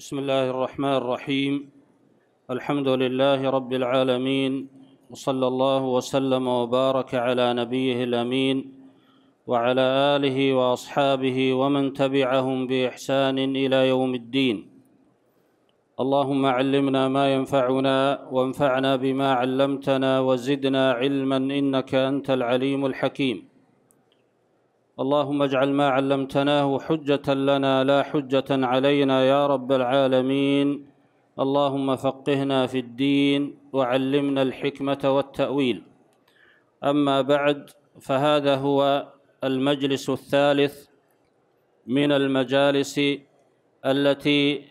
بسم الله الرحمن الرحيم الحمد لله رب العالمين وصلى الله وسلم وبارك على نبيه الامين وعلى اله واصحابه ومن تبعهم باحسان الى يوم الدين اللهم علمنا ما ينفعنا وانفعنا بما علمتنا وزدنا علما انك انت العليم الحكيم اللهم اجعل ما علمتناه حجه لنا لا حجه علينا يا رب العالمين اللهم فقهنا في الدين وعلمنا الحكمه والتاويل اما بعد فهذا هو المجلس الثالث من المجالس التي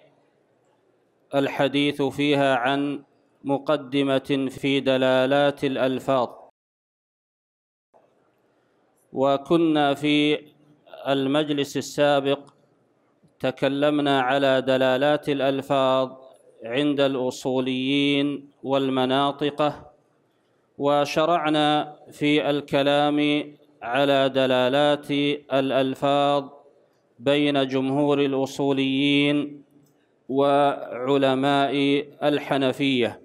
الحديث فيها عن مقدمه في دلالات الالفاظ وكنا في المجلس السابق تكلمنا على دلالات الألفاظ عند الأصوليين والمناطقة وشرعنا في الكلام على دلالات الألفاظ بين جمهور الأصوليين وعلماء الحنفية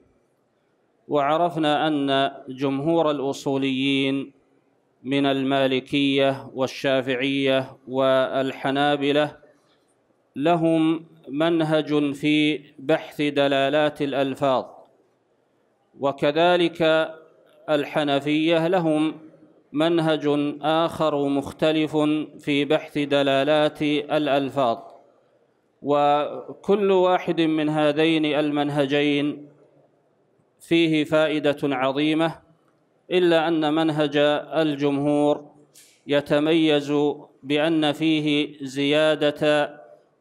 وعرفنا أن جمهور الأصوليين من المالكية والشافعية والحنابلة لهم منهج في بحث دلالات الألفاظ وكذلك الحنفية لهم منهج آخر مختلف في بحث دلالات الألفاظ وكل واحد من هذين المنهجين فيه فائدة عظيمة إلا أن منهج الجمهور يتميز بأن فيه زيادة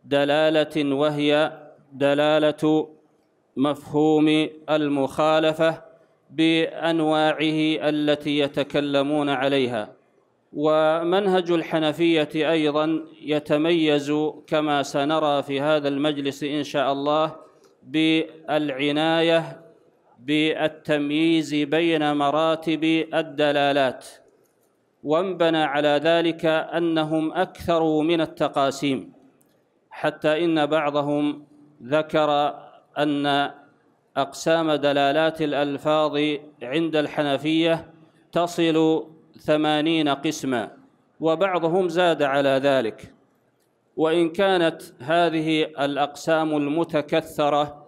دلالة وهي دلالة مفهوم المخالفة بأنواعه التي يتكلمون عليها ومنهج الحنفية أيضا يتميز كما سنرى في هذا المجلس إن شاء الله بالعناية بالتمييز بين مراتب الدلالات وانبنى على ذلك انهم اكثروا من التقاسيم حتى ان بعضهم ذكر ان اقسام دلالات الالفاظ عند الحنفيه تصل ثمانين قسما وبعضهم زاد على ذلك وان كانت هذه الاقسام المتكثره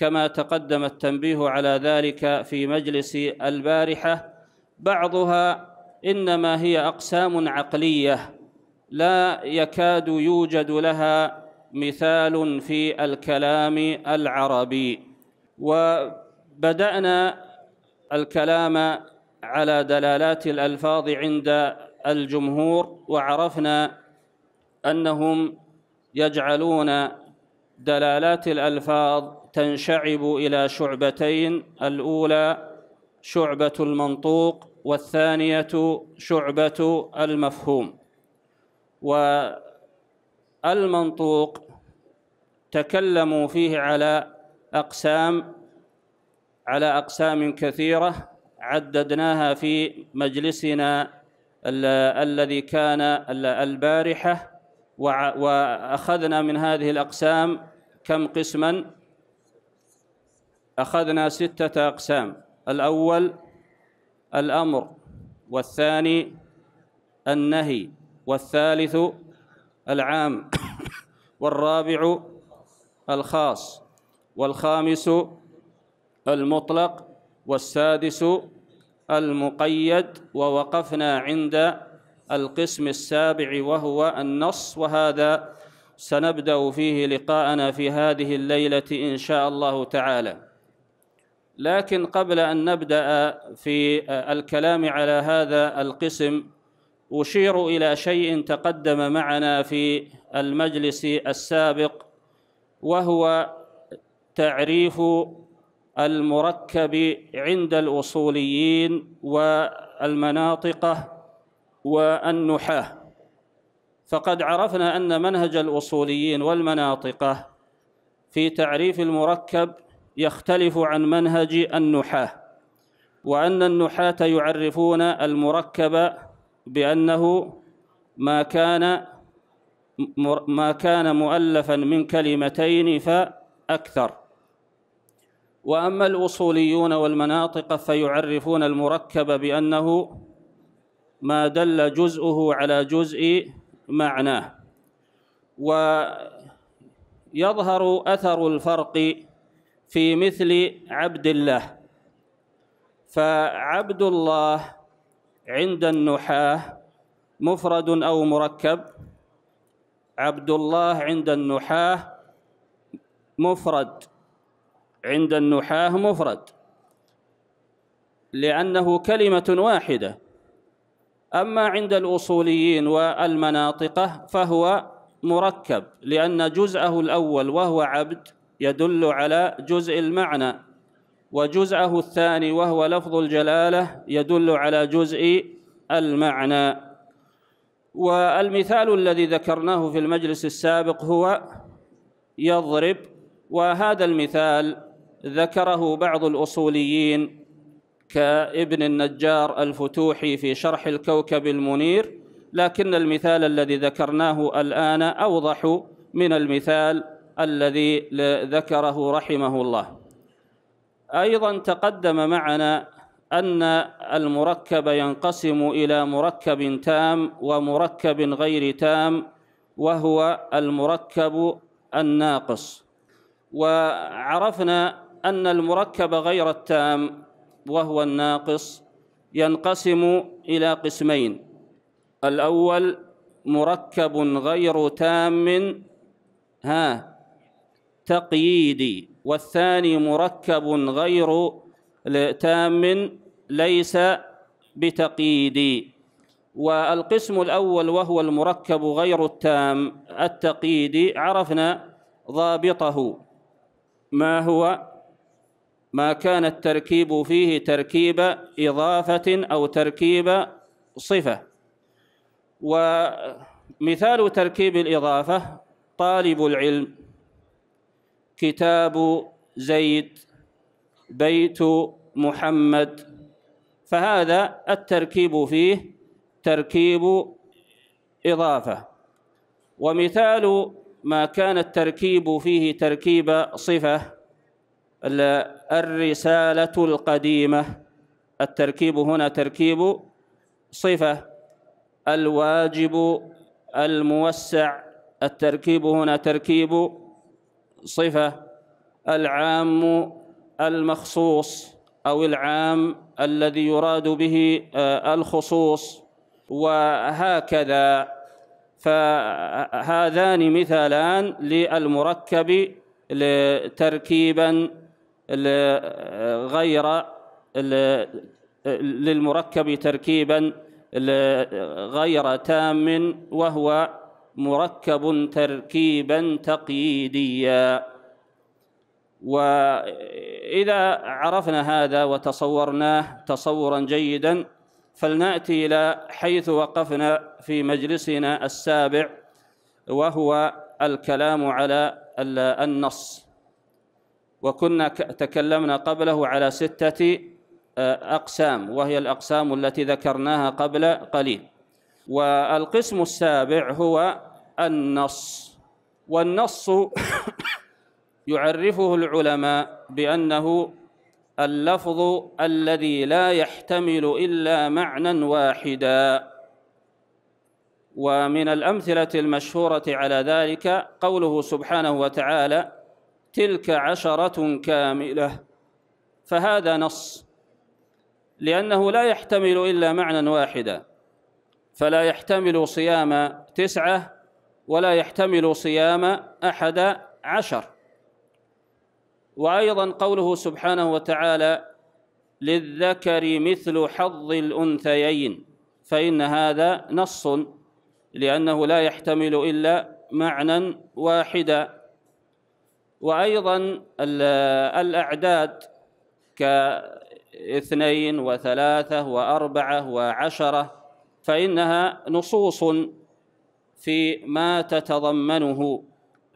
كما تقدم التنبيه على ذلك في مجلس البارحة بعضها إنما هي أقسام عقلية لا يكاد يوجد لها مثال في الكلام العربي وبدأنا الكلام على دلالات الألفاظ عند الجمهور وعرفنا أنهم يجعلون دلالات الألفاظ تنشعب إلى شعبتين الأولى شعبة المنطوق والثانية شعبة المفهوم والمنطوق تكلموا فيه على أقسام على أقسام كثيرة عددناها في مجلسنا الذي كان البارحة وأخذنا من هذه الأقسام كم قسما أخذنا ستة أقسام الأول الأمر والثاني النهي والثالث العام والرابع الخاص والخامس المطلق والسادس المقيد ووقفنا عند القسم السابع وهو النص وهذا سنبدأ فيه لقاءنا في هذه الليلة إن شاء الله تعالى لكن قبل أن نبدأ في الكلام على هذا القسم أشير إلى شيء تقدم معنا في المجلس السابق وهو تعريف المركب عند الأصوليين والمناطقة والنحاة فقد عرفنا أن منهج الأصوليين والمناطقة في تعريف المركب يختلف عن منهج النحاة وأن النحاة يعرفون المركب بأنه ما كان ما كان مؤلفا من كلمتين فأكثر وأما الأصوليون والمناطق فيعرفون المركب بأنه ما دل جزءه على جزء معناه ويظهر أثر الفرق في مثل عبد الله فعبد الله عند النحاة مفرد أو مركب عبد الله عند النحاة مفرد عند النحاة مفرد لأنه كلمة واحدة أما عند الأصوليين والمناطقة فهو مركب لأن جزءه الأول وهو عبد يدل على جزء المعنى وجزءه الثاني وهو لفظ الجلاله يدل على جزء المعنى والمثال الذي ذكرناه في المجلس السابق هو يضرب وهذا المثال ذكره بعض الاصوليين كابن النجار الفتوحي في شرح الكوكب المنير لكن المثال الذي ذكرناه الان اوضح من المثال الذي ذكره رحمه الله أيضا تقدم معنا أن المركب ينقسم إلى مركب تام ومركب غير تام وهو المركب الناقص وعرفنا أن المركب غير التام وهو الناقص ينقسم إلى قسمين الأول مركب غير تام ها التقييد والثاني مركب غير تام ليس بتقييد والقسم الأول وهو المركب غير التام التقييد عرفنا ضابطه ما هو ما كان التركيب فيه تركيب إضافة أو تركيب صفة ومثال تركيب الإضافة طالب العلم كتاب زيد بيت محمد فهذا التركيب فيه تركيب إضافة ومثال ما كان التركيب فيه تركيب صفة الرسالة القديمة التركيب هنا تركيب صفة الواجب الموسع التركيب هنا تركيب صفة العام المخصوص أو العام الذي يراد به آه، الخصوص وهكذا فهذان مثالان للمركب تركيبا غير للمركب تركيبا غير تام وهو مركب تركيبا تقييديا واذا عرفنا هذا وتصورناه تصورا جيدا فلناتي الى حيث وقفنا في مجلسنا السابع وهو الكلام على النص وكنا تكلمنا قبله على سته آه، اقسام وهي الاقسام التي ذكرناها قبل قليل والقسم السابع هو النص والنص يعرفه العلماء بأنه اللفظ الذي لا يحتمل إلا معنى واحدا ومن الأمثلة المشهورة على ذلك قوله سبحانه وتعالى تلك عشرة كاملة فهذا نص لأنه لا يحتمل إلا معنى واحدا فلا يحتمل صيام تسعة ولا يحتمل صيام أحد عشر وأيضا قوله سبحانه وتعالى للذكر مثل حظ الأنثيين فإن هذا نص لأنه لا يحتمل إلا معنى واحدا وأيضا الأعداد كاثنين وثلاثة وأربعة وعشرة فإنها نصوص في ما تتضمنه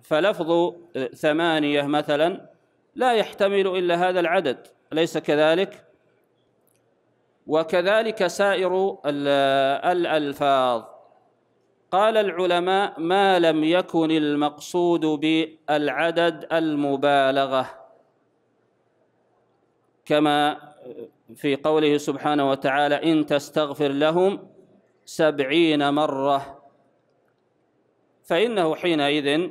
فلفظ ثمانية مثلا لا يحتمل إلا هذا العدد أليس كذلك؟ وكذلك سائر الألفاظ قال العلماء ما لم يكن المقصود بالعدد المبالغة كما في قوله سبحانه وتعالى إن تستغفر لهم سبعين مرة فإنه حينئذ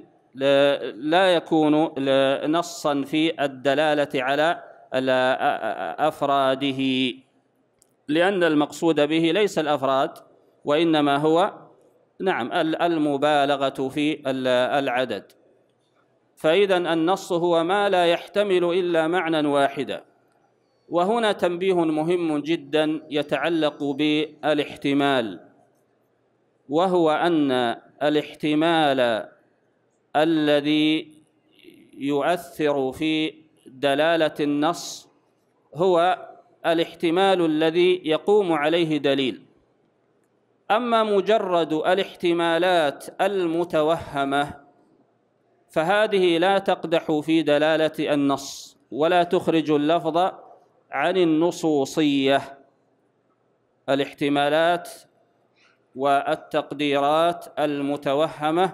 لا يكون نصا في الدلالة على أفراده لأن المقصود به ليس الأفراد وإنما هو نعم المبالغة في العدد فإذا النص هو ما لا يحتمل إلا معنى واحدا وهنا تنبيه مهم جدا يتعلق بالاحتمال وهو أن الاحتمال الذي يؤثر في دلالة النص هو الاحتمال الذي يقوم عليه دليل أما مجرد الاحتمالات المتوهمة فهذه لا تقدح في دلالة النص ولا تخرج اللفظ عن النصوصية الاحتمالات والتقديرات المتوهمه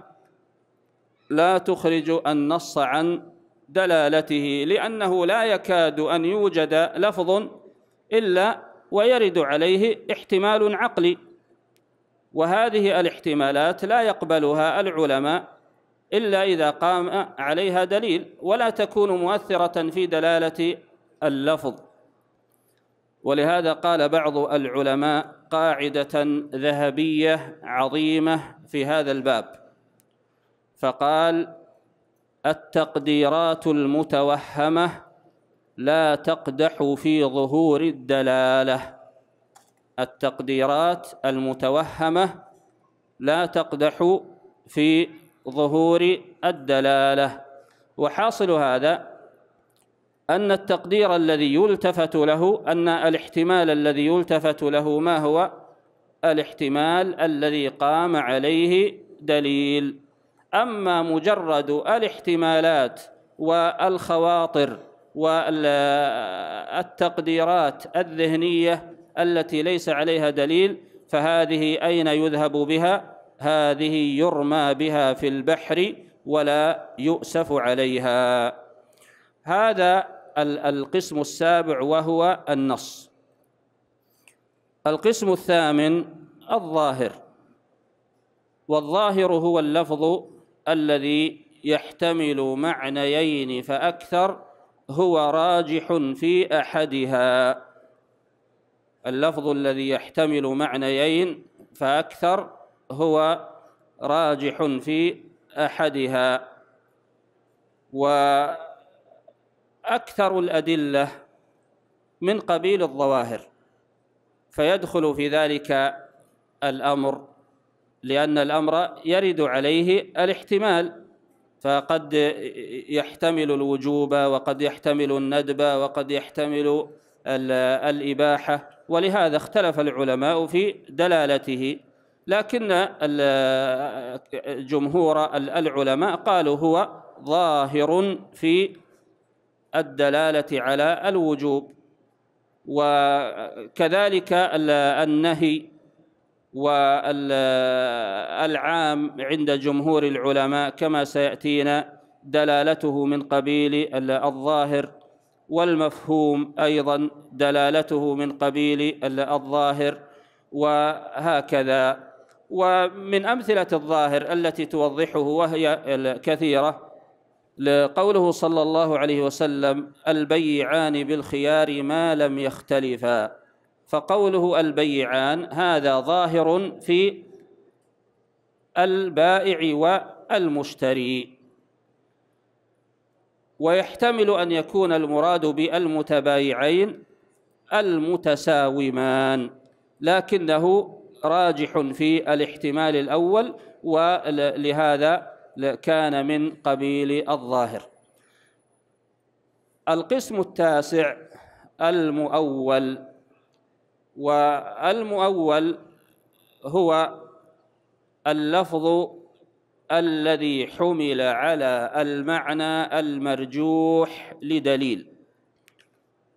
لا تخرج النص عن دلالته لانه لا يكاد ان يوجد لفظ الا ويرد عليه احتمال عقلي وهذه الاحتمالات لا يقبلها العلماء الا اذا قام عليها دليل ولا تكون مؤثره في دلاله اللفظ ولهذا قال بعض العلماء قاعده ذهبيه عظيمه في هذا الباب فقال التقديرات المتوهمه لا تقدح في ظهور الدلاله التقديرات المتوهمه لا تقدح في ظهور الدلاله وحاصل هذا أن التقدير الذي يلتفت له أن الاحتمال الذي يلتفت له ما هو الاحتمال الذي قام عليه دليل أما مجرد الاحتمالات والخواطر والتقديرات الذهنية التي ليس عليها دليل فهذه أين يذهب بها هذه يرمى بها في البحر ولا يؤسف عليها هذا القسم السابع وهو النص القسم الثامن الظاهر والظاهر هو اللفظ الذي يحتمل معنيين فأكثر هو راجح في أحدها اللفظ الذي يحتمل معنيين فأكثر هو راجح في أحدها و أكثر الأدلة من قبيل الظواهر فيدخل في ذلك الأمر لأن الأمر يرد عليه الاحتمال فقد يحتمل الوجوب وقد يحتمل الندب وقد يحتمل الإباحة ولهذا اختلف العلماء في دلالته لكن جمهور العلماء قالوا هو ظاهر في الدلالة على الوجوب وكذلك النهي والعام عند جمهور العلماء كما سيأتينا دلالته من قبيل الظاهر والمفهوم أيضا دلالته من قبيل الظاهر وهكذا ومن أمثلة الظاهر التي توضحه وهي كثيرة لقوله صلى الله عليه وسلم البيعان بالخيار ما لم يختلفا فقوله البيعان هذا ظاهر في البائع والمشتري ويحتمل أن يكون المراد بالمتبايعين المتساومان لكنه راجح في الاحتمال الأول ولهذا كان من قبيل الظاهر القسم التاسع المؤول والمؤول هو اللفظ الذي حمل على المعنى المرجوح لدليل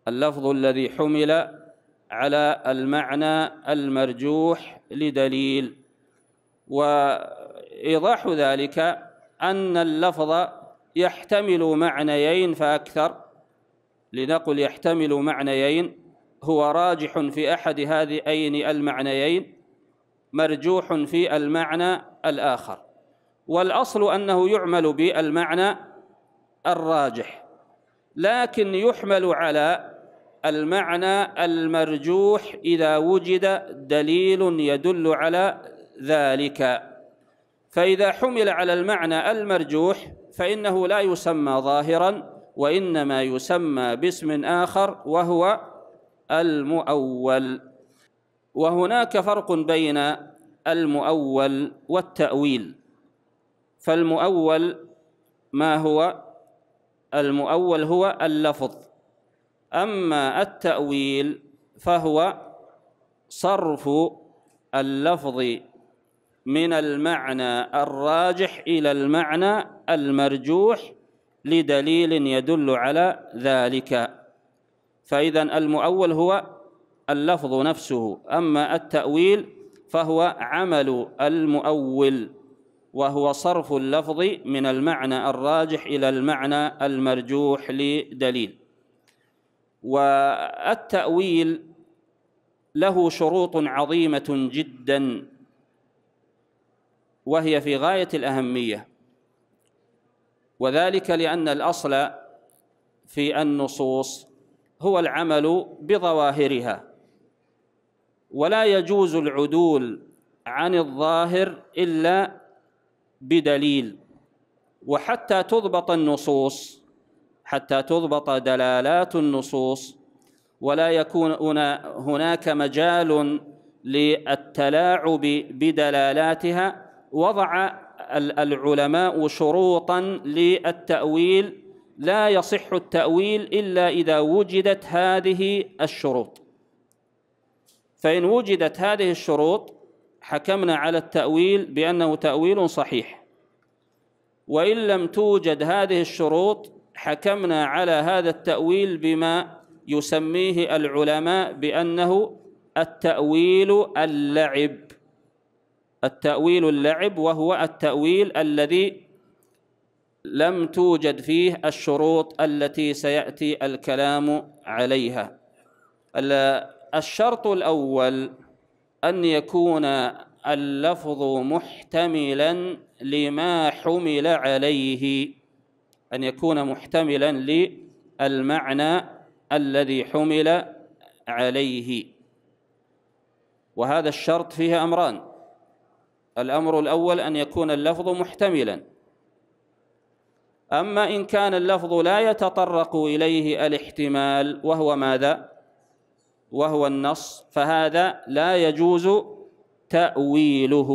اللفظ الذي حمل على المعنى المرجوح لدليل وإيضاح ذلك أن اللفظ يحتمل معنيين فأكثر لنقل يحتمل معنيين هو راجح في أحد هذين المعنيين مرجوح في المعنى الآخر والأصل أنه يعمل بالمعنى الراجح لكن يحمل على المعنى المرجوح إذا وجد دليل يدل على ذلك فإذا حمل على المعنى المرجوح فإنه لا يسمى ظاهرا وإنما يسمى باسم آخر وهو المؤول وهناك فرق بين المؤول والتأويل فالمؤول ما هو المؤول هو اللفظ أما التأويل فهو صرف اللفظ من المعنى الراجح إلى المعنى المرجوح لدليل يدل على ذلك فإذا المؤول هو اللفظ نفسه أما التأويل فهو عمل المؤول وهو صرف اللفظ من المعنى الراجح إلى المعنى المرجوح لدليل والتأويل له شروط عظيمة جدا وهي في غاية الأهمية وذلك لأن الأصل في النصوص هو العمل بظواهرها ولا يجوز العدول عن الظاهر إلا بدليل وحتى تضبط النصوص حتى تضبط دلالات النصوص ولا يكون هناك مجال للتلاعب بدلالاتها وضع العلماء شروطا للتأويل لا يصح التأويل إلا إذا وجدت هذه الشروط فإن وجدت هذه الشروط حكمنا على التأويل بأنه تأويل صحيح وإن لم توجد هذه الشروط حكمنا على هذا التأويل بما يسميه العلماء بأنه التأويل اللعب التأويل اللعب وهو التأويل الذي لم توجد فيه الشروط التي سيأتي الكلام عليها الشرط الأول أن يكون اللفظ محتملا لما حمل عليه أن يكون محتملا للمعنى الذي حمل عليه وهذا الشرط فيه أمران الأمر الأول أن يكون اللفظ محتملا أما إن كان اللفظ لا يتطرق إليه الاحتمال وهو ماذا؟ وهو النص فهذا لا يجوز تأويله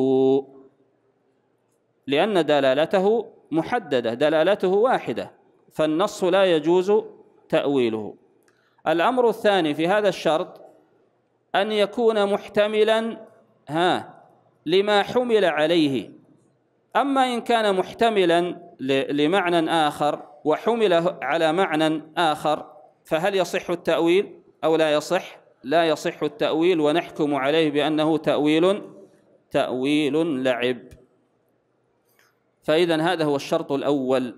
لأن دلالته محددة دلالته واحدة فالنص لا يجوز تأويله الأمر الثاني في هذا الشرط أن يكون محتملا ها لما حمل عليه أما إن كان محتملا لمعنى آخر وحمل على معنى آخر فهل يصح التأويل أو لا يصح لا يصح التأويل ونحكم عليه بأنه تأويل تأويل لعب فإذا هذا هو الشرط الأول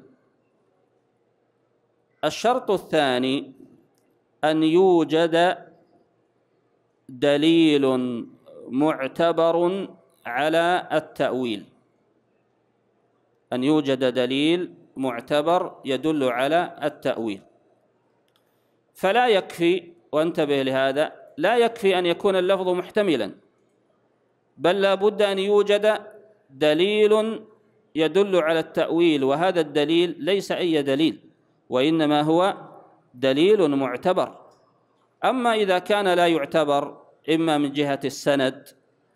الشرط الثاني أن يوجد دليل معتبر على التأويل أن يوجد دليل معتبر يدل على التأويل فلا يكفي وانتبه لهذا لا يكفي أن يكون اللفظ محتملا بل لا بد أن يوجد دليل يدل على التأويل وهذا الدليل ليس أي دليل وإنما هو دليل معتبر أما إذا كان لا يعتبر إما من جهة السند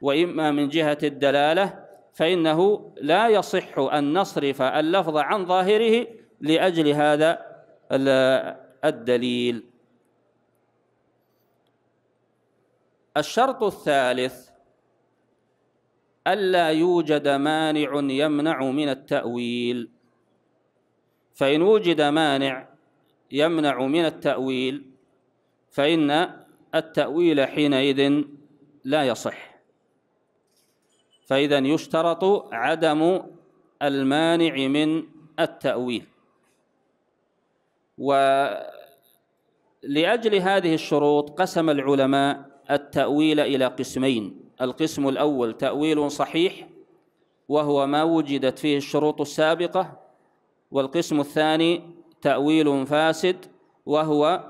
وإما من جهة الدلالة فإنه لا يصح أن نصرف اللفظ عن ظاهره لأجل هذا الدليل الشرط الثالث ألا يوجد مانع يمنع من التأويل فإن وجد مانع يمنع من التأويل فإن التأويل حينئذ لا يصح فإذا يشترط عدم المانع من التأويل ولأجل هذه الشروط قسم العلماء التأويل إلى قسمين القسم الأول تأويل صحيح وهو ما وجدت فيه الشروط السابقة والقسم الثاني تأويل فاسد وهو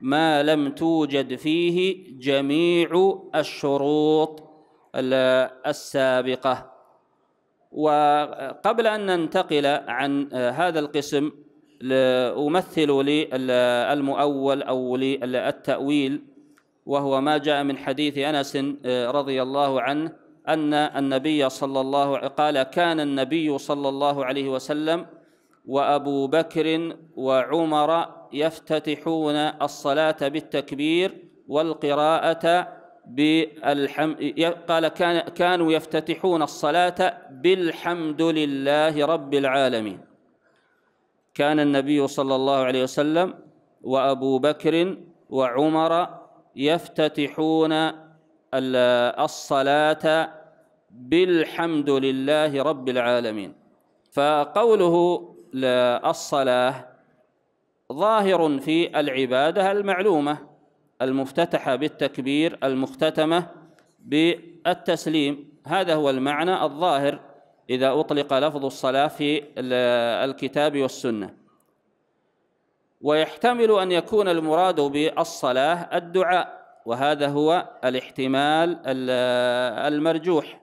ما لم توجد فيه جميع الشروط السابقة وقبل أن ننتقل عن آه، هذا القسم أمثل للمؤول أو للتأويل وهو ما جاء من حديث أنس آه، رضي الله عنه أن النبي صلى الله قال كان النبي صلى الله عليه وسلم وأبو بكر وعمر يفتتحون الصلاة بالتكبير والقراءة بالحم... قال كان كانوا يفتتحون الصلاة بالحمد لله رب العالمين كان النبي صلى الله عليه وسلم وأبو بكر وعمر يفتتحون الصلاة بالحمد لله رب العالمين فقوله الصلاة ظاهر في العبادة المعلومة المفتتحة بالتكبير المختتمة بالتسليم هذا هو المعنى الظاهر إذا أطلق لفظ الصلاة في الكتاب والسنة ويحتمل أن يكون المراد بالصلاة الدعاء وهذا هو الاحتمال المرجوح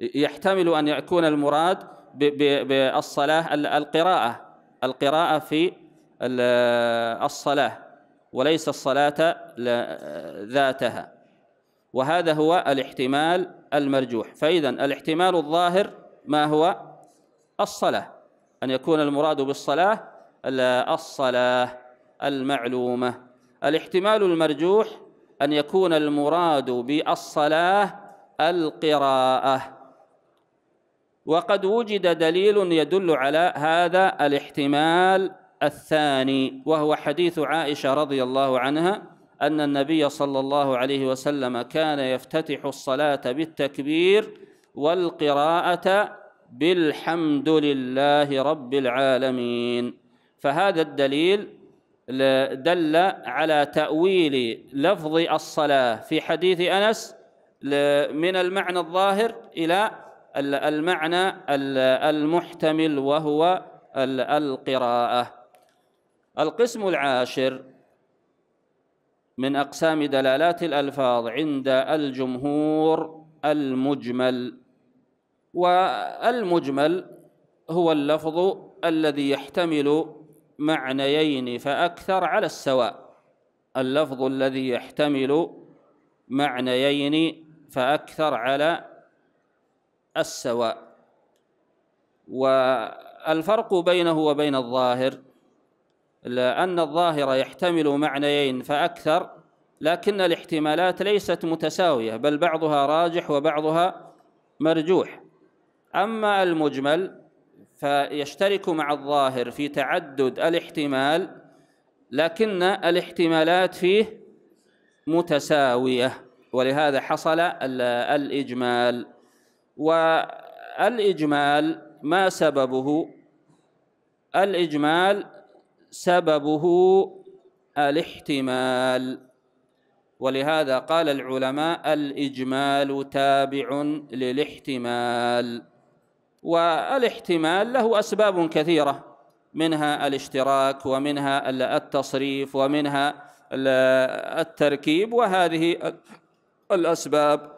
يحتمل أن يكون المراد بالصلاة القراءة القراءة في الصلاة وليس الصلاة ذاتها وهذا هو الاحتمال المرجوح فإذا الاحتمال الظاهر ما هو الصلاة أن يكون المراد بالصلاة الصلاة المعلومة الاحتمال المرجوح أن يكون المراد بالصلاة القراءة وقد وجد دليل يدل على هذا الاحتمال الثاني وهو حديث عائشة رضي الله عنها أن النبي صلى الله عليه وسلم كان يفتتح الصلاة بالتكبير والقراءة بالحمد لله رب العالمين فهذا الدليل دل على تأويل لفظ الصلاة في حديث أنس من المعنى الظاهر إلى المعنى المحتمل وهو القراءة القسم العاشر من أقسام دلالات الألفاظ عند الجمهور المجمل والمجمل هو اللفظ الذي يحتمل معنيين فأكثر على السواء اللفظ الذي يحتمل معنيين فأكثر على السواء والفرق بينه وبين الظاهر أن الظاهر يحتمل معنيين فأكثر لكن الاحتمالات ليست متساوية بل بعضها راجح وبعضها مرجوح أما المجمل فيشترك مع الظاهر في تعدد الاحتمال لكن الاحتمالات فيه متساوية ولهذا حصل الإجمال والإجمال ما سببه الإجمال سببه الاحتمال ولهذا قال العلماء الإجمال تابع للاحتمال والاحتمال له أسباب كثيرة منها الاشتراك ومنها التصريف ومنها التركيب وهذه الأسباب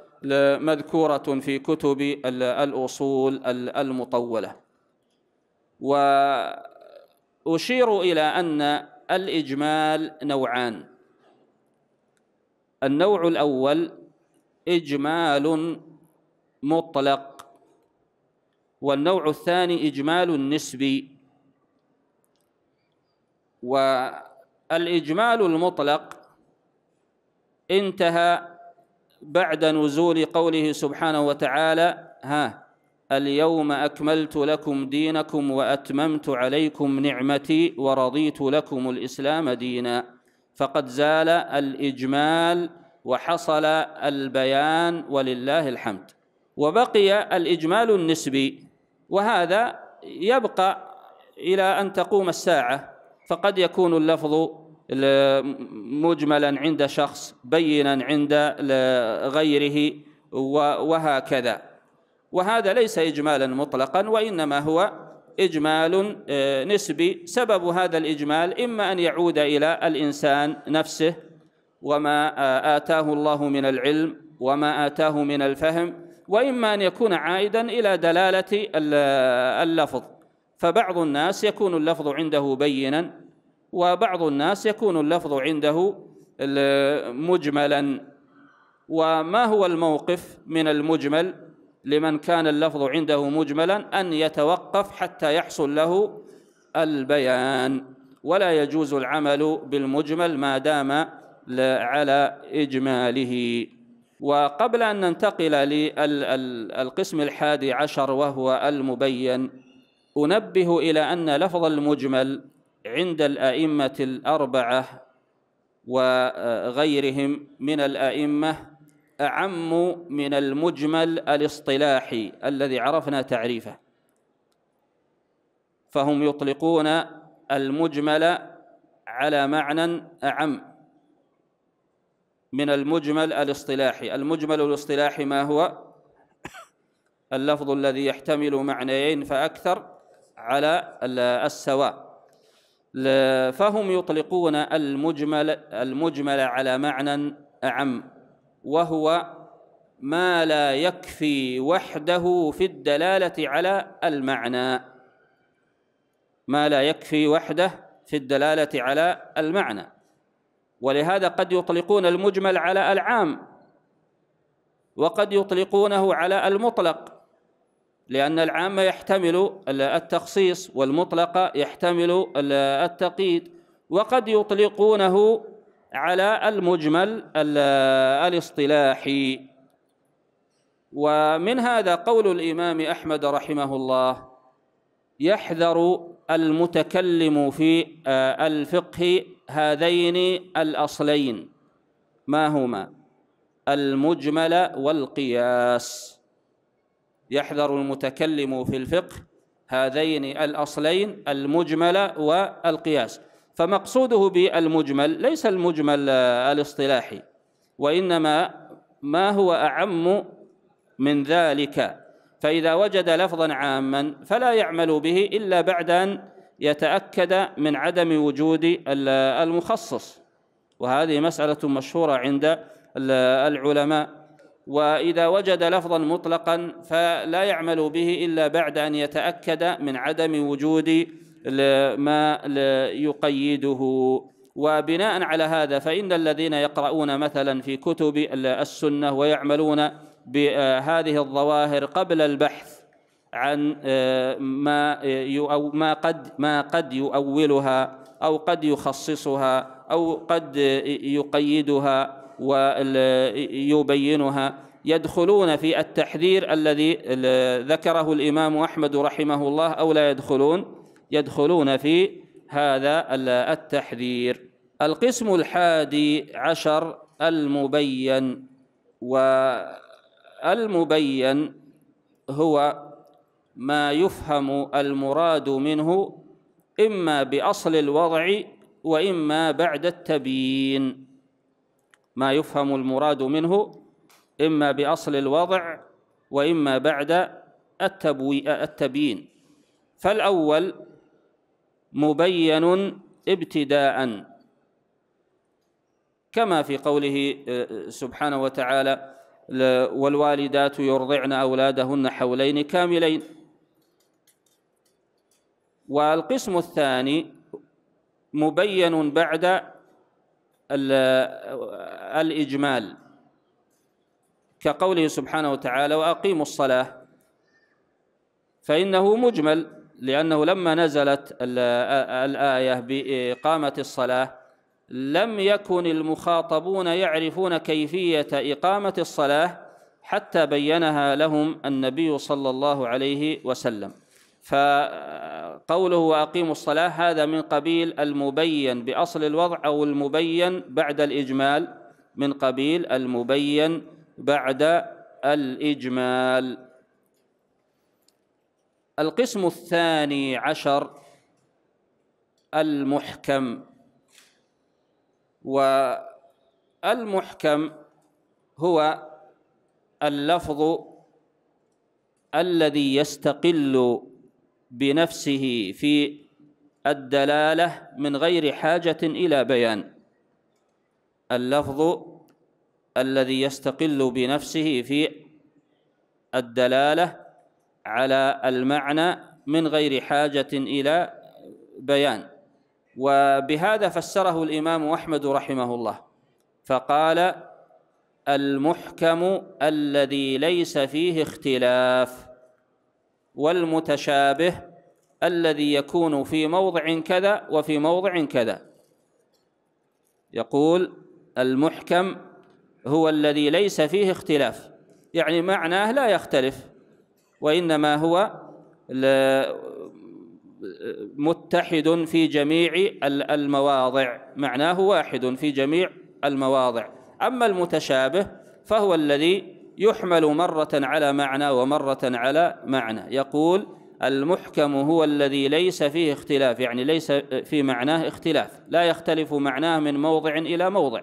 مذكورة في كتب الأصول المطولة و أشير إلى أن الإجمال نوعان النوع الأول إجمال مطلق والنوع الثاني إجمال نسبي والإجمال المطلق انتهى بعد نزول قوله سبحانه وتعالى ها اليوم أكملت لكم دينكم وأتممت عليكم نعمتي ورضيت لكم الإسلام دينا فقد زال الإجمال وحصل البيان ولله الحمد وبقي الإجمال النسبي وهذا يبقى إلى أن تقوم الساعة فقد يكون اللفظ مجملا عند شخص بينا عند غيره وهكذا وهذا ليس إجمالا مطلقا وإنما هو إجمال آه، نسبي سبب هذا الإجمال إما أن يعود إلى الإنسان نفسه وما آه، آتاه الله من العلم وما آتاه من الفهم وإما أن يكون عائدا إلى دلالة آه، اللفظ فبعض الناس يكون اللفظ عنده بينا وبعض الناس يكون اللفظ عنده مجملا وما هو الموقف من المجمل لمن كان اللفظ عنده مجملا أن يتوقف حتى يحصل له البيان ولا يجوز العمل بالمجمل ما دام على إجماله وقبل أن ننتقل للقسم الحادي عشر وهو المبين أنبه إلى أن لفظ المجمل عند الأئمة الأربعة وغيرهم من الأئمة أعم من المجمل الاصطلاحي الذي عرفنا تعريفه فهم يطلقون المجمل على معنى أعم من المجمل الاصطلاحي المجمل الاصطلاحي ما هو اللفظ الذي يحتمل معنيين فأكثر على السواء فهم يطلقون المجمل المجمل على معنى أعم وهو ما لا يكفي وحده في الدلاله على المعنى ما لا يكفي وحده في الدلاله على المعنى ولهذا قد يطلقون المجمل على العام وقد يطلقونه على المطلق لأن العام يحتمل التخصيص والمطلق يحتمل التقييد وقد يطلقونه على المجمل الاصطلاحي ومن هذا قول الإمام أحمد رحمه الله يحذر المتكلم في آه، الفقه هذين الأصلين ما هما المجمل والقياس يحذر المتكلم في الفقه هذين الأصلين المجمل والقياس فمقصوده بالمجمل ليس المجمل آه، الاصطلاحي وإنما ما هو أعم من ذلك فإذا وجد لفظا عاما فلا يعمل به إلا بعد أن يتأكد من عدم وجود آه، المخصص وهذه مسألة مشهورة عند آه، العلماء وإذا وجد لفظا مطلقا فلا يعمل به إلا بعد أن يتأكد من عدم وجود ما يقيده وبناء على هذا فإن الذين يقرؤون مثلا في كتب السنة ويعملون بهذه الظواهر قبل البحث عن آه، ما أو ما قد ما قد يؤولها أو قد يخصصها أو قد يقيدها ويبينها يدخلون في التحذير الذي ذكره الإمام أحمد رحمه الله أو لا يدخلون يدخلون في هذا التحذير القسم الحادي عشر المبين والمبين هو ما يفهم المراد منه إما بأصل الوضع وإما بعد التبيين ما يفهم المراد منه إما بأصل الوضع وإما بعد التبوي التبيين فالأول مبين ابتداء كما في قوله آه، آه، سبحانه وتعالى والوالدات يرضعن أولادهن حولين كاملين والقسم الثاني مبين بعد آه، الإجمال كقوله سبحانه وتعالى وأقيموا الصلاة فإنه مجمل لأنه لما نزلت الآية بإقامة الصلاة لم يكن المخاطبون يعرفون كيفية إقامة الصلاة حتى بينها لهم النبي صلى الله عليه وسلم فقوله وأقيموا الصلاة هذا من قبيل المبين بأصل الوضع أو المبين بعد الإجمال من قبيل المبين بعد الإجمال القسم الثاني عشر المحكم والمحكم هو اللفظ الذي يستقل بنفسه في الدلاله من غير حاجه الى بيان اللفظ الذي يستقل بنفسه في الدلاله على المعنى من غير حاجة إلى بيان وبهذا فسره الإمام أحمد رحمه الله فقال المحكم الذي ليس فيه اختلاف والمتشابه الذي يكون في موضع كذا وفي موضع كذا يقول المحكم هو الذي ليس فيه اختلاف يعني معناه لا يختلف وإنما هو متحد في جميع المواضع معناه واحد في جميع المواضع أما المتشابه فهو الذي يحمل مرة على معنى ومرة على معنى يقول المحكم هو الذي ليس فيه اختلاف يعني ليس في معناه اختلاف لا يختلف معناه من موضع إلى موضع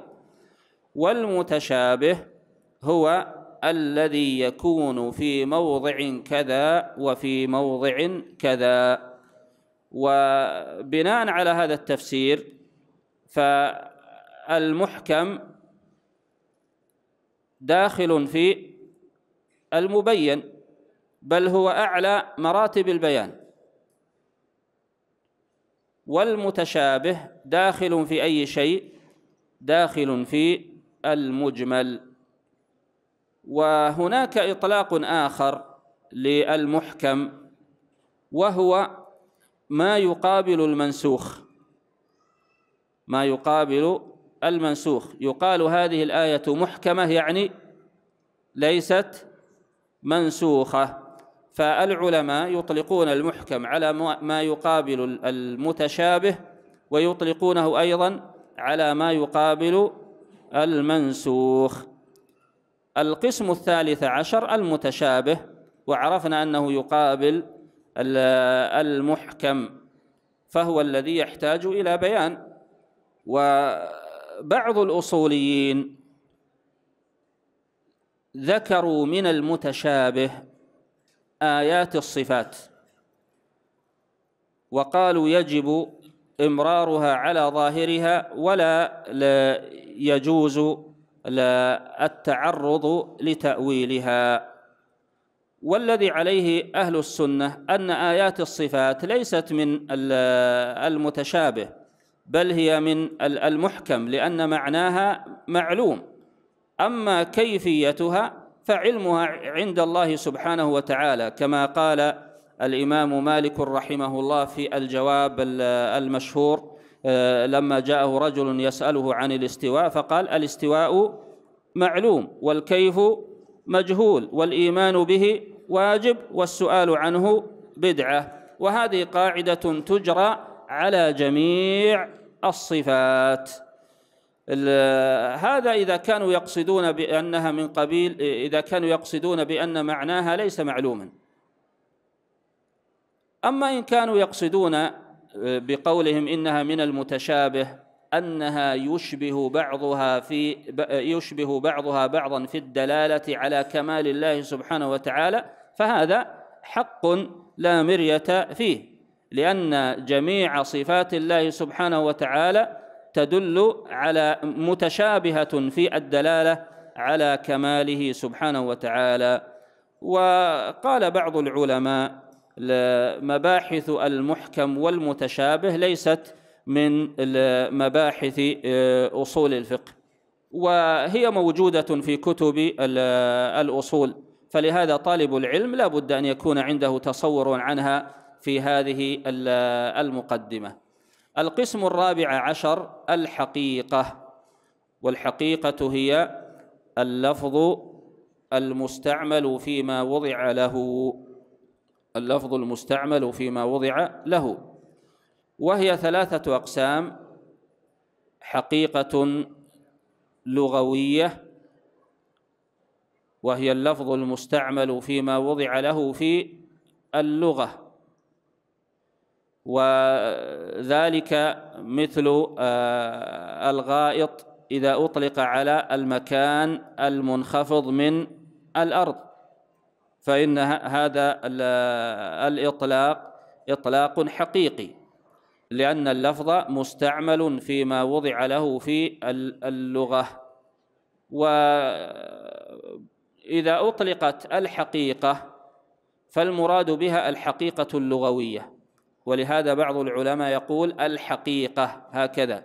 والمتشابه هو الذي يكون في موضع كذا وفي موضع كذا وبناء على هذا التفسير فالمحكم داخل في المبين بل هو أعلى مراتب البيان والمتشابه داخل في أي شيء داخل في المجمل وهناك إطلاق آخر للمحكم وهو ما يقابل المنسوخ ما يقابل المنسوخ يقال هذه الآية محكمة يعني ليست منسوخة فالعلماء يطلقون المحكم على ما يقابل المتشابه ويطلقونه أيضا على ما يقابل المنسوخ القسم الثالث عشر المتشابه وعرفنا أنه يقابل المحكم فهو الذي يحتاج إلى بيان وبعض الأصوليين ذكروا من المتشابه آيات الصفات وقالوا يجب إمرارها على ظاهرها ولا يجوز التعرض لتأويلها والذي عليه أهل السنة أن آيات الصفات ليست من المتشابه بل هي من المحكم لأن معناها معلوم أما كيفيتها فعلمها عند الله سبحانه وتعالى كما قال الإمام مالك رحمه الله في الجواب المشهور آه، لما جاءه رجل يسأله عن الاستواء فقال الاستواء معلوم والكيف مجهول والإيمان به واجب والسؤال عنه بدعة وهذه قاعدة تجرى على جميع الصفات هذا إذا كانوا يقصدون بأنها من قبيل إذا كانوا يقصدون بأن معناها ليس معلوما أما إن كانوا يقصدون بقولهم إنها من المتشابه أنها يشبه بعضها في يشبه بعضها بعضا في الدلالة على كمال الله سبحانه وتعالى فهذا حق لا مرية فيه لأن جميع صفات الله سبحانه وتعالى تدل على متشابهة في الدلالة على كماله سبحانه وتعالى وقال بعض العلماء مباحث المحكم والمتشابه ليست من مباحث آه، أصول الفقه وهي موجودة في كتب الأصول فلهذا طالب العلم لا بد أن يكون عنده تصور عنها في هذه المقدمة القسم الرابع عشر الحقيقة والحقيقة هي اللفظ المستعمل فيما وضع له اللفظ المستعمل فيما وضع له وهي ثلاثة أقسام حقيقة لغوية وهي اللفظ المستعمل فيما وضع له في اللغة وذلك مثل آه، الغائط إذا أطلق على المكان المنخفض من الأرض فإن هذا الإطلاق إطلاق حقيقي لأن اللفظ مستعمل فيما وضع له في اللغة وإذا أطلقت الحقيقة فالمراد بها الحقيقة اللغوية ولهذا بعض العلماء يقول الحقيقة هكذا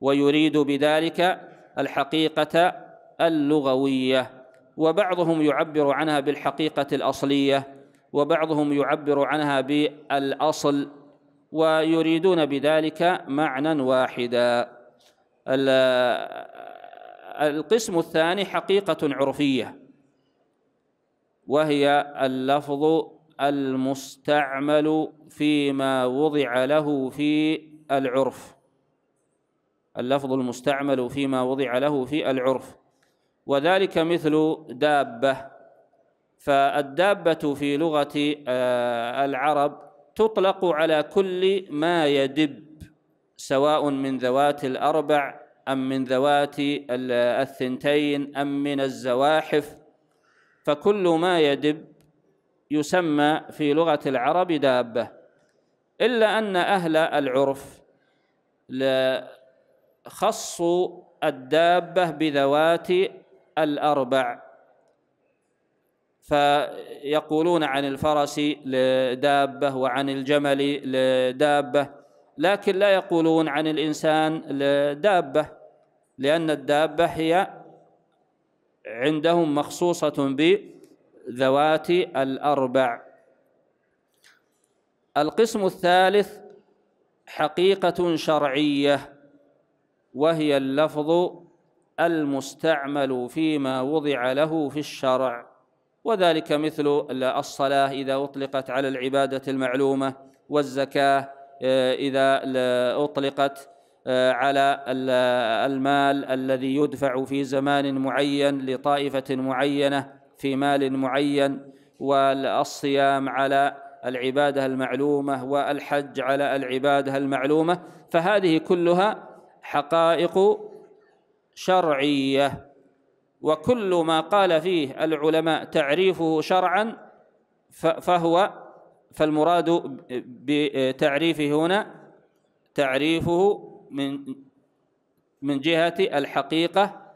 ويريد بذلك الحقيقة اللغوية وبعضهم يعبر عنها بالحقيقة الأصلية وبعضهم يعبر عنها بالأصل ويريدون بذلك معنى واحدا القسم الثاني حقيقة عرفية وهي اللفظ المستعمل فيما وضع له في العرف اللفظ المستعمل فيما وضع له في العرف وذلك مثل دابة فالدابة في لغة آه، العرب تطلق على كل ما يدب سواء من ذوات الأربع أم من ذوات الثنتين أم من الزواحف فكل ما يدب يسمى في لغة العرب دابة إلا أن أهل العرف خصوا الدابة بذوات الأربع فيقولون عن الفرس لدابة وعن الجمل لدابة لكن لا يقولون عن الإنسان لدابة لأن الدابة هي عندهم مخصوصة بذوات الأربع القسم الثالث حقيقة شرعية وهي اللفظ المستعمل فيما وضع له في الشرع وذلك مثل الصلاة إذا أطلقت على العبادة المعلومة والزكاة آه، إذا أطلقت آه، على المال الذي يدفع في زمان معين لطائفة معينة في مال معين والصيام على العبادة المعلومة والحج على العبادة المعلومة فهذه كلها حقائق شرعية وكل ما قال فيه العلماء تعريفه شرعا فهو فالمراد بتعريفه هنا تعريفه من من جهة الحقيقة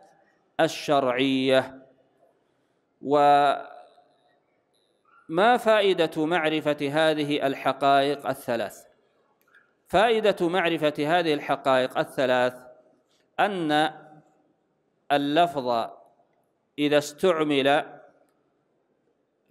الشرعية وما فائدة معرفة هذه الحقائق الثلاث فائدة معرفة هذه الحقائق الثلاث أن اللفظ إذا استعمل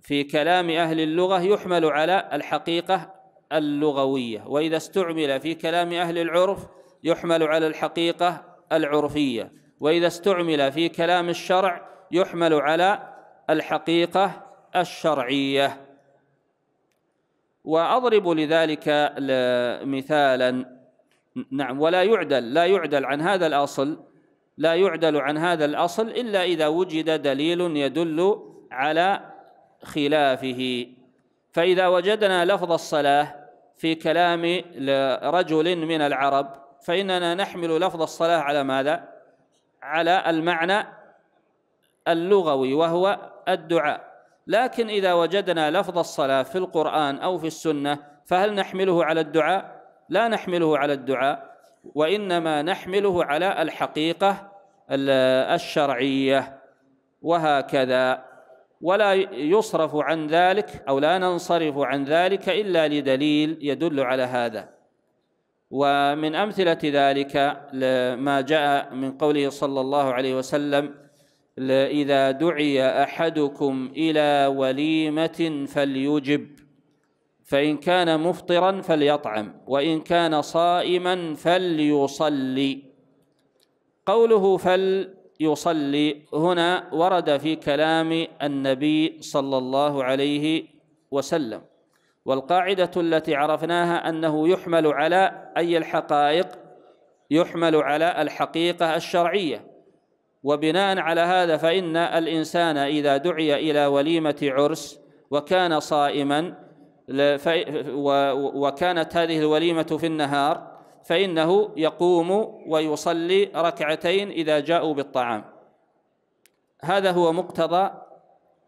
في كلام أهل اللغة يحمل على الحقيقة اللغوية وإذا استعمل في كلام أهل العرف يحمل على الحقيقة العرفية وإذا استعمل في كلام الشرع يحمل على الحقيقة الشرعية وأضرب لذلك مثالا نعم ولا يعدل لا يعدل عن هذا الأصل لا يعدل عن هذا الأصل إلا إذا وجد دليل يدل على خلافه فإذا وجدنا لفظ الصلاة في كلام رجل من العرب فإننا نحمل لفظ الصلاة على ماذا؟ على المعنى اللغوي وهو الدعاء لكن إذا وجدنا لفظ الصلاة في القرآن أو في السنة فهل نحمله على الدعاء؟ لا نحمله على الدعاء وإنما نحمله على الحقيقة الشرعية وهكذا ولا يصرف عن ذلك أو لا ننصرف عن ذلك إلا لدليل يدل على هذا ومن أمثلة ذلك ما جاء من قوله صلى الله عليه وسلم إذا دعي أحدكم إلى وليمة فليجب فإن كان مفطرا فليطعم وإن كان صائما فليصلي قوله فليصلي هنا ورد في كلام النبي صلى الله عليه وسلم والقاعدة التي عرفناها أنه يحمل على أي الحقائق يحمل على الحقيقة الشرعية وبناء على هذا فإن الإنسان إذا دعي إلى وليمة عرس وكان صائما وكانت هذه الوليمة في النهار فإنه يقوم ويصلي ركعتين إذا جاءوا بالطعام هذا هو مقتضى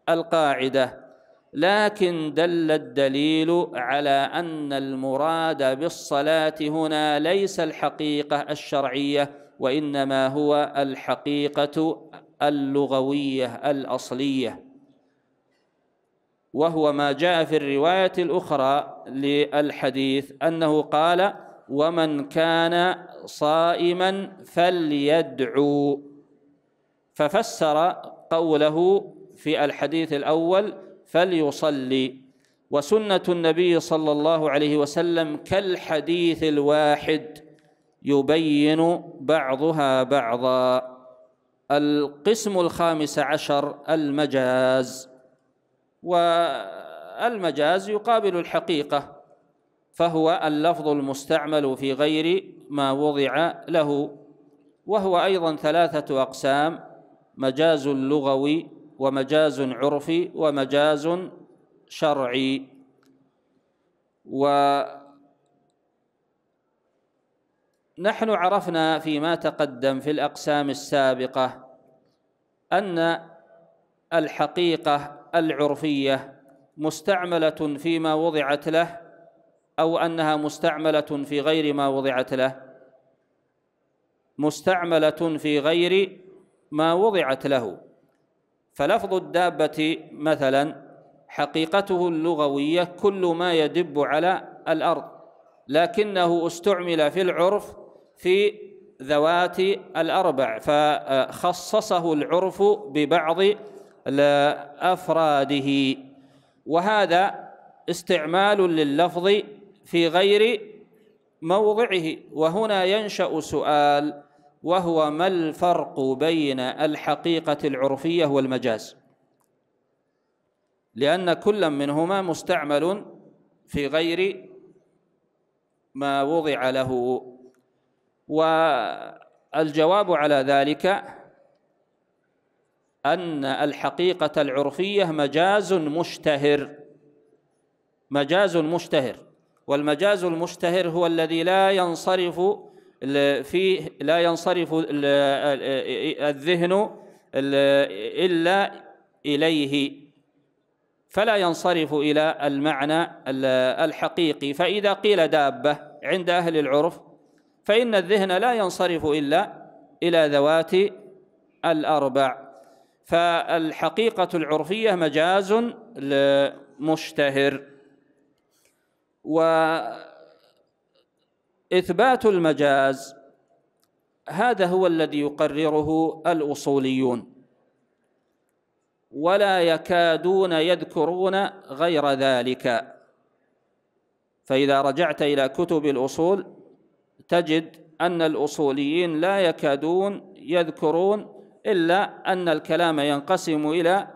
القاعدة لكن دل الدليل على أن المراد بالصلاة هنا ليس الحقيقة الشرعية وإنما هو الحقيقة اللغوية الأصلية وهو ما جاء في الرواية الأخرى للحديث أنه قال ومن كان صائما فليدعو ففسر قوله في الحديث الأول فليصلي وسنة النبي صلى الله عليه وسلم كالحديث الواحد يبين بعضها بعضا القسم الخامس عشر المجاز والمجاز يقابل الحقيقة فهو اللفظ المستعمل في غير ما وضع له وهو أيضا ثلاثة أقسام مجاز لغوي ومجاز عرفي ومجاز شرعي ونحن عرفنا فيما تقدم في الأقسام السابقة أن الحقيقة العرفية مستعملة فيما وضعت له أو أنها مستعملة في غير ما وضعت له مستعملة في غير ما وضعت له فلفظ الدابة مثلا حقيقته اللغوية كل ما يدب على الأرض لكنه استعمل في العرف في ذوات الأربع فخصصه العرف ببعض أفراده وهذا استعمال لللفظ في غير موضعه وهنا ينشأ سؤال وهو ما الفرق بين الحقيقة العرفية والمجاز لأن كل منهما مستعمل في غير ما وضع له والجواب على ذلك أن الحقيقة العرفية مجاز مشتهر مجاز مشتهر والمجاز المشتهر هو الذي لا ينصرف فيه لا ينصرف الذهن إلا إليه فلا ينصرف إلى المعنى الحقيقي فإذا قيل دابة عند أهل العرف فإن الذهن لا ينصرف إلا إلى ذوات الأربع فالحقيقة العرفية مجاز لمشتهر وإثبات المجاز هذا هو الذي يقرره الأصوليون ولا يكادون يذكرون غير ذلك فإذا رجعت إلى كتب الأصول تجد أن الأصوليين لا يكادون يذكرون إلا أن الكلام ينقسم إلى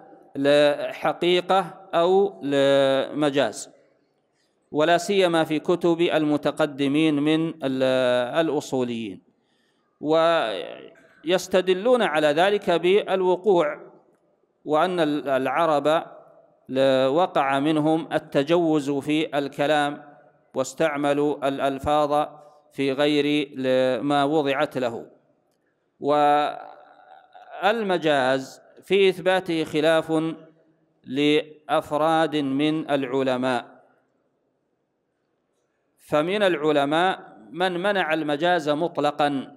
حقيقة أو مجاز ولا سيما في كتب المتقدمين من الأصوليين ويستدلون على ذلك بالوقوع وأن العرب وقع منهم التجوز في الكلام واستعملوا الألفاظ في غير ما وضعت له و المجاز في إثباته خلاف لأفراد من العلماء فمن العلماء من منع المجاز مطلقا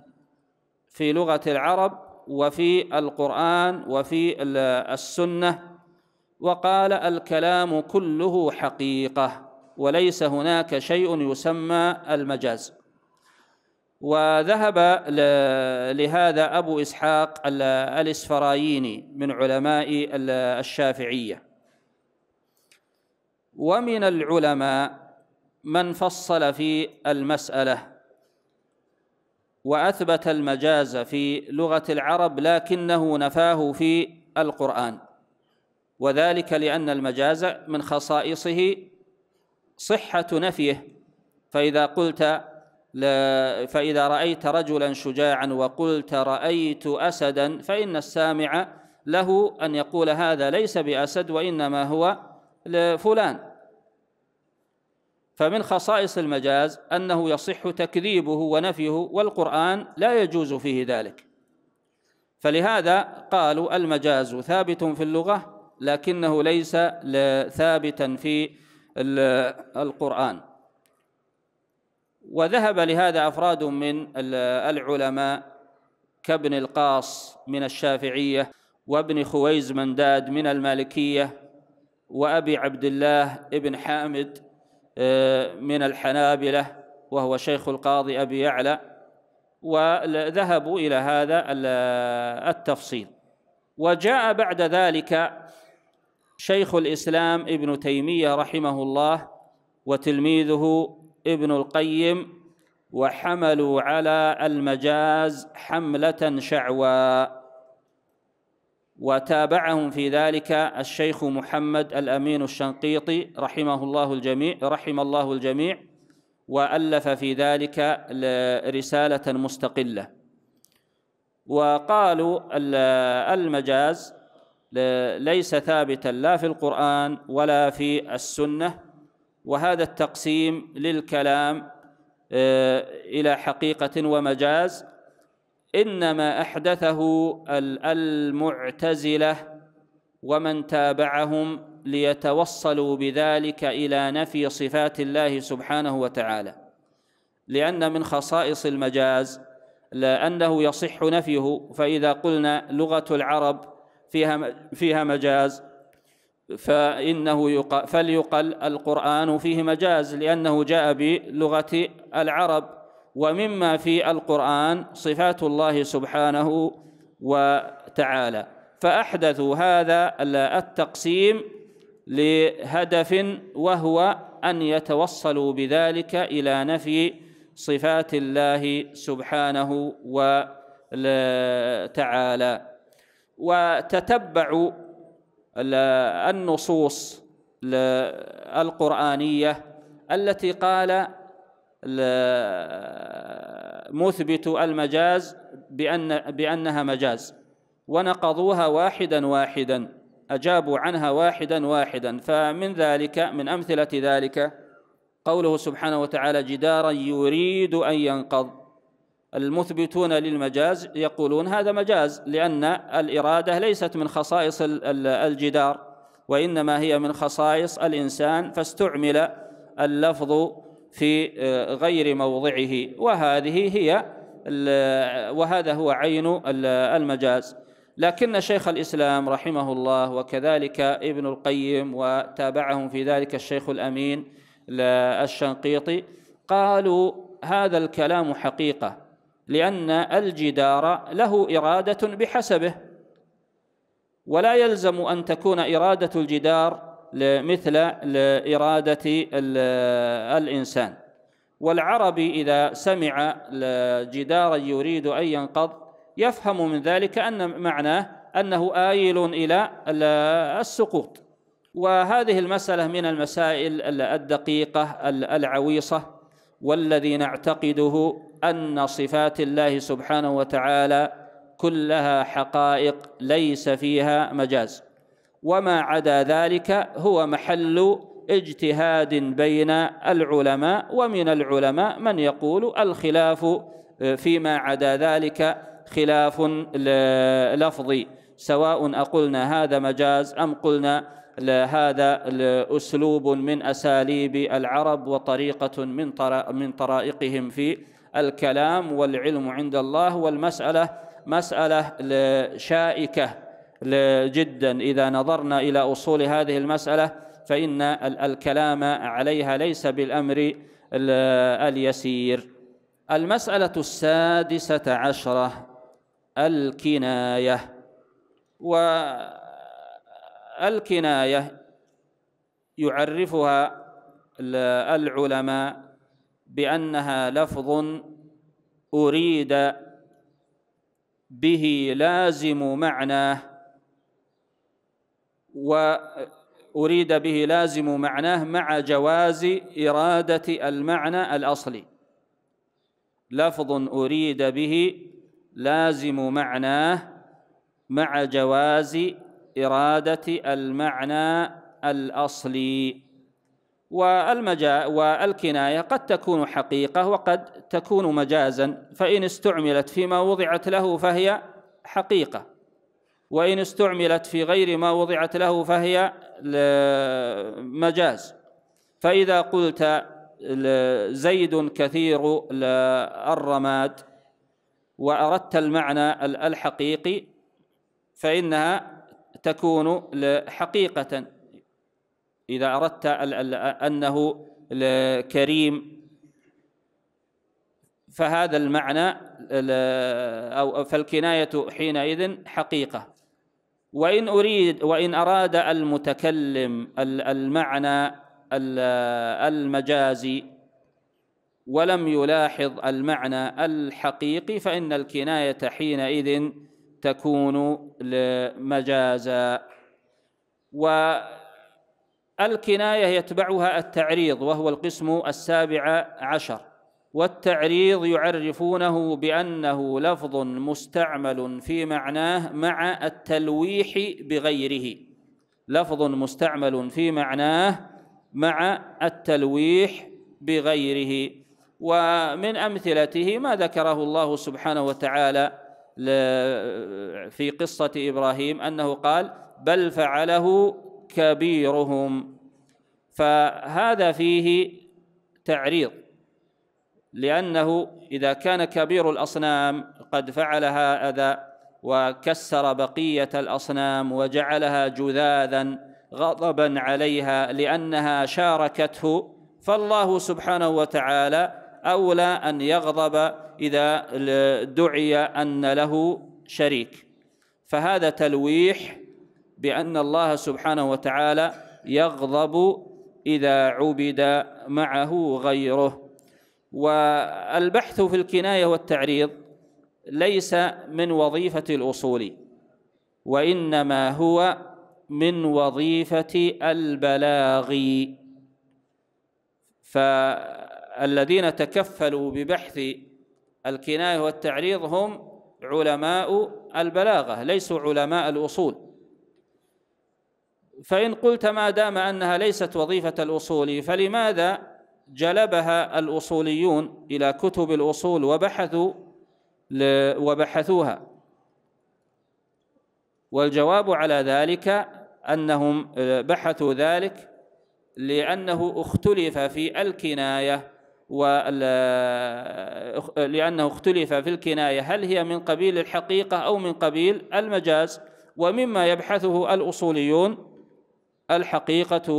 في لغة العرب وفي القرآن وفي السنة وقال الكلام كله حقيقة وليس هناك شيء يسمى المجاز وذهب لهذا أبو إسحاق الإسفرايني من علماء الشافعية ومن العلماء من فصل في المسألة وأثبت المجاز في لغة العرب لكنه نفاه في القرآن وذلك لأن المجاز من خصائصه صحة نفيه فإذا قلت فإذا رأيت رجلا شجاعا وقلت رأيت أسدا فإن السامع له أن يقول هذا ليس بأسد وإنما هو لفلان فمن خصائص المجاز أنه يصح تكذيبه ونفيه والقرآن لا يجوز فيه ذلك فلهذا قالوا المجاز ثابت في اللغة لكنه ليس ثابتا في القرآن وذهب لهذا أفراد من العلماء كابن القاص من الشافعية وابن خويز منداد من المالكية وأبي عبد الله ابن حامد آه، من الحنابلة وهو شيخ القاضي أبي يعلى وذهبوا إلى هذا التفصيل وجاء بعد ذلك شيخ الإسلام ابن تيمية رحمه الله وتلميذه ابن القيم وحملوا على المجاز حملة شعواء وتابعهم في ذلك الشيخ محمد الأمين الشنقيطي رحمه الله الجميع رحم الله الجميع وألف في ذلك رسالة مستقلة وقالوا المجاز ليس ثابتا لا في القرآن ولا في السنة وهذا التقسيم للكلام آه، إلى حقيقة ومجاز إنما أحدثه المعتزلة ومن تابعهم ليتوصلوا بذلك إلى نفي صفات الله سبحانه وتعالى لأن من خصائص المجاز لأنه يصح نفيه فإذا قلنا لغة العرب فيها فيها مجاز فإنه يقال فليقل القرآن فيه مجاز لأنه جاء بلغة العرب ومما في القرآن صفات الله سبحانه وتعالى فأحدثوا هذا التقسيم لهدف وهو أن يتوصلوا بذلك إلى نفي صفات الله سبحانه وتعالى وتتبعوا النصوص القرآنية التي قال مثبت المجاز بأن بأنها مجاز ونقضوها واحدا واحدا أجابوا عنها واحدا واحدا فمن ذلك من أمثلة ذلك قوله سبحانه وتعالى جدارا يريد أن ينقض المثبتون للمجاز يقولون هذا مجاز لأن الإرادة ليست من خصائص الجدار وإنما هي من خصائص الإنسان فاستعمل اللفظ في آه، غير موضعه وهذه هي وهذا هو عين المجاز لكن شيخ الإسلام رحمه الله وكذلك ابن القيم وتابعهم في ذلك الشيخ الأمين الشنقيطي قالوا هذا الكلام حقيقة لأن الجدار له إرادة بحسبه ولا يلزم أن تكون إرادة الجدار مثل إرادة الإنسان والعربي إذا سمع جدارا يريد أن ينقض يفهم من ذلك أن معناه أنه آيل إلى السقوط وهذه المسألة من المسائل الدقيقة العويصة والذي نعتقده أن صفات الله سبحانه وتعالى كلها حقائق ليس فيها مجاز وما عدا ذلك هو محل اجتهاد بين العلماء ومن العلماء من يقول الخلاف فيما عدا ذلك خلاف لفظي سواء أقلنا هذا مجاز أم قلنا هذا أسلوب من أساليب العرب وطريقة من طرائقهم في الكلام والعلم عند الله والمسألة مسألة شائكة جدا إذا نظرنا إلى أصول هذه المسألة فإن الكلام عليها ليس بالأمر اليسير المسألة السادسة عشرة الكناية والكناية يعرفها العلماء بأنها لفظ أريد به لازم معناه وأريد به لازم معناه مع جواز إرادة المعنى الأصلي لفظ أريد به لازم معناه مع جواز إرادة المعنى الأصلي والمجا والكناية قد تكون حقيقة وقد تكون مجازا فإن استعملت فيما وضعت له فهي حقيقة وإن استعملت في غير ما وضعت له فهي مجاز فإذا قلت زيد كثير الرماد وأردت المعنى الحقيقي فإنها تكون حقيقة إذا أردت أنه كريم فهذا المعنى أو فالكناية حينئذ حقيقة وإن أريد وإن أراد المتكلم المعنى المجازي ولم يلاحظ المعنى الحقيقي فإن الكناية حينئذ تكون مجازا و الكناية يتبعها التعريض وهو القسم السابع عشر والتعريض يعرفونه بأنه لفظ مستعمل في معناه مع التلويح بغيره لفظ مستعمل في معناه مع التلويح بغيره ومن أمثلته ما ذكره الله سبحانه وتعالى في قصة إبراهيم أنه قال بل فعله كبيرهم فهذا فيه تعريض لأنه إذا كان كبير الأصنام قد فعل هذا وكسر بقية الأصنام وجعلها جذاذا غضبا عليها لأنها شاركته فالله سبحانه وتعالى أولى أن يغضب إذا دعي أن له شريك فهذا تلويح بأن الله سبحانه وتعالى يغضب إذا عبد معه غيره والبحث في الكناية والتعريض ليس من وظيفة الأصول وإنما هو من وظيفة البلاغ فالذين تكفلوا ببحث الكناية والتعريض هم علماء البلاغة ليسوا علماء الأصول فإن قلت ما دام أنها ليست وظيفة الأصول فلماذا جلبها الأصوليون إلى كتب الأصول وبحثوا وبحثوها والجواب على ذلك أنهم آه، بحثوا ذلك لأنه اختلف في الكناية لأنه اختلف في الكناية هل هي من قبيل الحقيقة أو من قبيل المجاز ومما يبحثه الأصوليون الحقيقة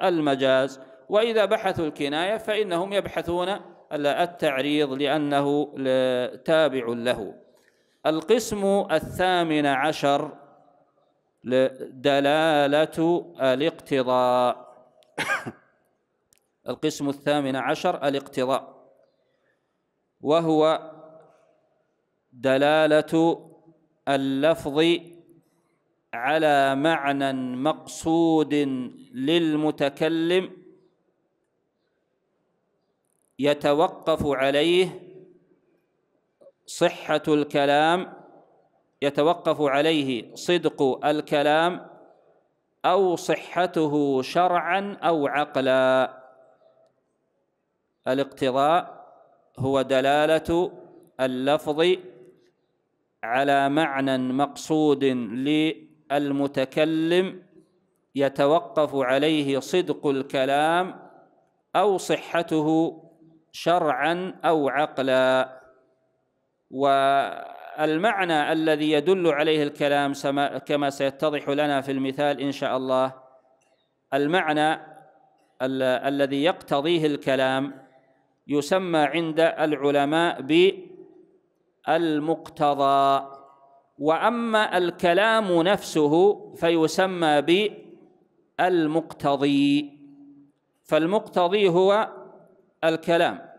والمجاز وإذا بحثوا الكناية فإنهم يبحثون التعريض لأنه تابع له القسم الثامن عشر دلالة الاقتضاء القسم الثامن عشر الاقتضاء وهو دلالة اللفظ على معنى مقصود للمتكلم يتوقف عليه صحة الكلام يتوقف عليه صدق الكلام أو صحته شرعا أو عقلا الاقتضاء هو دلالة اللفظ على معنى مقصود المتكلم يتوقف عليه صدق الكلام أو صحته شرعا أو عقلا والمعنى الذي يدل عليه الكلام كما سيتضح لنا في المثال إن شاء الله المعنى ال الذي يقتضيه الكلام يسمى عند العلماء بالمقتضى واما الكلام نفسه فيسمى بالمقتضي فالمقتضي هو الكلام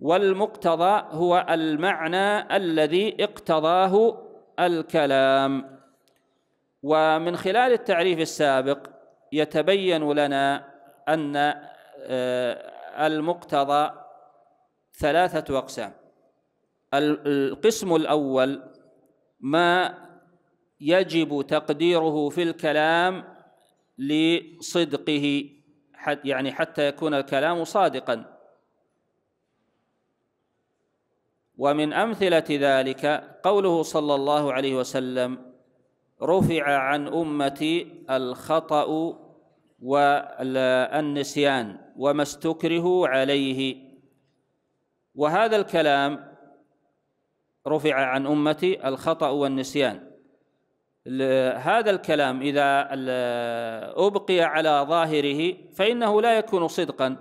والمقتضى هو المعنى الذي اقتضاه الكلام ومن خلال التعريف السابق يتبين لنا ان آه، المقتضى ثلاثه اقسام القسم الاول ما يجب تقديره في الكلام لصدقه يعني حتى يكون الكلام صادقا ومن أمثلة ذلك قوله صلى الله عليه وسلم رفع عن أمتي الخطأ والنسيان وما استكرهوا عليه وهذا الكلام رفع عن أمتي الخطأ والنسيان هذا الكلام إذا أبقي على ظاهره فإنه لا يكون صدقا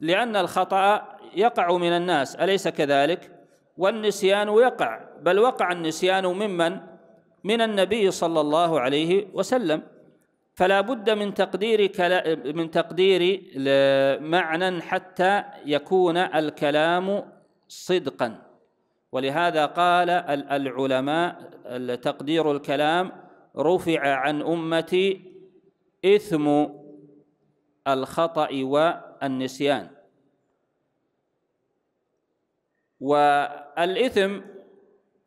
لأن الخطأ يقع من الناس أليس كذلك والنسيان يقع بل وقع النسيان ممن من النبي صلى الله عليه وسلم فلا بد من تقدير من تقدير معنى حتى يكون الكلام صدقا ولهذا قال العلماء تقدير الكلام رفع عن أمتي إثم الخطأ والنسيان والإثم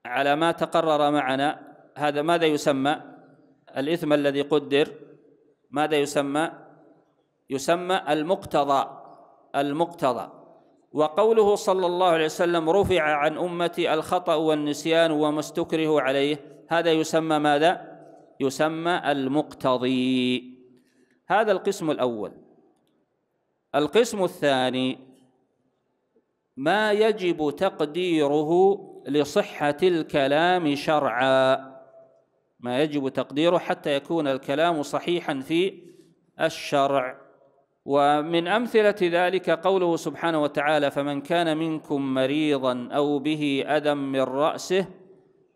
على ما تقرر معنا هذا ماذا يسمى الإثم الذي قدر ماذا يسمى يسمى المقتضى المقتضى وقوله صلى الله عليه وسلم رفع عن أمتي الخطأ والنسيان وما استكره عليه هذا يسمى ماذا؟ يسمى المقتضي هذا القسم الأول القسم الثاني ما يجب تقديره لصحة الكلام شرعا ما يجب تقديره حتى يكون الكلام صحيحا في الشرع ومن امثله ذلك قوله سبحانه وتعالى فمن كان منكم مريضا او به اذى من راسه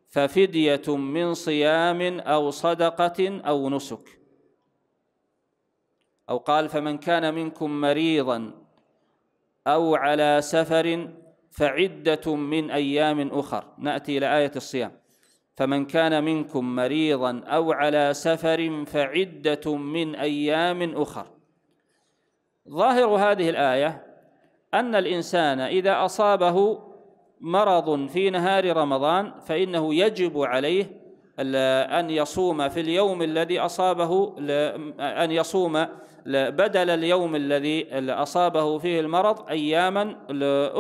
ففديه من صيام او صدقه او نسك او قال فمن كان منكم مريضا او على سفر فعده من ايام اخر ناتي الى ايه الصيام فمن كان منكم مريضا او على سفر فعده من ايام اخر ظاهر هذه الآية أن الإنسان إذا أصابه مرض في نهار رمضان فإنه يجب عليه أن يصوم في اليوم الذي أصابه أن يصوم بدل اليوم الذي أصابه فيه المرض أياما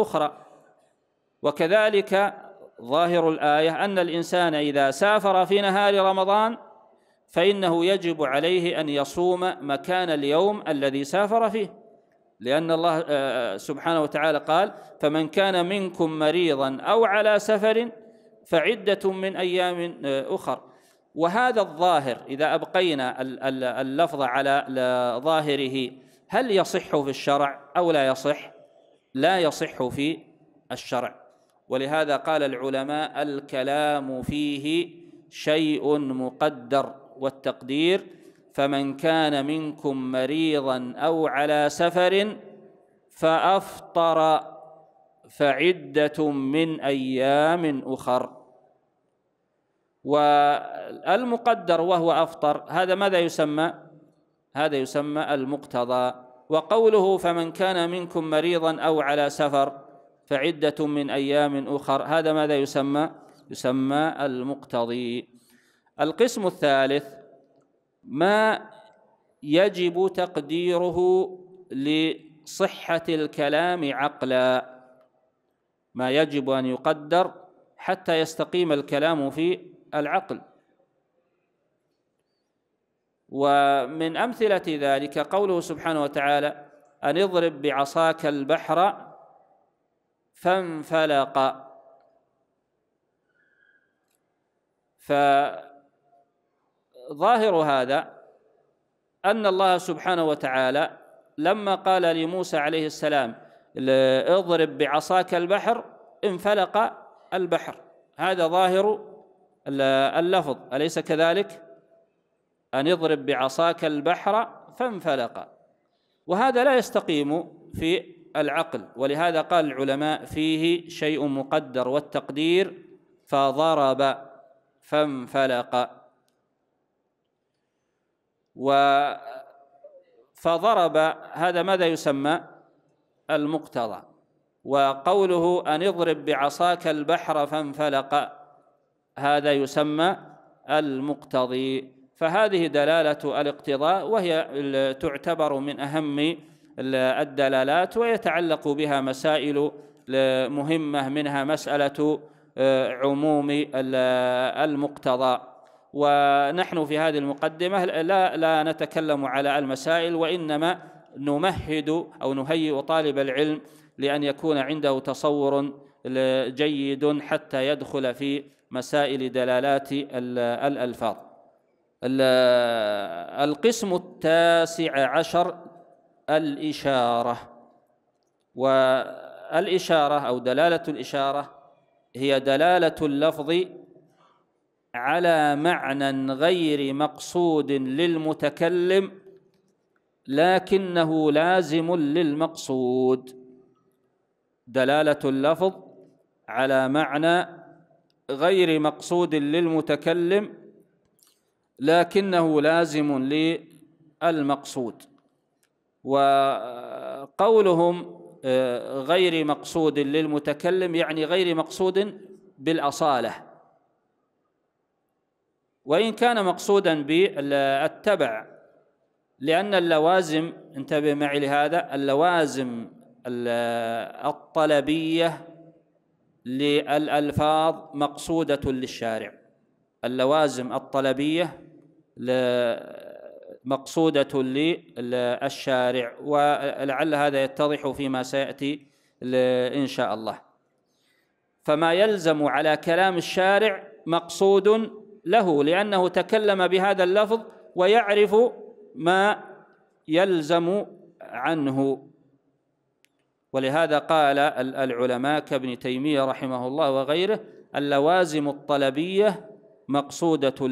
أخرى وكذلك ظاهر الآية أن الإنسان إذا سافر في نهار رمضان فإنه يجب عليه أن يصوم مكان اليوم الذي سافر فيه لأن الله آه، آه، سبحانه وتعالى قال فمن كان منكم مريضا أو على سفر فعدة من أيام آه، أخر وهذا الظاهر إذا أبقينا اللفظ على ظاهره هل يصح في الشرع أو لا يصح لا يصح في الشرع ولهذا قال العلماء الكلام فيه شيء مقدر والتقدير فمن كان منكم مريضا او على سفر فافطر فعده من ايام اخر والمقدر وهو افطر هذا ماذا يسمى هذا يسمى المقتضى وقوله فمن كان منكم مريضا او على سفر فعده من ايام اخر هذا ماذا يسمى يسمى المقتضي القسم الثالث ما يجب تقديره لصحة الكلام عقلا ما يجب أن يقدر حتى يستقيم الكلام في العقل ومن أمثلة ذلك قوله سبحانه وتعالى أن اضرب بعصاك البحر فانفلق ف ظاهر هذا أن الله سبحانه وتعالى لما قال لموسى عليه السلام اضرب بعصاك البحر انفلق البحر هذا ظاهر اللفظ أليس كذلك أن اضرب بعصاك البحر فانفلق وهذا لا يستقيم في العقل ولهذا قال العلماء فيه شيء مقدر والتقدير فضرب فانفلق و فضرب هذا ماذا يسمى المقتضى وقوله أن اضرب بعصاك البحر فانفلق هذا يسمى المقتضي فهذه دلالة الاقتضاء وهي تعتبر من أهم الدلالات ويتعلق بها مسائل مهمة منها مسألة آه، عموم المقتضى ونحن في هذه المقدمة لا لا نتكلم على المسائل وإنما نمهد أو نهيئ طالب العلم لأن يكون عنده تصور جيد حتى يدخل في مسائل دلالات الألفاظ القسم التاسع عشر الإشارة والإشارة أو دلالة الإشارة هي دلالة اللفظ على معنى غير مقصود للمتكلم لكنه لازم للمقصود دلاله اللفظ على معنى غير مقصود للمتكلم لكنه لازم للمقصود وقولهم آه، غير مقصود للمتكلم يعني غير مقصود بالاصاله وإن كان مقصودا بالتبع لأن اللوازم انتبه معي لهذا اللوازم الطلبية للألفاظ مقصودة للشارع اللوازم الطلبية مقصودة للشارع ولعل هذا يتضح فيما سيأتي إن شاء الله فما يلزم على كلام الشارع مقصود له لأنه تكلم بهذا اللفظ ويعرف ما يلزم عنه ولهذا قال العلماء كابن تيمية رحمه الله وغيره اللوازم الطلبية مقصودة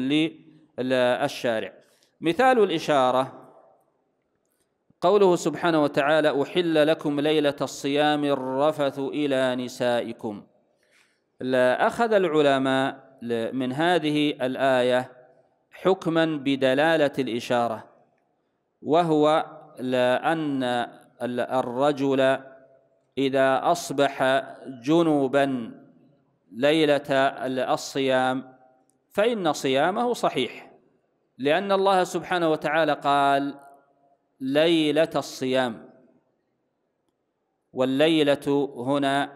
للشارع مثال الإشارة قوله سبحانه وتعالى أحل لكم ليلة الصيام الرفث إلى نسائكم لا أخذ العلماء من هذه الآية حكما بدلالة الإشارة وهو أن الرجل إذا أصبح جنوبا ليلة الصيام فإن صيامه صحيح لأن الله سبحانه وتعالى قال ليلة الصيام والليلة هنا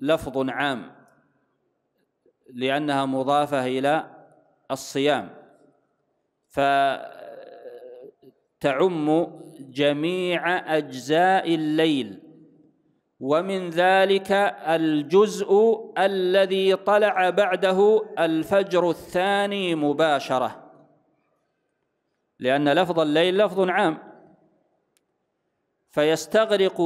لفظ عام لأنها مضافة إلى الصيام فتعم جميع أجزاء الليل ومن ذلك الجزء الذي طلع بعده الفجر الثاني مباشرة لأن لفظ الليل لفظ عام فيستغرق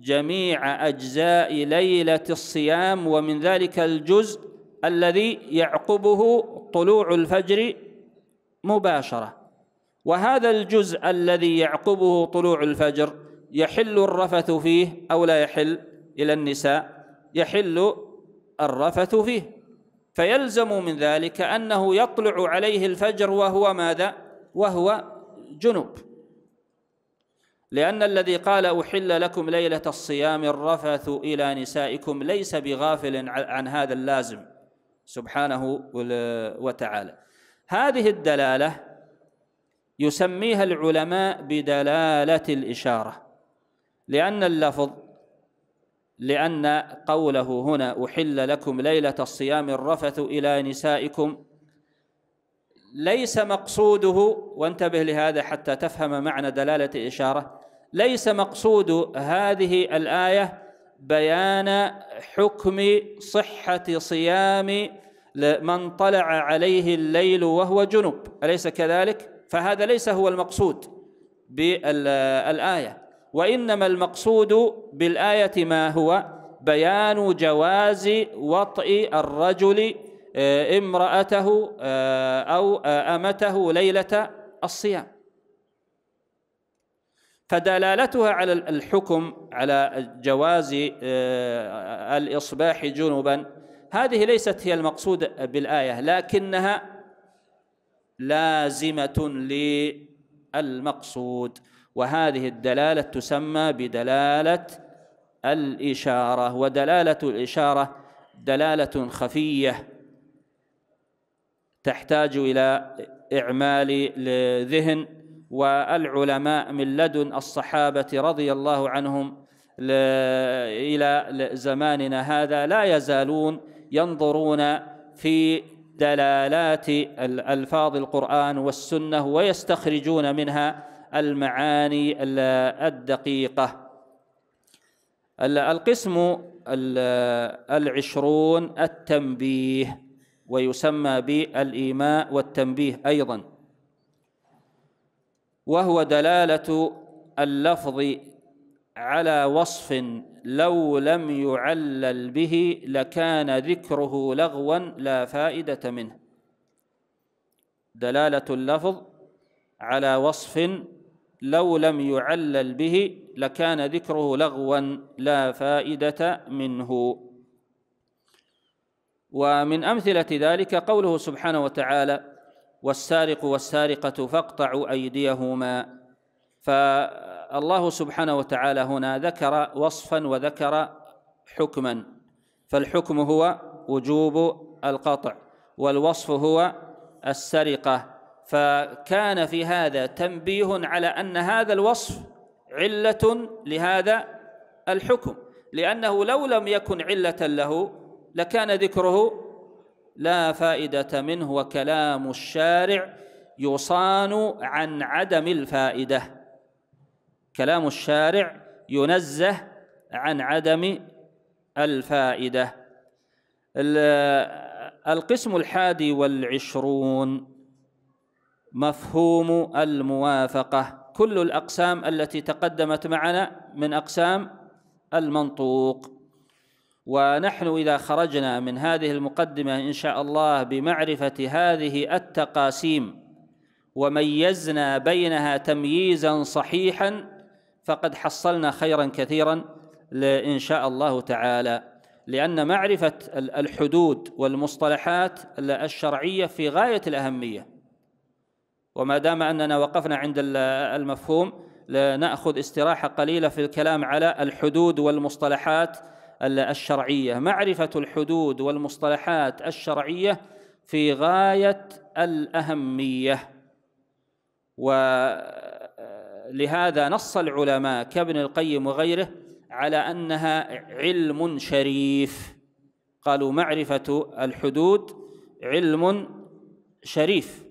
جميع أجزاء ليلة الصيام ومن ذلك الجزء الذي يعقبه طلوع الفجر مباشرة وهذا الجزء الذي يعقبه طلوع الفجر يحل الرفث فيه أو لا يحل إلى النساء يحل الرفث فيه فيلزم من ذلك أنه يطلع عليه الفجر وهو ماذا؟ وهو جنب لأن الذي قال أحل لكم ليلة الصيام الرفث إلى نسائكم ليس بغافل عن هذا اللازم سبحانه وتعالى هذه الدلاله يسميها العلماء بدلاله الاشاره لان اللفظ لان قوله هنا احل لكم ليله الصيام الرفث الى نسائكم ليس مقصوده وانتبه لهذا حتى تفهم معنى دلاله الاشاره ليس مقصود هذه الايه بيان حكم صحة صيام من طلع عليه الليل وهو جنب أليس كذلك؟ فهذا ليس هو المقصود بالآية وإنما المقصود بالآية ما هو بيان جواز وطئ الرجل آه، امرأته آه، أو آه، أمته ليلة الصيام فدلالتها على الحكم على جواز آه، الإصباح جنبا هذه ليست هي المقصود بالآية لكنها لازمة للمقصود وهذه الدلالة تسمى بدلالة الإشارة ودلالة الإشارة دلالة خفية تحتاج إلى إعمال ذهن والعلماء من لدن الصحابة رضي الله عنهم إلى زماننا هذا لا يزالون ينظرون في دلالات الألفاظ القرآن والسنة ويستخرجون منها المعاني الدقيقة القسم العشرون التنبيه ويسمى بالإيماء والتنبيه أيضاً وهو دلالة اللفظ على وصف لو لم يعلل به لكان ذكره لغوا لا فائدة منه دلالة اللفظ على وصف لو لم يعلل به لكان ذكره لغوا لا فائدة منه ومن أمثلة ذلك قوله سبحانه وتعالى والسارق والسارقة فاقطعوا أيديهما فالله سبحانه وتعالى هنا ذكر وصفا وذكر حكما فالحكم هو وجوب القطع والوصف هو السرقة فكان في هذا تنبيه على أن هذا الوصف علة لهذا الحكم لأنه لو لم يكن علة له لكان ذكره لا فائدة منه وكلام الشارع يصان عن عدم الفائدة كلام الشارع ينزه عن عدم الفائدة القسم الحادي والعشرون مفهوم الموافقة كل الأقسام التي تقدمت معنا من أقسام المنطوق ونحن إذا خرجنا من هذه المقدمة إن شاء الله بمعرفة هذه التقاسيم وميزنا بينها تمييزا صحيحا فقد حصلنا خيرا كثيرا إن شاء الله تعالى لأن معرفة الحدود والمصطلحات الشرعية في غاية الأهمية وما دام أننا وقفنا عند المفهوم لنأخذ استراحة قليلة في الكلام على الحدود والمصطلحات الشرعيه معرفه الحدود والمصطلحات الشرعيه في غايه الاهميه ولهذا آه، نص العلماء كابن القيم وغيره على انها علم شريف قالوا معرفه الحدود علم شريف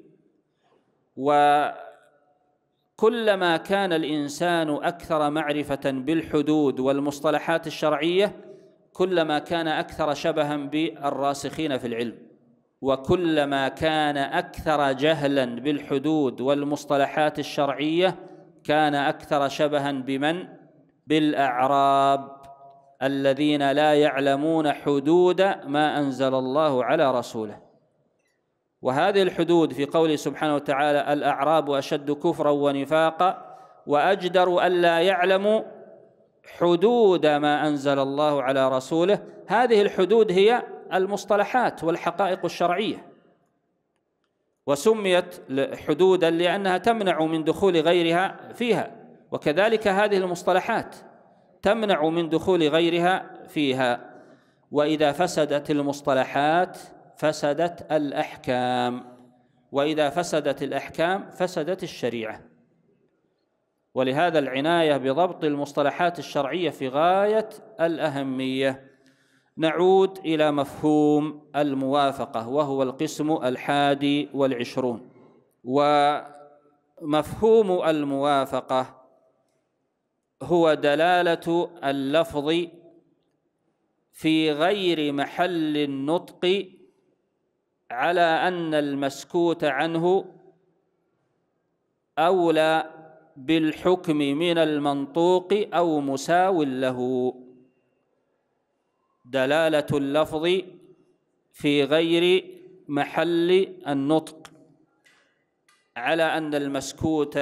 وكلما كان الانسان اكثر معرفه بالحدود والمصطلحات الشرعيه كلما كان اكثر شبها بالراسخين في العلم وكلما كان اكثر جهلا بالحدود والمصطلحات الشرعيه كان اكثر شبها بمن بالاعراب الذين لا يعلمون حدود ما انزل الله على رسوله وهذه الحدود في قوله سبحانه وتعالى الاعراب اشد كفرا ونفاقا واجدر الا يعلموا حدود ما أنزل الله على رسوله هذه الحدود هي المصطلحات والحقائق الشرعية وسميت حدودا لأنها تمنع من دخول غيرها فيها وكذلك هذه المصطلحات تمنع من دخول غيرها فيها وإذا فسدت المصطلحات فسدت الأحكام وإذا فسدت الأحكام فسدت الشريعة ولهذا العنايه بضبط المصطلحات الشرعيه في غايه الاهميه نعود الى مفهوم الموافقه وهو القسم الحادي والعشرون ومفهوم الموافقه هو دلاله اللفظ في غير محل النطق على ان المسكوت عنه اولى بالحكم من المنطوق أو مساو له دلالة اللفظ في غير محل النطق على أن المسكوت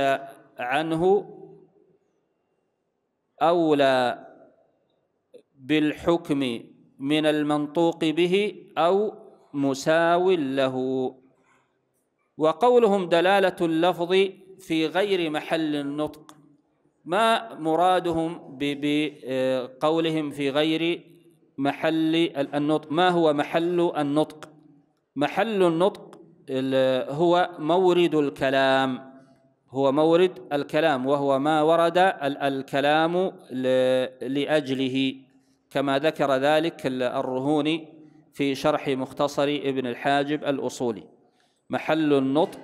عنه أولى بالحكم من المنطوق به أو مساو له وقولهم دلالة اللفظ في غير محل النطق ما مرادهم بقولهم آه، في غير محل النطق ما هو محل النطق محل النطق هو مورد الكلام هو مورد الكلام وهو ما ورد الكلام لأجله كما ذكر ذلك الرهوني في شرح مختصر ابن الحاجب الأصولي محل النطق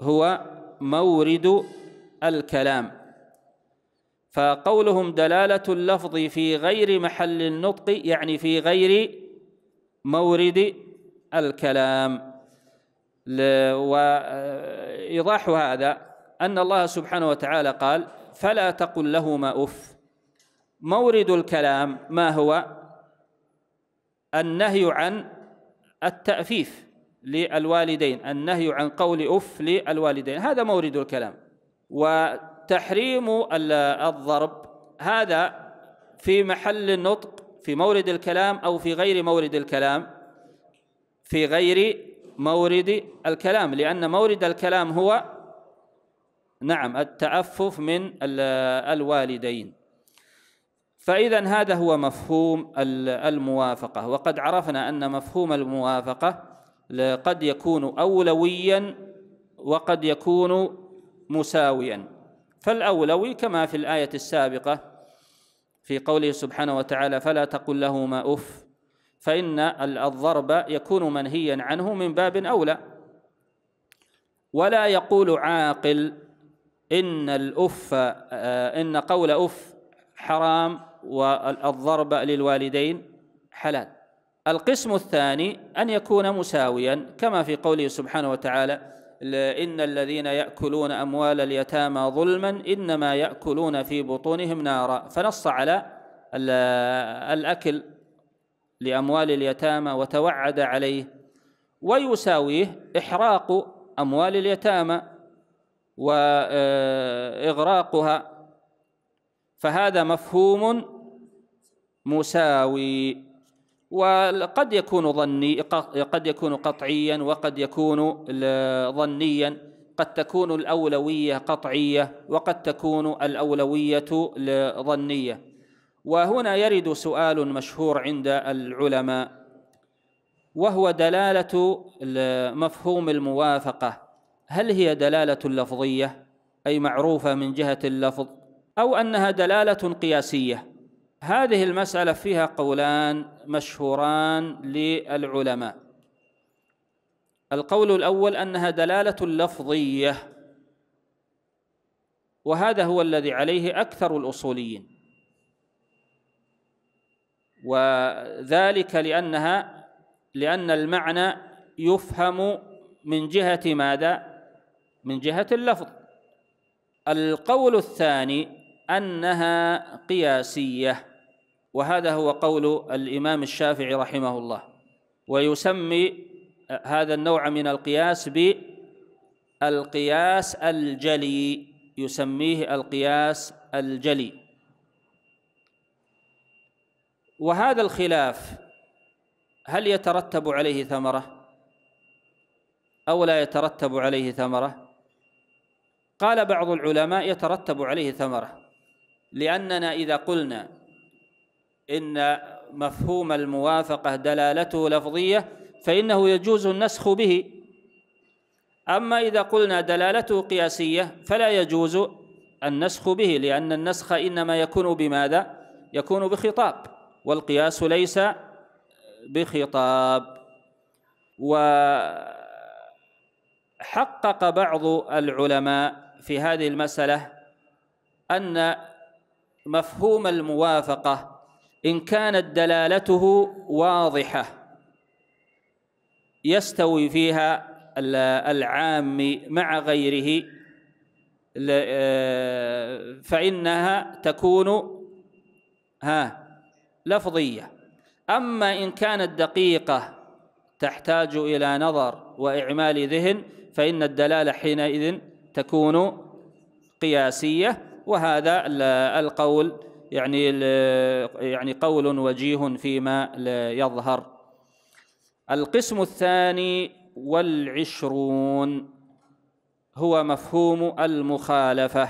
هو مورد الكلام فقولهم دلالة اللفظ في غير محل النطق يعني في غير مورد الكلام وإيضاح هذا أن الله سبحانه وتعالى قال فلا تقل لهما أف مورد الكلام ما هو النهي عن التأفيف للوالدين النهي عن قول أف للوالدين هذا مورد الكلام وتحريم الضرب هذا في محل النطق في مورد الكلام أو في غير مورد الكلام في غير مورد الكلام لأن مورد الكلام هو نعم التعفف من الوالدين فإذا هذا هو مفهوم الموافقة وقد عرفنا أن مفهوم الموافقة قد يكون أولويا وقد يكون مساويا فالأولوي كما في الآية السابقة في قوله سبحانه وتعالى فلا تقل لهما أف فإن الضرب يكون منهيا عنه من باب أولى ولا يقول عاقل إن الأف إن قول أف حرام والضرب للوالدين حلال القسم الثاني أن يكون مساويا كما في قوله سبحانه وتعالى إن الذين يأكلون أموال اليتامى ظلما إنما يأكلون في بطونهم نارا فنص على الأكل لأموال اليتامى وتوعد عليه ويساويه إحراق أموال اليتامى وإغراقها آه، فهذا مفهوم مساوي وقد يكون ظني قد يكون قطعيا وقد يكون ظنيا قد تكون الأولوية قطعية وقد تكون الأولوية ظنية وهنا يرد سؤال مشهور عند العلماء وهو دلالة مفهوم الموافقة هل هي دلالة لفظية أي معروفة من جهة اللفظ أو أنها دلالة قياسية هذه المسألة فيها قولان مشهوران للعلماء القول الأول أنها دلالة لفظية وهذا هو الذي عليه أكثر الأصوليين وذلك لأنها لأن المعنى يفهم من جهة ماذا؟ من جهة اللفظ القول الثاني أنها قياسية وهذا هو قول الإمام الشافعي رحمه الله ويسمي هذا النوع من القياس بالقياس الجلي يسميه القياس الجلي وهذا الخلاف هل يترتب عليه ثمرة أو لا يترتب عليه ثمرة قال بعض العلماء يترتب عليه ثمرة لأننا إذا قلنا إن مفهوم الموافقة دلالته لفظية فإنه يجوز النسخ به أما إذا قلنا دلالته قياسية فلا يجوز النسخ به لأن النسخ إنما يكون بماذا؟ يكون بخطاب والقياس ليس بخطاب وحقق بعض العلماء في هذه المسألة أن مفهوم الموافقة إن كانت دلالته واضحة يستوي فيها العام مع غيره آه، فإنها تكون ها لفظية أما إن كانت دقيقة تحتاج إلى نظر وإعمال ذهن فإن الدلالة حينئذ تكون قياسية وهذا القول يعني يعني قول وجيه فيما لا يظهر القسم الثاني والعشرون هو مفهوم المخالفة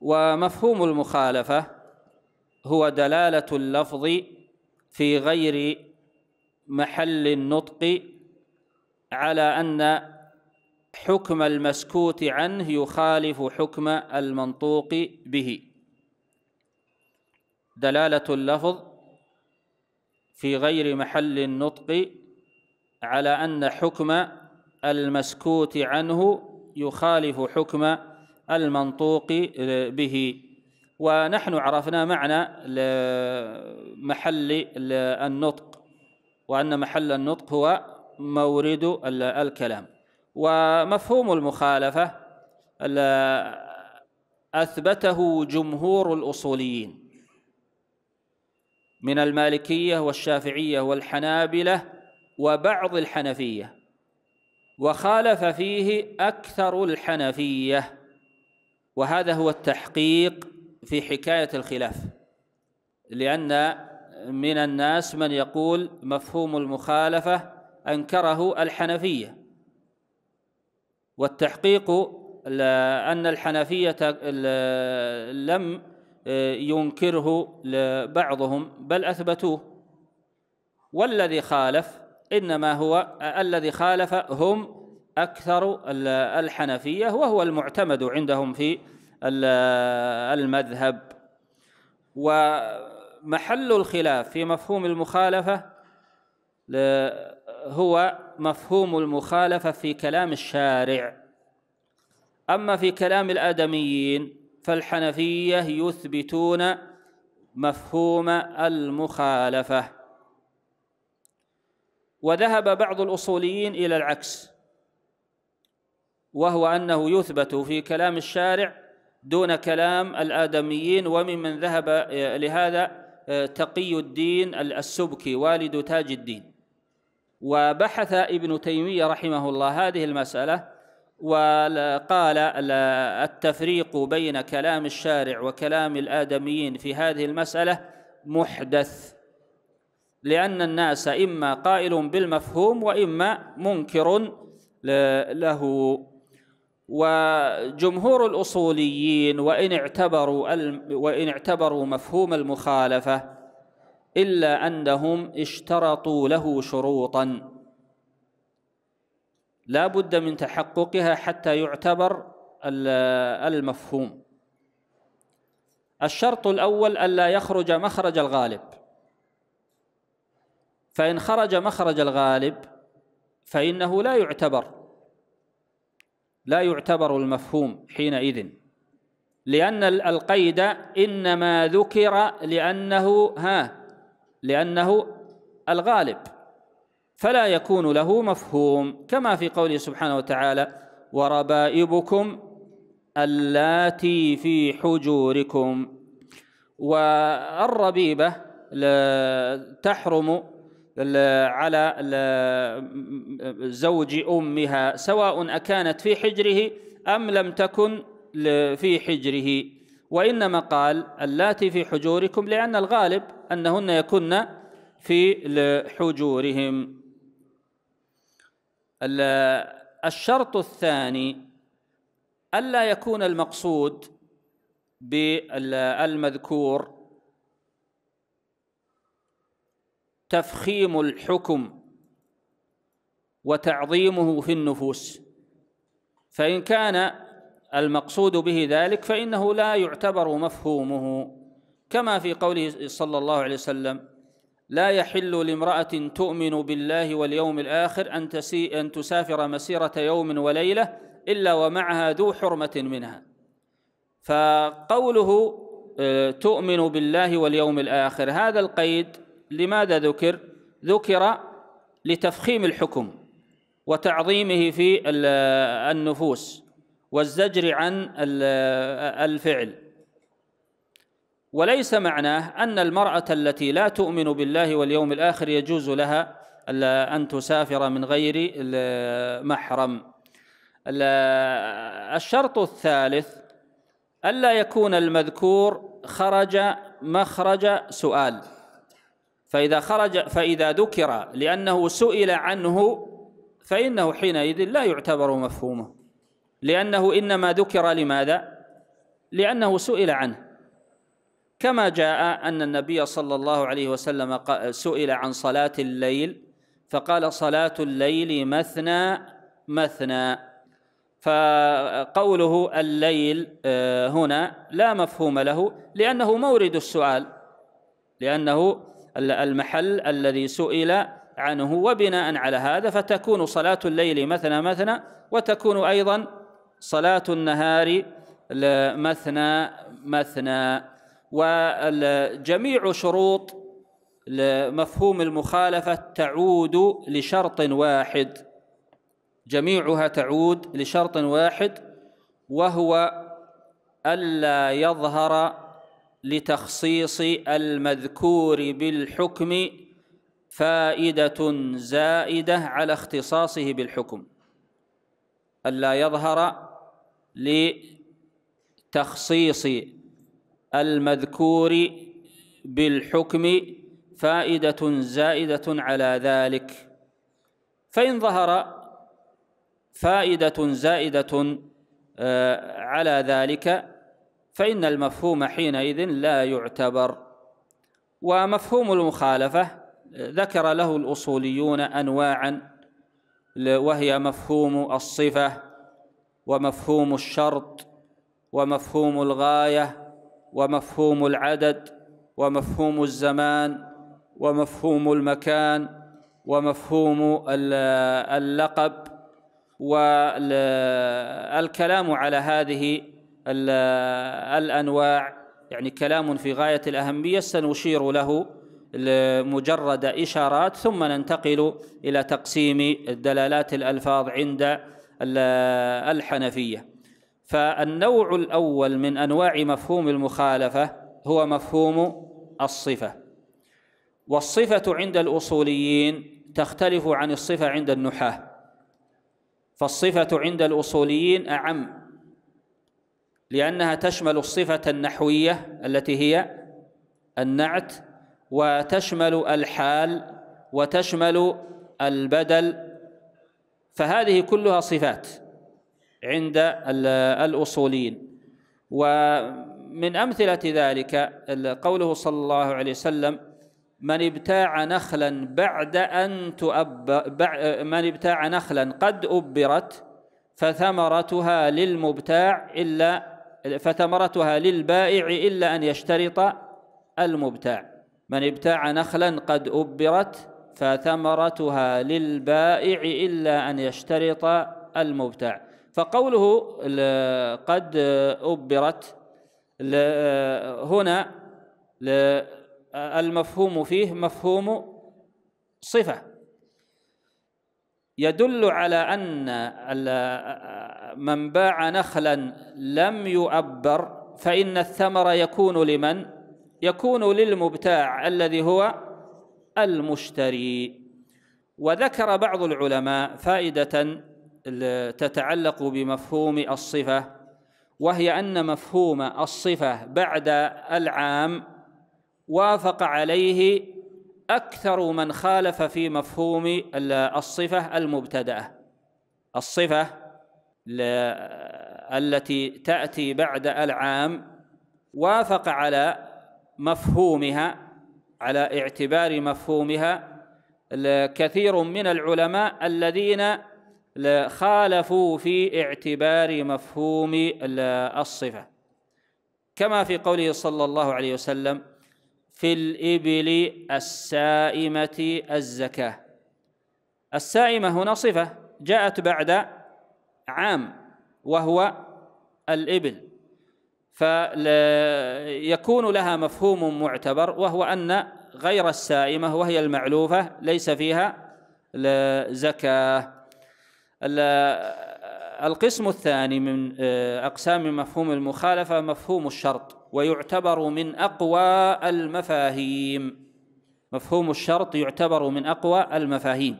ومفهوم المخالفة هو دلالة اللفظ في غير محل النطق على أن حكم المسكوت عنه يخالف حكم المنطوق به دلالة اللفظ في غير محل النطق على أن حكم المسكوت عنه يخالف حكم المنطوق به ونحن عرفنا معنى محل النطق وأن محل النطق هو مورد الكلام ومفهوم المخالفة أثبته جمهور الأصوليين من المالكية والشافعية والحنابلة وبعض الحنفية وخالف فيه أكثر الحنفية وهذا هو التحقيق في حكاية الخلاف لأن من الناس من يقول مفهوم المخالفة أنكره الحنفية والتحقيق أن الحنفية لم ينكره بعضهم بل اثبتوه والذي خالف انما هو الذي خالف هم اكثر الحنفيه وهو المعتمد عندهم في المذهب ومحل الخلاف في مفهوم المخالفه هو مفهوم المخالفه في كلام الشارع اما في كلام الادميين فالحنفية يثبتون مفهوم المخالفة وذهب بعض الأصوليين إلى العكس وهو أنه يثبت في كلام الشارع دون كلام الآدميين وممن ذهب آه، لهذا آه، تقي الدين السبكي والد تاج الدين وبحث ابن تيمية رحمه الله هذه المسألة وقال التفريق بين كلام الشارع وكلام الآدميين في هذه المسألة محدث لأن الناس إما قائل بالمفهوم وإما منكر له وجمهور الأصوليين وإن اعتبروا وإن اعتبروا مفهوم المخالفة إلا أنهم اشترطوا له شروطاً لا بد من تحققها حتى يعتبر المفهوم الشرط الأول ألا يخرج مخرج الغالب فإن خرج مخرج الغالب فإنه لا يعتبر لا يعتبر المفهوم حينئذ لأن القيد إنما ذكر لأنه ها لأنه الغالب فلا يكون له مفهوم كما في قوله سبحانه وتعالى وربائبكم اللاتي في حجوركم والربيبه تحرم على زوج امها سواء اكانت في حجره ام لم تكن في حجره وانما قال اللاتي في حجوركم لان الغالب انهن يكن في حجورهم الشرط الثاني ألا يكون المقصود بالمذكور تفخيم الحكم وتعظيمه في النفوس فإن كان المقصود به ذلك فإنه لا يعتبر مفهومه كما في قوله صلى الله عليه وسلم لا يحل لامرأة تؤمن بالله واليوم الآخر أن, تسي أن تسافر مسيرة يوم وليلة إلا ومعها ذو حرمة منها فقوله آه، تؤمن بالله واليوم الآخر هذا القيد لماذا ذكر؟ ذكر لتفخيم الحكم وتعظيمه في النفوس والزجر عن الفعل وليس معناه أن المرأة التي لا تؤمن بالله واليوم الآخر يجوز لها أن تسافر من غير محرم الشرط الثالث ألا يكون المذكور خرج مخرج سؤال فإذا خرج فإذا ذكر لأنه سئل عنه فإنه حينئذ لا يعتبر مفهومه لأنه إنما ذكر لماذا؟ لأنه سئل عنه كما جاء أن النبي صلى الله عليه وسلم سئل عن صلاة الليل فقال صلاة الليل مثنى مثنى فقوله الليل آه، هنا لا مفهوم له لأنه مورد السؤال لأنه المحل الذي سئل عنه وبناء على هذا فتكون صلاة الليل مثنى مثنى وتكون أيضا صلاة النهار مثنى مثنى وجميع شروط مفهوم المخالفة تعود لشرط واحد جميعها تعود لشرط واحد وهو ألا يظهر لتخصيص المذكور بالحكم فائدة زائدة على اختصاصه بالحكم ألا يظهر لتخصيص المذكور بالحكم فائدة زائدة على ذلك فإن ظهر فائدة زائدة آه، على ذلك فإن المفهوم حينئذ لا يعتبر ومفهوم المخالفة ذكر له الأصوليون أنواعا وهي مفهوم الصفة ومفهوم الشرط ومفهوم الغاية ومفهوم العدد ومفهوم الزمان ومفهوم المكان ومفهوم اللقب والكلام على هذه الأنواع يعني كلام في غاية الأهمية سنشير له مجرد إشارات ثم ننتقل إلى تقسيم دلالات الألفاظ عند الحنفية فالنوع الأول من أنواع مفهوم المخالفة هو مفهوم الصفة والصفة عند الأصوليين تختلف عن الصفة عند النحاة فالصفة عند الأصوليين أعم لأنها تشمل الصفة النحوية التي هي النعت وتشمل الحال وتشمل البدل فهذه كلها صفات عند الأصوليين ومن أمثلة ذلك قوله صلى الله عليه وسلم من ابتاع نخلا بعد أن تؤب من ابتاع نخلا قد أبرت فثمرتها للمبتاع إلا فثمرتها للبائع إلا أن يشترط المبتاع من ابتاع نخلا قد أبرت فثمرتها للبائع إلا أن يشترط المبتاع فقوله قد أبرت هنا المفهوم فيه مفهوم صفة يدل على أن من باع نخلا لم يؤبر فإن الثمر يكون لمن؟ يكون للمبتاع الذي هو المشتري وذكر بعض العلماء فائدة تتعلق بمفهوم الصفة وهي أن مفهوم الصفة بعد العام وافق عليه أكثر من خالف في مفهوم الصفة المبتدأة الصفة التي تأتي بعد العام وافق على مفهومها على اعتبار مفهومها كثير من العلماء الذين خالفوا في اعتبار مفهوم الصفة كما في قوله صلى الله عليه وسلم في الإبل السائمة الزكاة السائمة هنا صفة جاءت بعد عام وهو الإبل فيكون لها مفهوم معتبر وهو أن غير السائمة وهي المعلوفة ليس فيها زكاه القسم الثاني من آه، أقسام مفهوم المخالفة مفهوم الشرط ويعتبر من أقوى المفاهيم مفهوم الشرط يعتبر من أقوى المفاهيم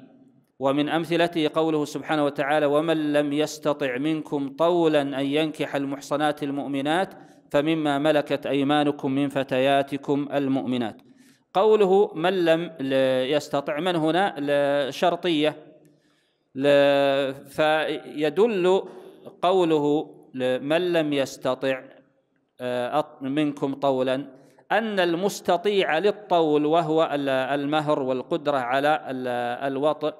ومن أمثلته قوله سبحانه وتعالى ومن لم يستطع منكم طولا أن ينكح المحصنات المؤمنات فمما ملكت أيمانكم من فتياتكم المؤمنات قوله من لم يستطع من هنا شرطية فيدل قوله من لم يستطع آه، منكم طولا أن المستطيع للطول وهو المهر والقدرة على الوطئ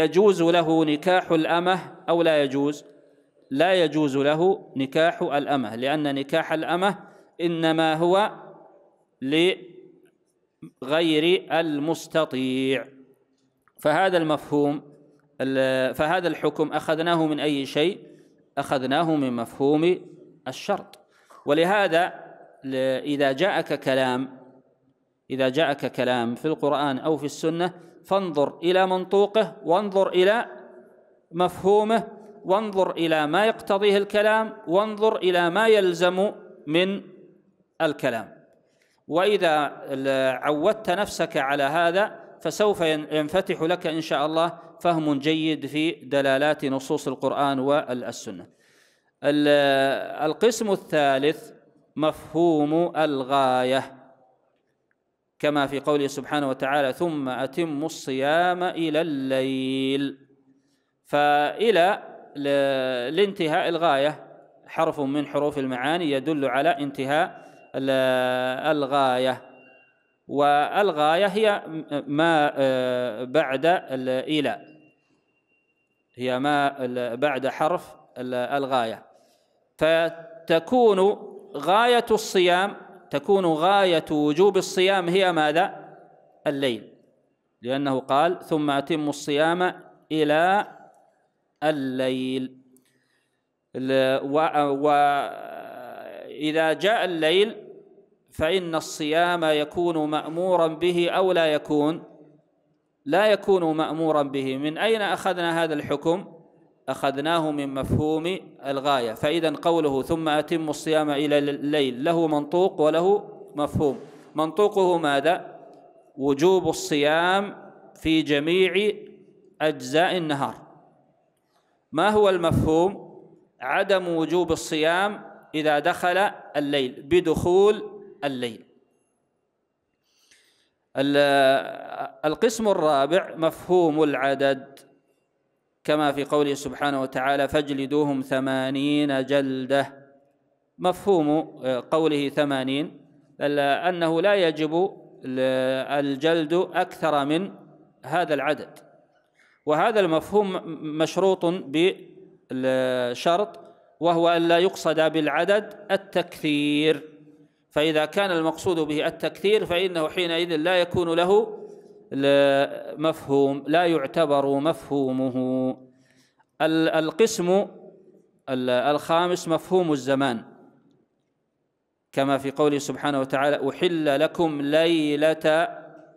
يجوز له نكاح الأمة أو لا يجوز لا يجوز له نكاح الأمة لأن نكاح الأمة إنما هو لغير المستطيع فهذا المفهوم فهذا الحكم أخذناه من أي شيء أخذناه من مفهوم الشرط ولهذا إذا جاءك كلام إذا جاءك كلام في القرآن أو في السنة فانظر إلى منطوقه وانظر إلى مفهومه وانظر إلى ما يقتضيه الكلام وانظر إلى ما يلزم من الكلام وإذا عودت نفسك على هذا فسوف ينفتح لك ان شاء الله فهم جيد في دلالات نصوص القران والسنه. القسم الثالث مفهوم الغايه كما في قوله سبحانه وتعالى ثم اتم الصيام الى الليل فالى لانتهاء الغايه حرف من حروف المعاني يدل على انتهاء الغايه والغاية هي ما آه، بعد الإلى هي ما بعد حرف الغاية فتكون غاية الصيام تكون غاية وجوب الصيام هي ماذا؟ الليل لأنه قال ثم أتم الصيام إلى الليل وإذا جاء الليل فإن الصيام يكون مأمورا به أو لا يكون لا يكون مأمورا به من أين أخذنا هذا الحكم؟ أخذناه من مفهوم الغاية فإذا قوله ثم أتم الصيام إلى الليل له منطوق وله مفهوم منطوقه ماذا؟ وجوب الصيام في جميع أجزاء النهار ما هو المفهوم؟ عدم وجوب الصيام إذا دخل الليل بدخول الليل القسم الرابع مفهوم العدد كما في قوله سبحانه وتعالى فاجلدوهم ثمانين جلدة مفهوم آه، قوله ثمانين أنه لا يجب الجلد أكثر من هذا العدد وهذا المفهوم مشروط بشرط وهو أن لا يقصد بالعدد التكثير فإذا كان المقصود به التكثير فإنه حينئذ لا يكون له مفهوم لا يعتبر مفهومه القسم الخامس مفهوم الزمان كما في قوله سبحانه وتعالى أحل لكم ليلة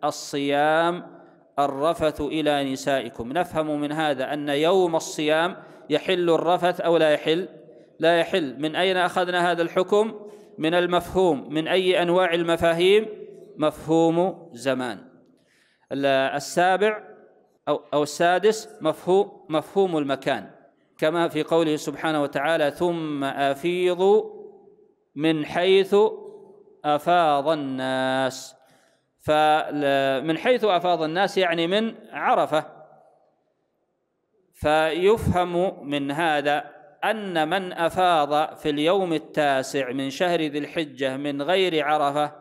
الصيام الرفث إلى نسائكم نفهم من هذا أن يوم الصيام يحل الرفث أو لا يحل لا يحل من أين أخذنا هذا الحكم؟ من المفهوم من أي أنواع المفاهيم مفهوم زمان السابع أو, أو السادس مفهوم, مفهوم المكان كما في قوله سبحانه وتعالى ثم أفيضوا من حيث أفاض الناس فمن حيث أفاض الناس يعني من عرفة فيفهم من هذا أن من أفاض في اليوم التاسع من شهر ذي الحجة من غير عرفة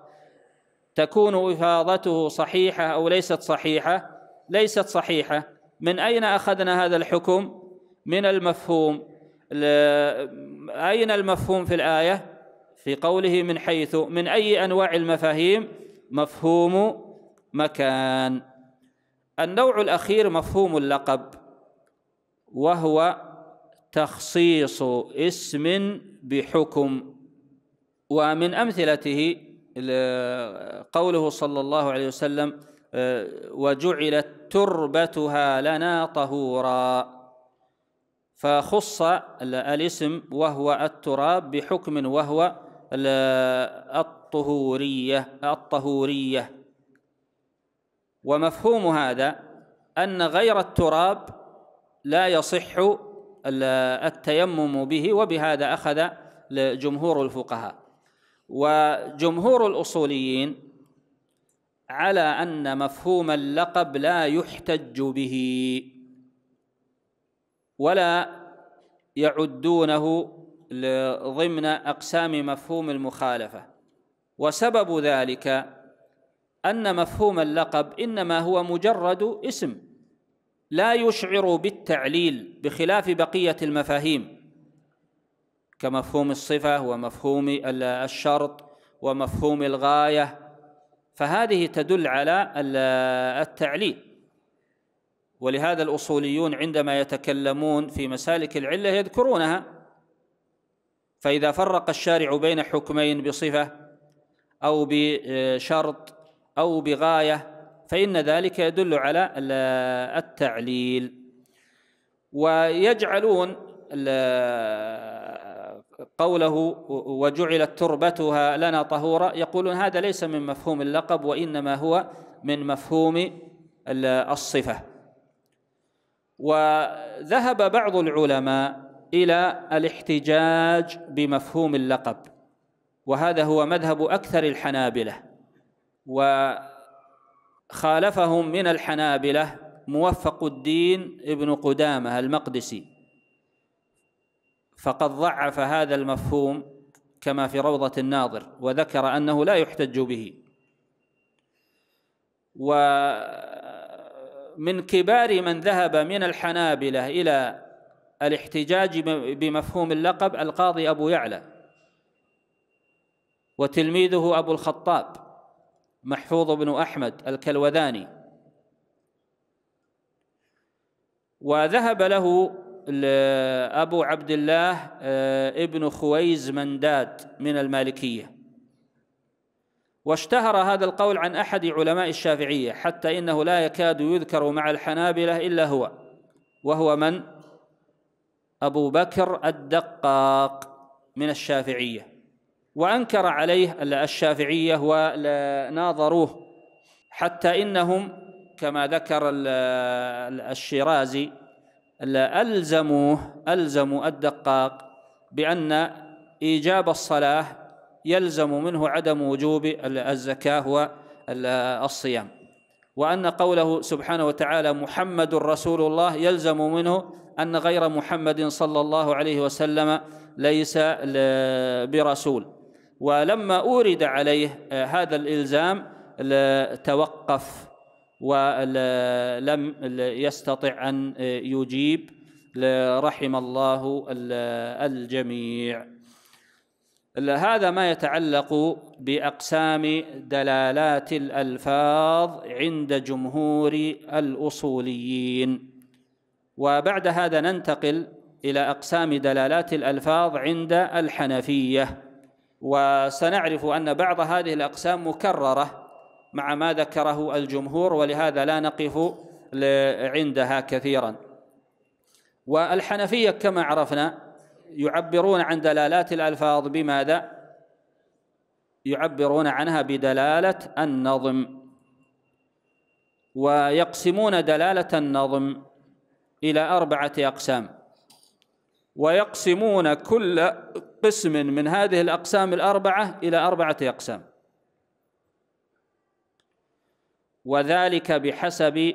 تكون إفاضته صحيحة أو ليست صحيحة ليست صحيحة من أين أخذنا هذا الحكم من المفهوم أين المفهوم في الآية في قوله من حيث من أي أنواع المفاهيم مفهوم مكان النوع الأخير مفهوم اللقب وهو تخصيص اسم بحكم ومن امثلته قوله صلى الله عليه وسلم آه، وجعلت تربتها لنا طهورا فخص الاسم وهو التراب بحكم وهو الطهورية الطهورية ومفهوم هذا أن غير التراب لا يصح التيمم به وبهذا أخذ جمهور الفقهاء وجمهور الأصوليين على أن مفهوم اللقب لا يحتج به ولا يعدونه ضمن أقسام مفهوم المخالفة وسبب ذلك أن مفهوم اللقب إنما هو مجرد اسم لا يشعر بالتعليل بخلاف بقية المفاهيم كمفهوم الصفة ومفهوم الشرط ومفهوم الغاية فهذه تدل على التعليل ولهذا الأصوليون عندما يتكلمون في مسالك العلة يذكرونها فإذا فرق الشارع بين حكمين بصفة أو بشرط أو بغاية فإن ذلك يدل على التعليل ويجعلون قوله وجعلت تربتها لنا طهورا يقولون هذا ليس من مفهوم اللقب وإنما هو من مفهوم الصفة وذهب بعض العلماء إلى الاحتجاج بمفهوم اللقب وهذا هو مذهب أكثر الحنابلة و خالفهم من الحنابلة موفق الدين ابن قدامة المقدسي فقد ضعف هذا المفهوم كما في روضة الناظر وذكر أنه لا يحتج به ومن كبار من ذهب من الحنابلة إلى الاحتجاج بمفهوم اللقب القاضي أبو يعلى وتلميذه أبو الخطاب محفوظ بن أحمد الكلوداني وذهب له أبو عبد الله آه، ابن خويز منداد من المالكية واشتهر هذا القول عن أحد علماء الشافعية حتى إنه لا يكاد يذكر مع الحنابلة إلا هو وهو من؟ أبو بكر الدقاق من الشافعية وأنكر عليه الشافعية وناظروه حتى إنهم كما ذكر الشيرازي ألزموه ألزموا الدقاق بأن إيجاب الصلاة يلزم منه عدم وجوب الزكاة والصيام وأن قوله سبحانه وتعالى محمد رسول الله يلزم منه أن غير محمد صلى الله عليه وسلم ليس برسول ولما أورد عليه آه، هذا الإلزام توقف ولم يستطع أن آه، يجيب رحم الله الجميع هذا ما يتعلق بأقسام دلالات الألفاظ عند جمهور الأصوليين وبعد هذا ننتقل إلى أقسام دلالات الألفاظ عند الحنفية وسنعرف أن بعض هذه الأقسام مكررة مع ما ذكره الجمهور ولهذا لا نقف عندها كثيرا والحنفية كما عرفنا يعبرون عن دلالات الألفاظ بماذا؟ يعبرون عنها بدلالة النظم ويقسمون دلالة النظم إلى أربعة أقسام ويقسمون كل قسم من هذه الأقسام الأربعة إلى أربعة أقسام وذلك بحسب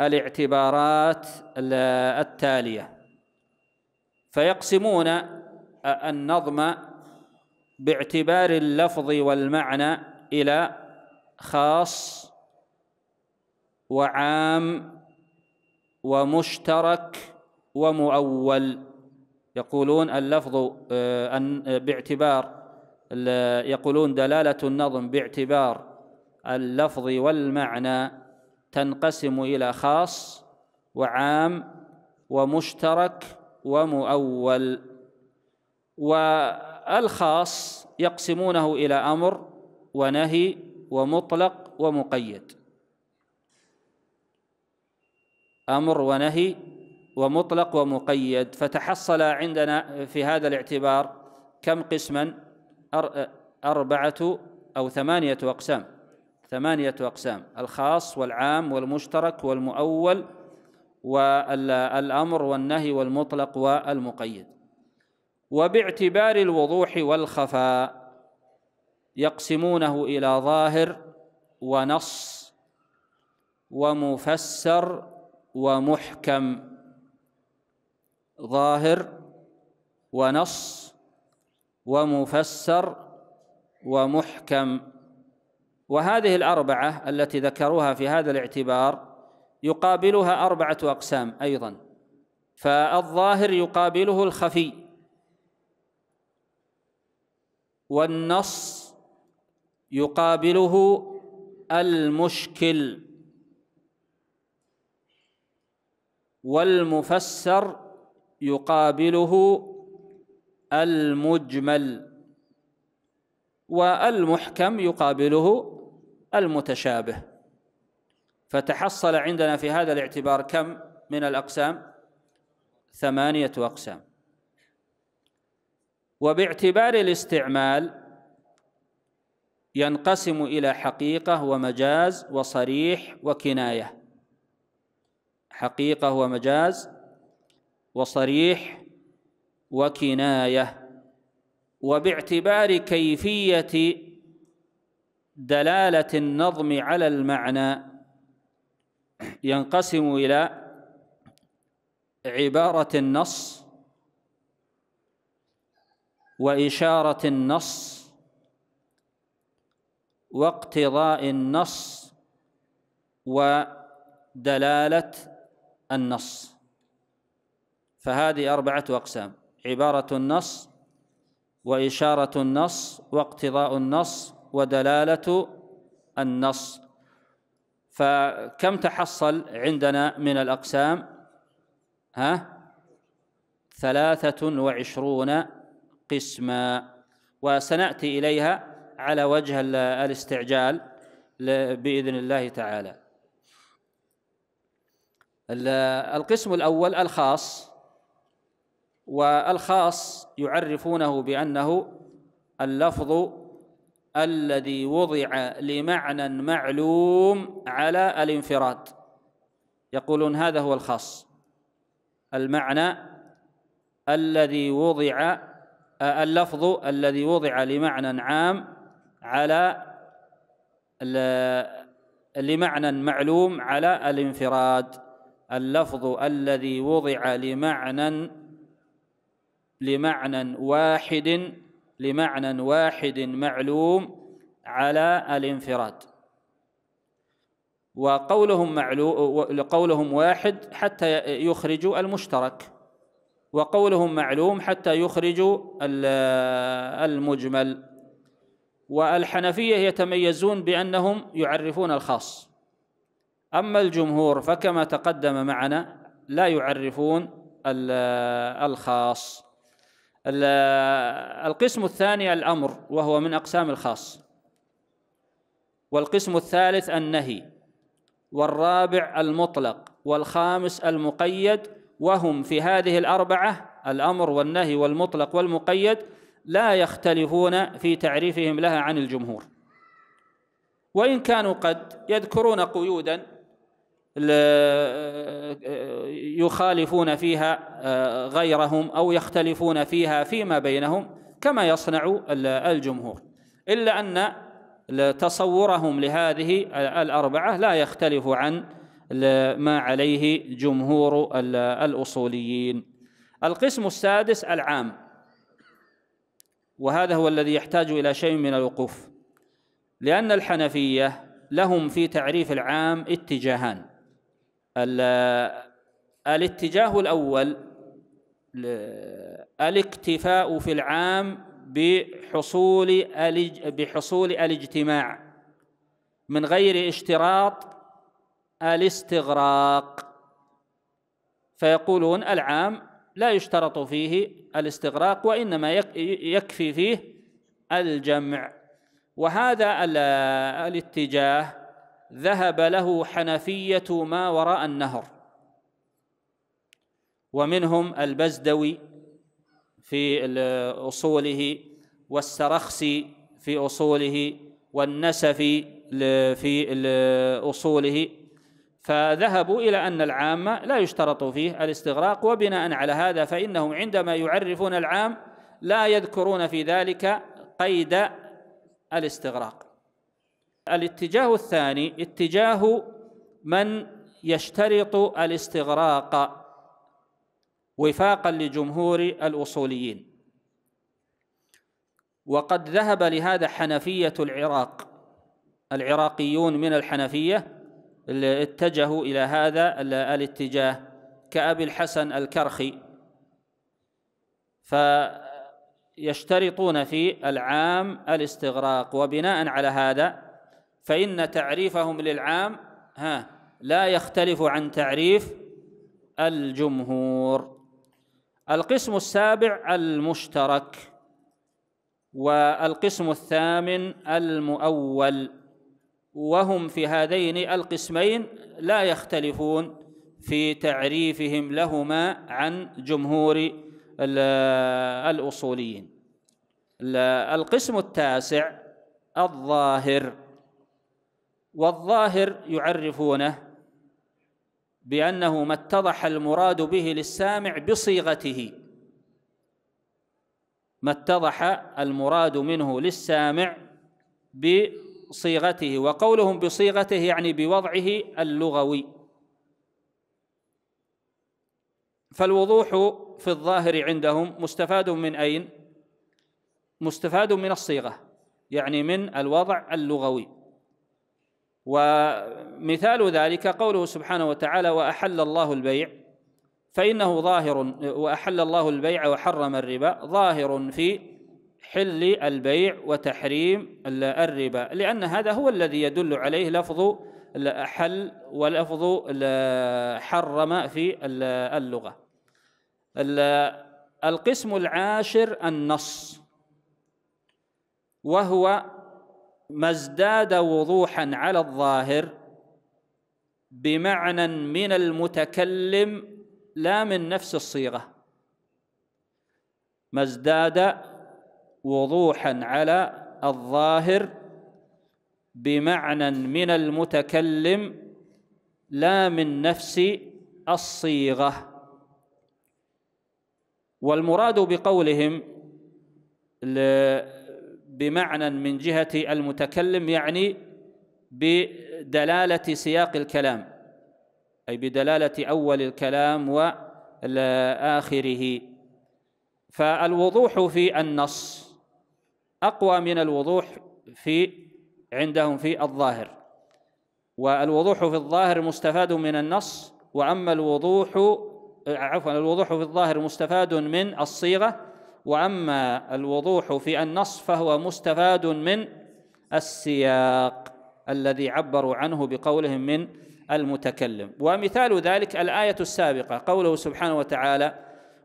الاعتبارات التالية فيقسمون النظم باعتبار اللفظ والمعنى إلى خاص وعام ومشترك ومؤول يقولون اللفظ آه، أن آه، باعتبار يقولون دلالة النظم باعتبار اللفظ والمعنى تنقسم إلى خاص وعام ومشترك ومؤول والخاص يقسمونه إلى أمر ونهي ومطلق ومقيد أمر ونهي ومطلق ومقيد فتحصل عندنا في هذا الاعتبار كم قسما أربعة أو ثمانية أقسام ثمانية أقسام الخاص والعام والمشترك والمؤول والأمر والنهي والمطلق والمقيد وباعتبار الوضوح والخفاء يقسمونه إلى ظاهر ونص ومفسر ومحكم ظاهر ونص ومفسر ومحكم وهذه الأربعة التي ذكروها في هذا الاعتبار يقابلها أربعة أقسام أيضا فالظاهر يقابله الخفي والنص يقابله المشكل والمفسر يقابله المجمل والمحكم يقابله المتشابه فتحصل عندنا في هذا الاعتبار كم من الأقسام ثمانية أقسام وباعتبار الاستعمال ينقسم إلى حقيقة ومجاز وصريح وكناية حقيقة ومجاز وصريح وكنايه وباعتبار كيفيه دلاله النظم على المعنى ينقسم الى عباره النص واشاره النص واقتضاء النص ودلاله النص فهذه أربعة أقسام عبارة النص وإشارة النص واقتضاء النص ودلالة النص فكم تحصل عندنا من الأقسام ها ثلاثة وعشرون قسما وسنأتي إليها على وجه الاستعجال بإذن الله تعالى القسم الأول الخاص والخاص يعرفونه بأنه اللفظ الذي وضع لمعنى معلوم على الانفراد يقولون هذا هو الخاص المعنى الذي وضع اللفظ الذي وضع لمعنى عام على لمعنى معلوم على الانفراد اللفظ الذي وضع لمعنى لمعنى واحد لمعنى واحد معلوم على الانفراد وقولهم معلوم قولهم واحد حتى يخرجوا المشترك وقولهم معلوم حتى يخرجوا المجمل والحنفية يتميزون بأنهم يعرفون الخاص أما الجمهور فكما تقدم معنا لا يعرفون الخاص القسم الثاني الأمر وهو من أقسام الخاص والقسم الثالث النهي والرابع المطلق والخامس المقيد وهم في هذه الأربعة الأمر والنهي والمطلق والمقيد لا يختلفون في تعريفهم لها عن الجمهور وإن كانوا قد يذكرون قيودا يخالفون فيها آه، غيرهم أو يختلفون فيها فيما بينهم كما يصنع الجمهور إلا أن تصورهم لهذه الأربعة لا يختلف عن ما عليه جمهور الأصوليين القسم السادس العام وهذا هو الذي يحتاج إلى شيء من الوقوف لأن الحنفية لهم في تعريف العام اتجاهان الاتجاه الأول الاكتفاء في العام بحصول بحصول الاجتماع من غير اشتراط الاستغراق فيقولون العام لا يشترط فيه الاستغراق وإنما يكفي فيه الجمع وهذا الاتجاه ذهب له حنفية ما وراء النهر ومنهم البزدوي في أصوله والسرخسي في أصوله والنسفي في أصوله فذهبوا إلى أن العامة لا يشترط فيه الاستغراق وبناء على هذا فإنهم عندما يعرفون العام لا يذكرون في ذلك قيد الاستغراق الاتجاه الثاني اتجاه من يشترط الاستغراق وفاقا لجمهور الاصوليين وقد ذهب لهذا حنفيه العراق العراقيون من الحنفيه اتجهوا الى هذا الاتجاه كابي الحسن الكرخي فيشترطون في العام الاستغراق وبناء على هذا فإن تعريفهم للعام ها لا يختلف عن تعريف الجمهور القسم السابع المشترك والقسم الثامن المؤول وهم في هذين القسمين لا يختلفون في تعريفهم لهما عن جمهور الأصوليين القسم التاسع الظاهر والظاهر يعرفونه بأنه ما اتضح المراد به للسامع بصيغته ما اتضح المراد منه للسامع بصيغته وقولهم بصيغته يعني بوضعه اللغوي فالوضوح في الظاهر عندهم مستفاد من أين؟ مستفاد من الصيغة يعني من الوضع اللغوي ومثال ذلك قوله سبحانه وتعالى وأحل الله البيع فإنه ظاهر وأحل الله البيع وحرم الربا ظاهر في حل البيع وتحريم الربا لأن هذا هو الذي يدل عليه لفظ حل ولفظ حرم في اللغة القسم العاشر النص وهو ما ازداد وضوحا على الظاهر بمعنى من المتكلم لا من نفس الصيغه ما ازداد وضوحا على الظاهر بمعنى من المتكلم لا من نفس الصيغه والمراد بقولهم بمعنى من جهة المتكلم يعني بدلالة سياق الكلام أي بدلالة أول الكلام وآخره فالوضوح في النص أقوى من الوضوح في عندهم في الظاهر والوضوح في الظاهر مستفاد من النص وأما الوضوح عفوا الوضوح في الظاهر مستفاد من الصيغة واما الوضوح في النص فهو مستفاد من السياق الذي عبروا عنه بقولهم من المتكلم ومثال ذلك الايه السابقه قوله سبحانه وتعالى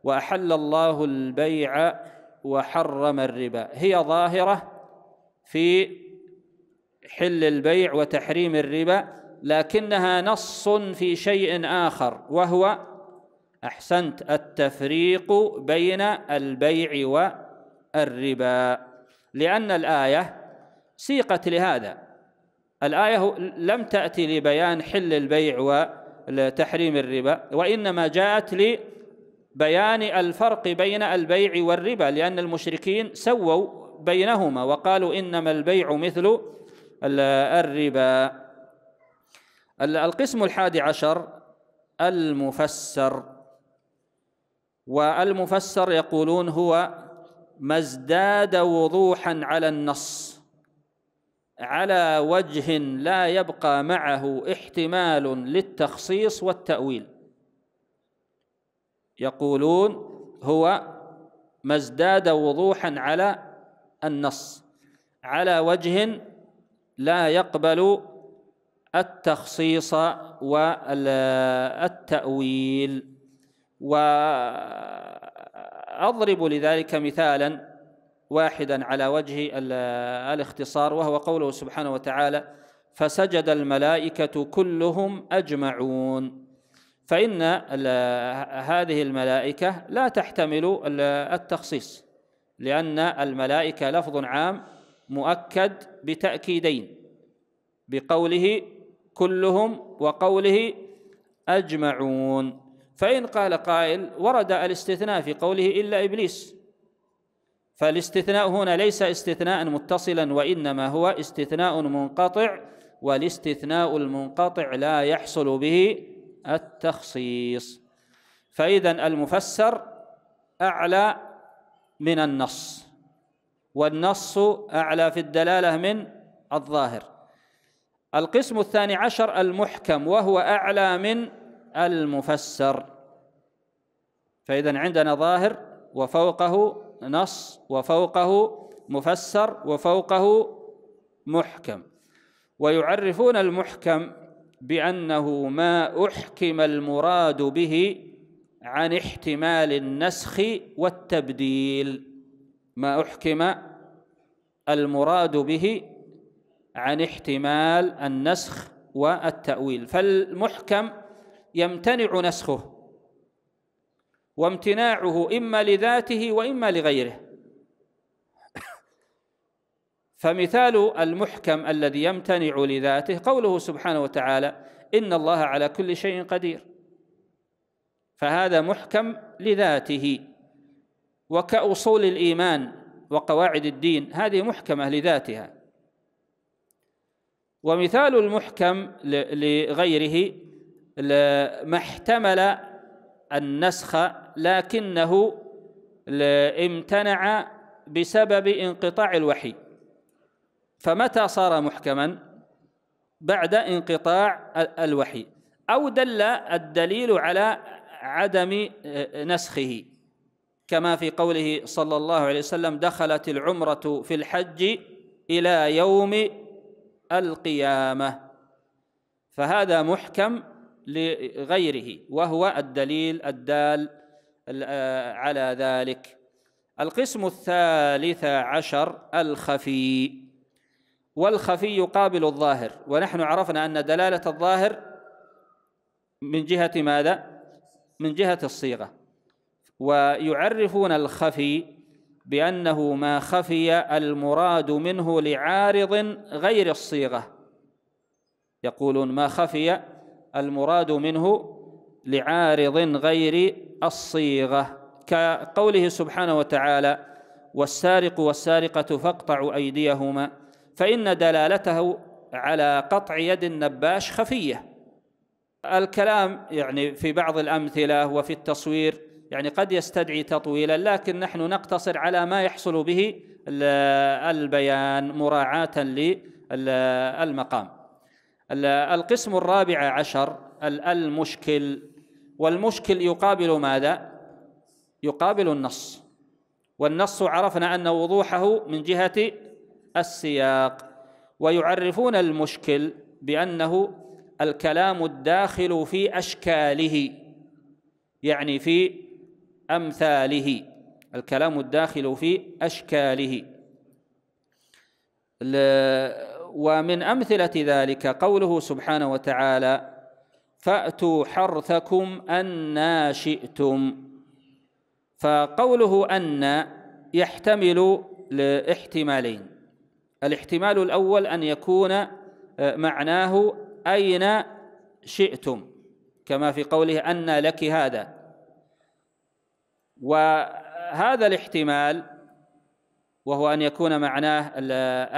واحل الله البيع وحرم الربا هي ظاهره في حل البيع وتحريم الربا لكنها نص في شيء اخر وهو أحسنت التفريق بين البيع والربا لأن الآية سيقت لهذا الآية لم تأتي لبيان حل البيع وتحريم الربا وإنما جاءت لبيان الفرق بين البيع والربا لأن المشركين سووا بينهما وقالوا إنما البيع مثل الربا القسم الحادي عشر المفسر والمفسر يقولون هو ما ازداد وضوحا على النص على وجه لا يبقى معه احتمال للتخصيص والتأويل يقولون هو ما ازداد وضوحا على النص على وجه لا يقبل التخصيص والتأويل واضرب لذلك مثالا واحدا على وجه الاختصار وهو قوله سبحانه وتعالى فسجد الملائكه كلهم اجمعون فان هذه الملائكه لا تحتمل التخصيص لان الملائكه لفظ عام مؤكد بتاكيدين بقوله كلهم وقوله اجمعون فإن قال قائل ورد الاستثناء في قوله إلا إبليس فالاستثناء هنا ليس استثناء متصلا وإنما هو استثناء منقطع والاستثناء المنقطع لا يحصل به التخصيص فإذا المفسر أعلى من النص والنص أعلى في الدلالة من الظاهر القسم الثاني عشر المحكم وهو أعلى من المفسر فإذا عندنا ظاهر وفوقه نص وفوقه مفسر وفوقه محكم ويعرفون المحكم بأنه ما أحكم المراد به عن احتمال النسخ والتبديل ما أحكم المراد به عن احتمال النسخ والتأويل فالمحكم يمتنع نسخه وامتناعه إما لذاته وإما لغيره فمثال المحكم الذي يمتنع لذاته قوله سبحانه وتعالى إن الله على كل شيء قدير فهذا محكم لذاته وكأصول الإيمان وقواعد الدين هذه محكمة لذاتها ومثال المحكم لغيره ما احتمل النسخ لكنه امتنع بسبب انقطاع الوحي فمتى صار محكما بعد انقطاع الوحي او دل الدليل على عدم آه، نسخه كما في قوله صلى الله عليه وسلم دخلت العمره في الحج الى يوم القيامه فهذا محكم لغيره وهو الدليل الدال آه، على ذلك القسم الثالث عشر الخفي والخفي يقابل الظاهر ونحن عرفنا أن دلالة الظاهر من جهة ماذا؟ من جهة الصيغة ويعرفون الخفي بأنه ما خفي المراد منه لعارض غير الصيغة يقولون ما خفي المراد منه لعارض غير الصيغة كقوله سبحانه وتعالى والسارق والسارقة فاقطعوا أيديهما فإن دلالته على قطع يد النباش خفية الكلام يعني في بعض الأمثلة وفي التصوير يعني قد يستدعي تطويلا لكن نحن نقتصر على ما يحصل به البيان مراعاة للمقام القسم الرابع عشر المشكل والمشكل يقابل ماذا يقابل النص والنص عرفنا أن وضوحه من جهة السياق ويعرفون المشكل بأنه الكلام الداخل في أشكاله يعني في أمثاله الكلام الداخل في أشكاله ومن أمثلة ذلك قوله سبحانه وتعالى فأتوا حرثكم أنا شئتم فقوله أن يحتمل لاحتمالين الاحتمال الأول أن يكون آه، معناه أين شئتم كما في قوله أن لك هذا وهذا الاحتمال وهو أن يكون معناه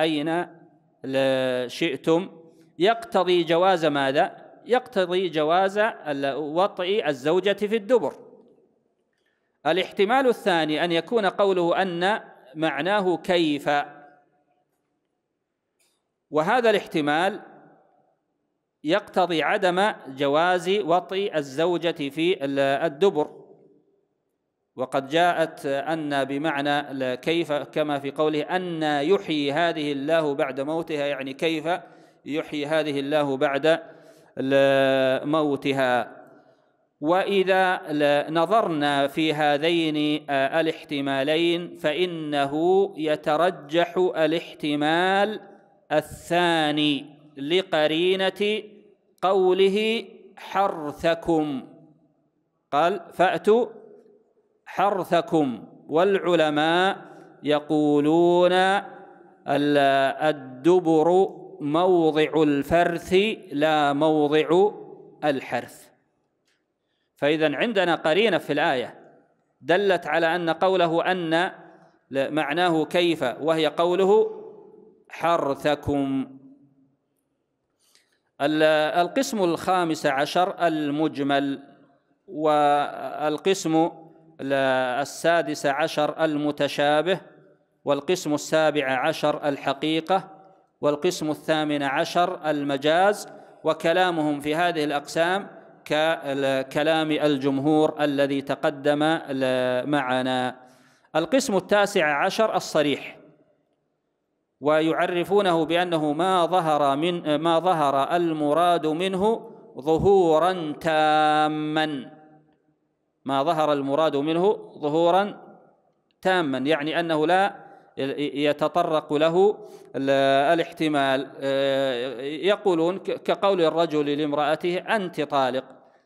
أين شئتم يقتضي جواز ماذا يقتضي جواز وطئ الزوجة في الدبر الاحتمال الثاني أن يكون قوله أن معناه كيف وهذا الاحتمال يقتضي عدم جواز وطئ الزوجة في الدبر وقد جاءت أن بمعنى كيف كما في قوله أن يحيي هذه الله بعد موتها يعني كيف يحيي هذه الله بعد موتها واذا نظرنا في هذين آه، الاحتمالين فانه يترجح الاحتمال الثاني لقرينه قوله حرثكم قال فاتوا حرثكم والعلماء يقولون الدبر موضع الفرث لا موضع الحرث فإذا عندنا قرينة في الآية دلت على أن قوله أن معناه كيف وهي قوله حرثكم القسم الخامس عشر المجمل والقسم السادس عشر المتشابه والقسم السابع عشر الحقيقة والقسم الثامن عشر المجاز وكلامهم في هذه الأقسام كلام الجمهور الذي تقدم معنا القسم التاسع عشر الصريح ويعرفونه بأنه ما ظهر من ما ظهر المراد منه ظهورا تاما ما ظهر المراد منه ظهورا تاما يعني أنه لا يتطرق له الاحتمال آه، يقولون كقول الرجل لامرأته أنت طالق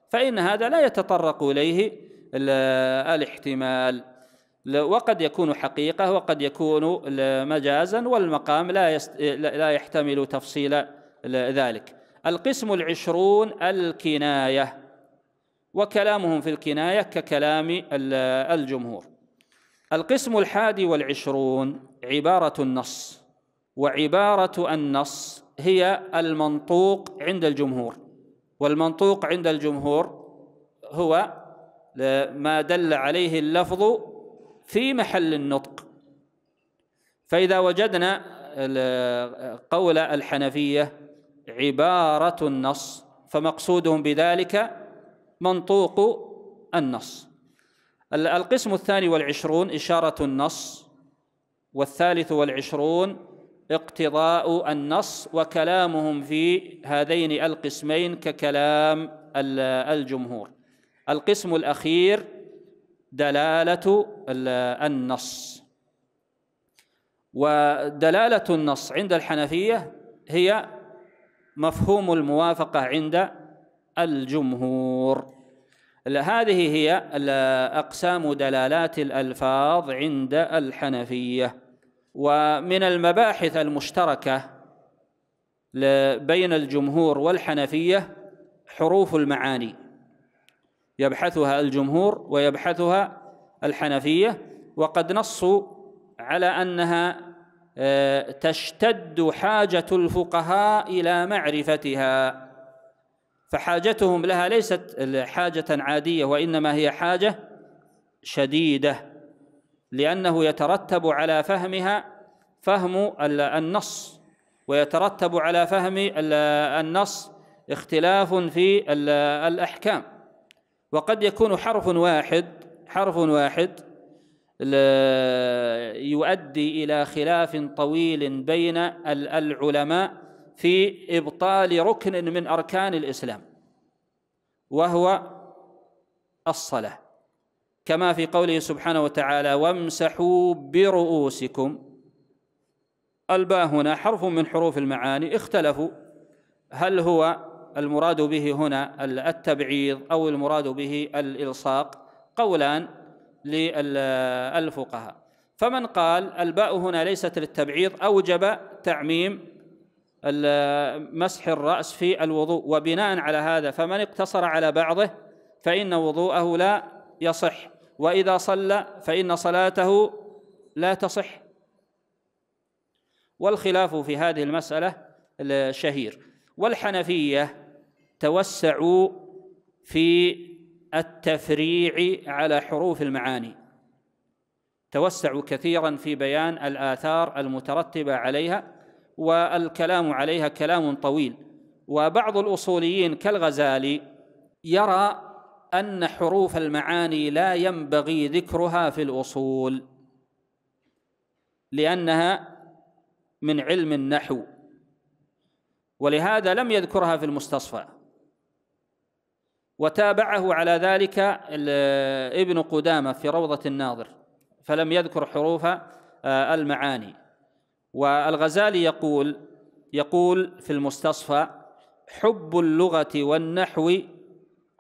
فإن هذا لا يتطرق إليه الاحتمال وقد يكون حقيقة وقد يكون مجازا والمقام لا, لا يحتمل تفصيل ذلك القسم العشرون الكناية وكلامهم في الكناية ككلام الجمهور القسم الحادي والعشرون عبارة النص وعبارة النص هي المنطوق عند الجمهور والمنطوق عند الجمهور هو ما دل عليه اللفظ في محل النطق فإذا وجدنا قول الحنفية عبارة النص فمقصودهم بذلك منطوق النص القسم الثاني والعشرون إشارة النص والثالث والعشرون اقتضاء النص وكلامهم في هذين القسمين ككلام الجمهور القسم الأخير دلالة النص ودلالة النص عند الحنفية هي مفهوم الموافقة عند الجمهور هذه هي أقسام دلالات الألفاظ عند الحنفية ومن المباحث المشتركة بين الجمهور والحنفية حروف المعاني يبحثها الجمهور ويبحثها الحنفية وقد نصوا على أنها آه، تشتد حاجة الفقهاء إلى معرفتها فحاجتهم لها ليست حاجة عادية وإنما هي حاجة شديدة لأنه يترتب على فهمها فهم النص ويترتب على فهم النص اختلاف في الأحكام وقد يكون حرف واحد حرف واحد يؤدي إلى خلاف طويل بين العلماء في إبطال ركن من أركان الإسلام وهو الصلاة كما في قوله سبحانه وتعالى وامسحوا برؤوسكم الباء هنا حرف من حروف المعاني اختلفوا هل هو المراد به هنا التبعيض أو المراد به الإلصاق قولان للفقهاء فمن قال الباء هنا ليست للتبعيض أوجب تعميم مسح الرأس في الوضوء وبناء على هذا فمن اقتصر على بعضه فإن وضوءه لا يصح وإذا صلى فإن صلاته لا تصح والخلاف في هذه المسألة الشهير والحنفية توسعوا في التفريع على حروف المعاني توسعوا كثيرا في بيان الآثار المترتبة عليها والكلام عليها كلام طويل وبعض الاصوليين كالغزالي يرى ان حروف المعاني لا ينبغي ذكرها في الاصول لانها من علم النحو ولهذا لم يذكرها في المستصفى وتابعه على ذلك ابن قدامه في روضه الناظر فلم يذكر حروف آه، المعاني والغزالي يقول يقول في المستصفى حب اللغة والنحو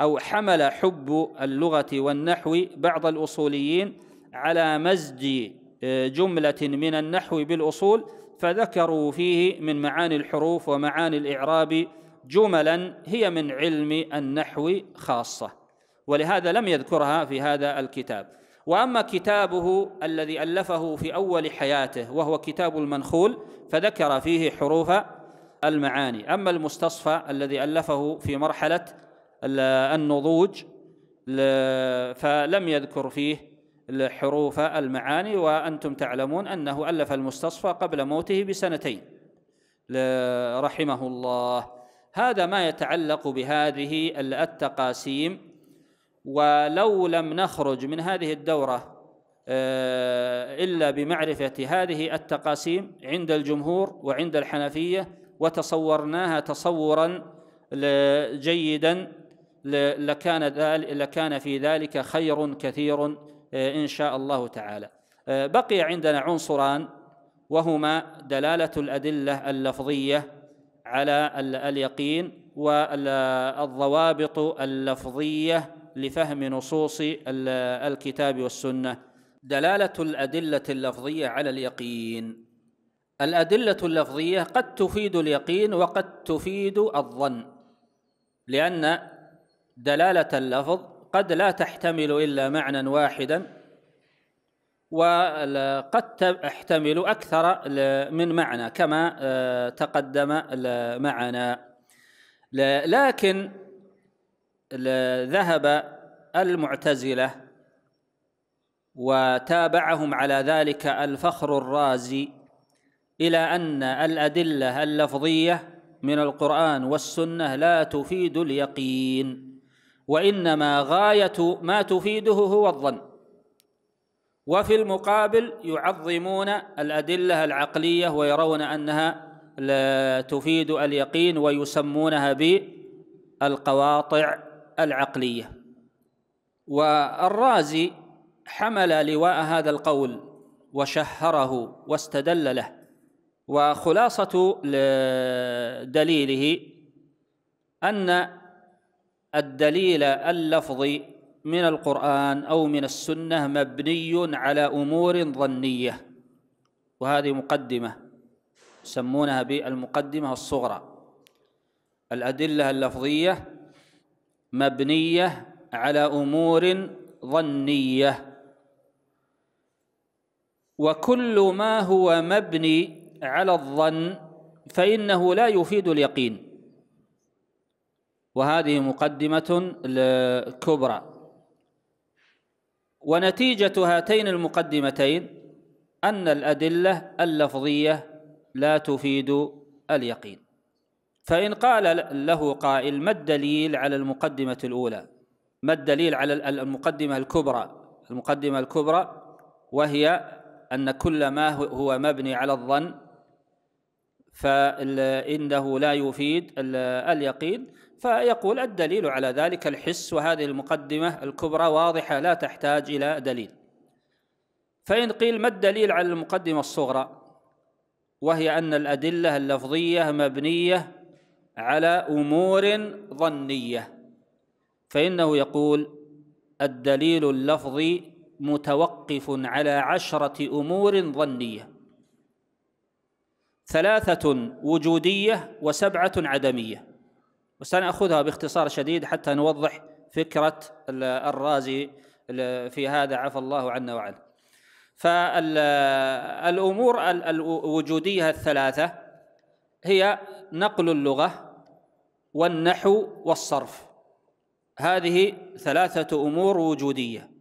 أو حمل حب اللغة والنحو بعض الأصوليين على مزج آه، جملة من النحو بالأصول فذكروا فيه من معاني الحروف ومعاني الإعراب جملا هي من علم النحو خاصة ولهذا لم يذكرها في هذا الكتاب واما كتابه الذي الفه في اول حياته وهو كتاب المنخول فذكر فيه حروف المعاني اما المستصفى الذي الفه في مرحله النضوج فلم يذكر فيه حروف المعاني وانتم تعلمون انه الف المستصفى قبل موته بسنتين رحمه الله هذا ما يتعلق بهذه التقاسيم ولو لم نخرج من هذه الدورة آه، إلا بمعرفة هذه التقاسيم عند الجمهور وعند الحنفية وتصورناها تصورا جيدا لكان لكان في ذلك خير كثير آه، إن شاء الله تعالى آه، بقي عندنا عنصران وهما دلالة الأدلة اللفظية على اليقين والضوابط اللفظيه لفهم نصوص الكتاب والسنه دلاله الادله اللفظيه على اليقين الادله اللفظيه قد تفيد اليقين وقد تفيد الظن لان دلاله اللفظ قد لا تحتمل الا معنى واحدا وقد تحتمل أكثر من معنى كما آه، تقدم معنا لكن ذهب المعتزله وتابعهم على ذلك الفخر الرازي الى ان الادله اللفظيه من القران والسنه لا تفيد اليقين وانما غايه ما تفيده هو الظن وفي المقابل يعظمون الادله العقليه ويرون انها لا تفيد اليقين ويسمونها بالقواطع العقلية والرازي حمل لواء هذا القول وشهره واستدل له وخلاصة دليله أن الدليل اللفظي من القرآن أو من السنة مبني على أمور ظنية وهذه مقدمة يسمونها بالمقدمة الصغرى الأدلة اللفظية مبنيه على امور ظنيه وكل ما هو مبني على الظن فانه لا يفيد اليقين وهذه مقدمه كبرى ونتيجه هاتين المقدمتين ان الادله اللفظيه لا تفيد اليقين فإن قال له قائل ما الدليل على المقدمة الأولى ما الدليل على المقدمة الكبرى المقدمة الكبرى وهي أن كل ما هو مبني على الظن فإنه لا يفيد اليقين فيقول الدليل على ذلك الحس وهذه المقدمة الكبرى واضحة لا تحتاج إلى دليل فإن قيل ما الدليل على المقدمة الصغرى وهي أن الأدلة اللفظية مبنية على امور ظنيه فانه يقول الدليل اللفظي متوقف على عشره امور ظنيه ثلاثه وجوديه وسبعه عدميه وسناخذها باختصار شديد حتى نوضح فكره الرازي في هذا عفى الله عنا وعنه فالامور الوجوديه الثلاثه هي نقل اللغه والنحو والصرف هذه ثلاثة أمور وجودية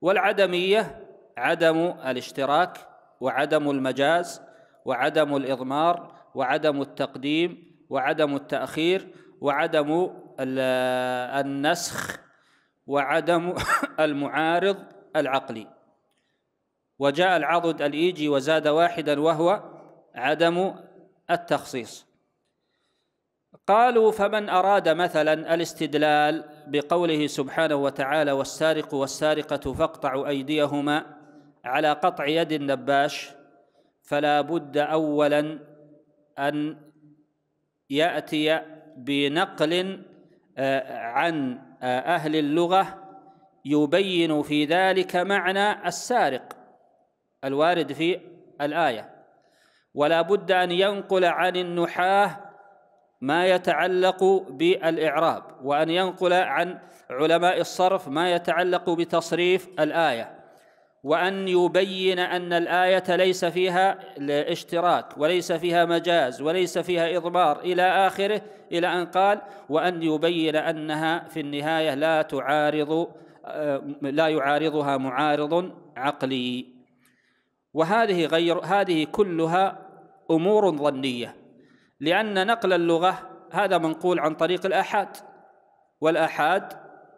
والعدمية عدم الاشتراك وعدم المجاز وعدم الإضمار وعدم التقديم وعدم التأخير وعدم النسخ وعدم المعارض العقلي وجاء العضد الإيجي وزاد واحدا وهو عدم التخصيص قالوا فمن أراد مثلا الاستدلال بقوله سبحانه وتعالى والسارق والسارقة فاقطعوا أيديهما على قطع يد النباش فلا بد أولا أن يأتي بنقل آه، عن آه، أهل اللغة يبين في ذلك معنى السارق الوارد في الآية ولا بد أن ينقل عن النحاه ما يتعلق بالاعراب وان ينقل عن علماء الصرف ما يتعلق بتصريف الايه وان يبين ان الايه ليس فيها اشتراك وليس فيها مجاز وليس فيها اضمار الى اخره الى ان قال وان يبين انها في النهايه لا تعارض آه، لا يعارضها معارض عقلي وهذه غير هذه كلها امور ظنيه لأن نقل اللغة هذا منقول عن طريق الآحاد والآحاد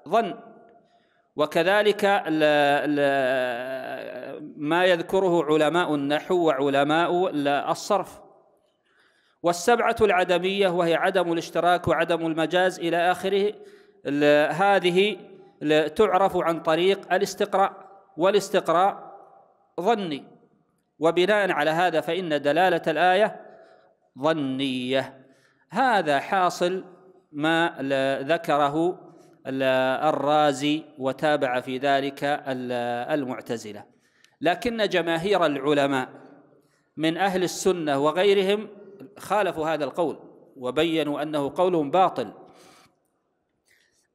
ظن وكذلك ما يذكره علماء النحو وعلماء الصرف والسبعة العدمية وهي عدم الاشتراك وعدم المجاز إلى آخره هذه تعرف عن طريق الاستقراء والاستقراء ظني وبناء على هذا فإن دلالة الآية ظنيه هذا حاصل ما ذكره الرازي وتابع في ذلك المعتزله لكن جماهير العلماء من اهل السنه وغيرهم خالفوا هذا القول وبينوا انه قول باطل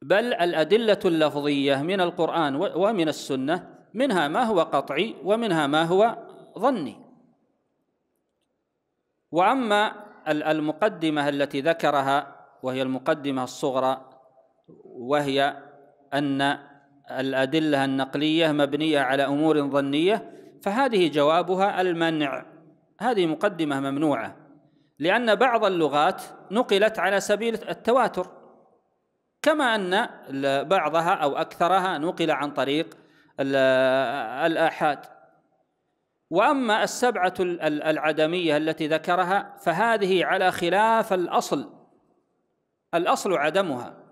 بل الادله اللفظيه من القران ومن السنه منها ما هو قطعي ومنها ما هو ظني واما المقدمه التي ذكرها وهي المقدمه الصغرى وهي ان الادله النقليه مبنيه على امور ظنيه فهذه جوابها المنع هذه مقدمه ممنوعه لان بعض اللغات نقلت على سبيل التواتر كما ان بعضها او اكثرها نقل عن طريق الاحاد واما السبعه العدميه التي ذكرها فهذه على خلاف الاصل الاصل عدمها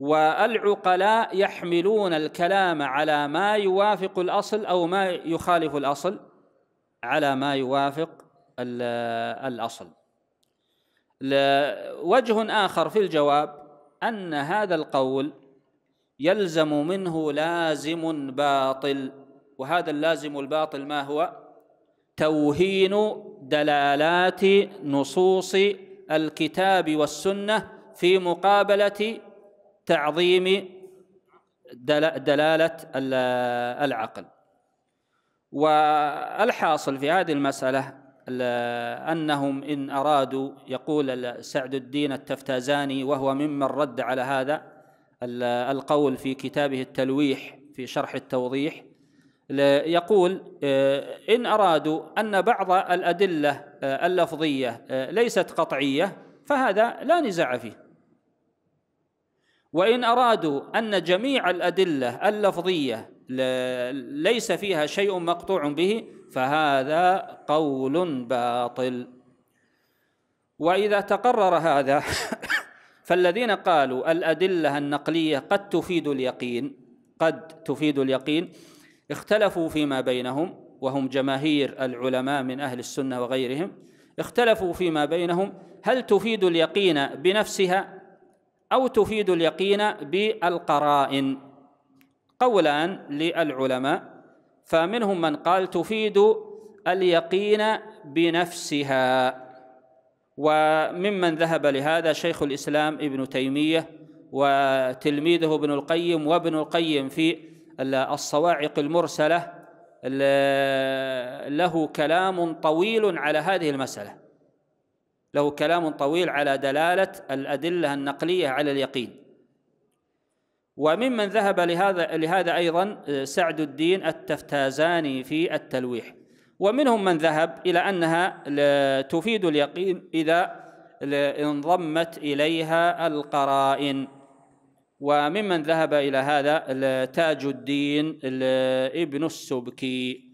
والعقلاء يحملون الكلام على ما يوافق الاصل او ما يخالف الاصل على ما يوافق الاصل وجه اخر في الجواب ان هذا القول يلزم منه لازم باطل وهذا اللازم الباطل ما هو توهين دلالات نصوص الكتاب والسنه في مقابله تعظيم دلاله العقل والحاصل في هذه المساله انهم ان ارادوا يقول سعد الدين التفتازاني وهو ممن رد على هذا القول في كتابه التلويح في شرح التوضيح يقول آه، إن أرادوا أن بعض الأدلة آه، اللفظية آه، ليست قطعية فهذا لا نزاع فيه وإن أرادوا أن جميع الأدلة اللفظية ليس فيها شيء مقطوع به فهذا قول باطل وإذا تقرر هذا فالذين قالوا الأدلة النقلية قد تفيد اليقين قد تفيد اليقين اختلفوا فيما بينهم وهم جماهير العلماء من أهل السنة وغيرهم اختلفوا فيما بينهم هل تفيد اليقين بنفسها أو تفيد اليقين بالقرائن قولان للعلماء فمنهم من قال تفيد اليقين بنفسها وممن ذهب لهذا شيخ الإسلام ابن تيمية وتلميذه ابن القيم وابن القيم في الصواعق المرسلة له كلام طويل على هذه المسألة له كلام طويل على دلالة الأدلة النقلية على اليقين وممن ذهب لهذا لهذا أيضا سعد الدين التفتازاني في التلويح ومنهم من ذهب إلى أنها تفيد اليقين إذا انضمت إليها القرائن وممن ذهب إلى هذا تاج الدين ابن السبكي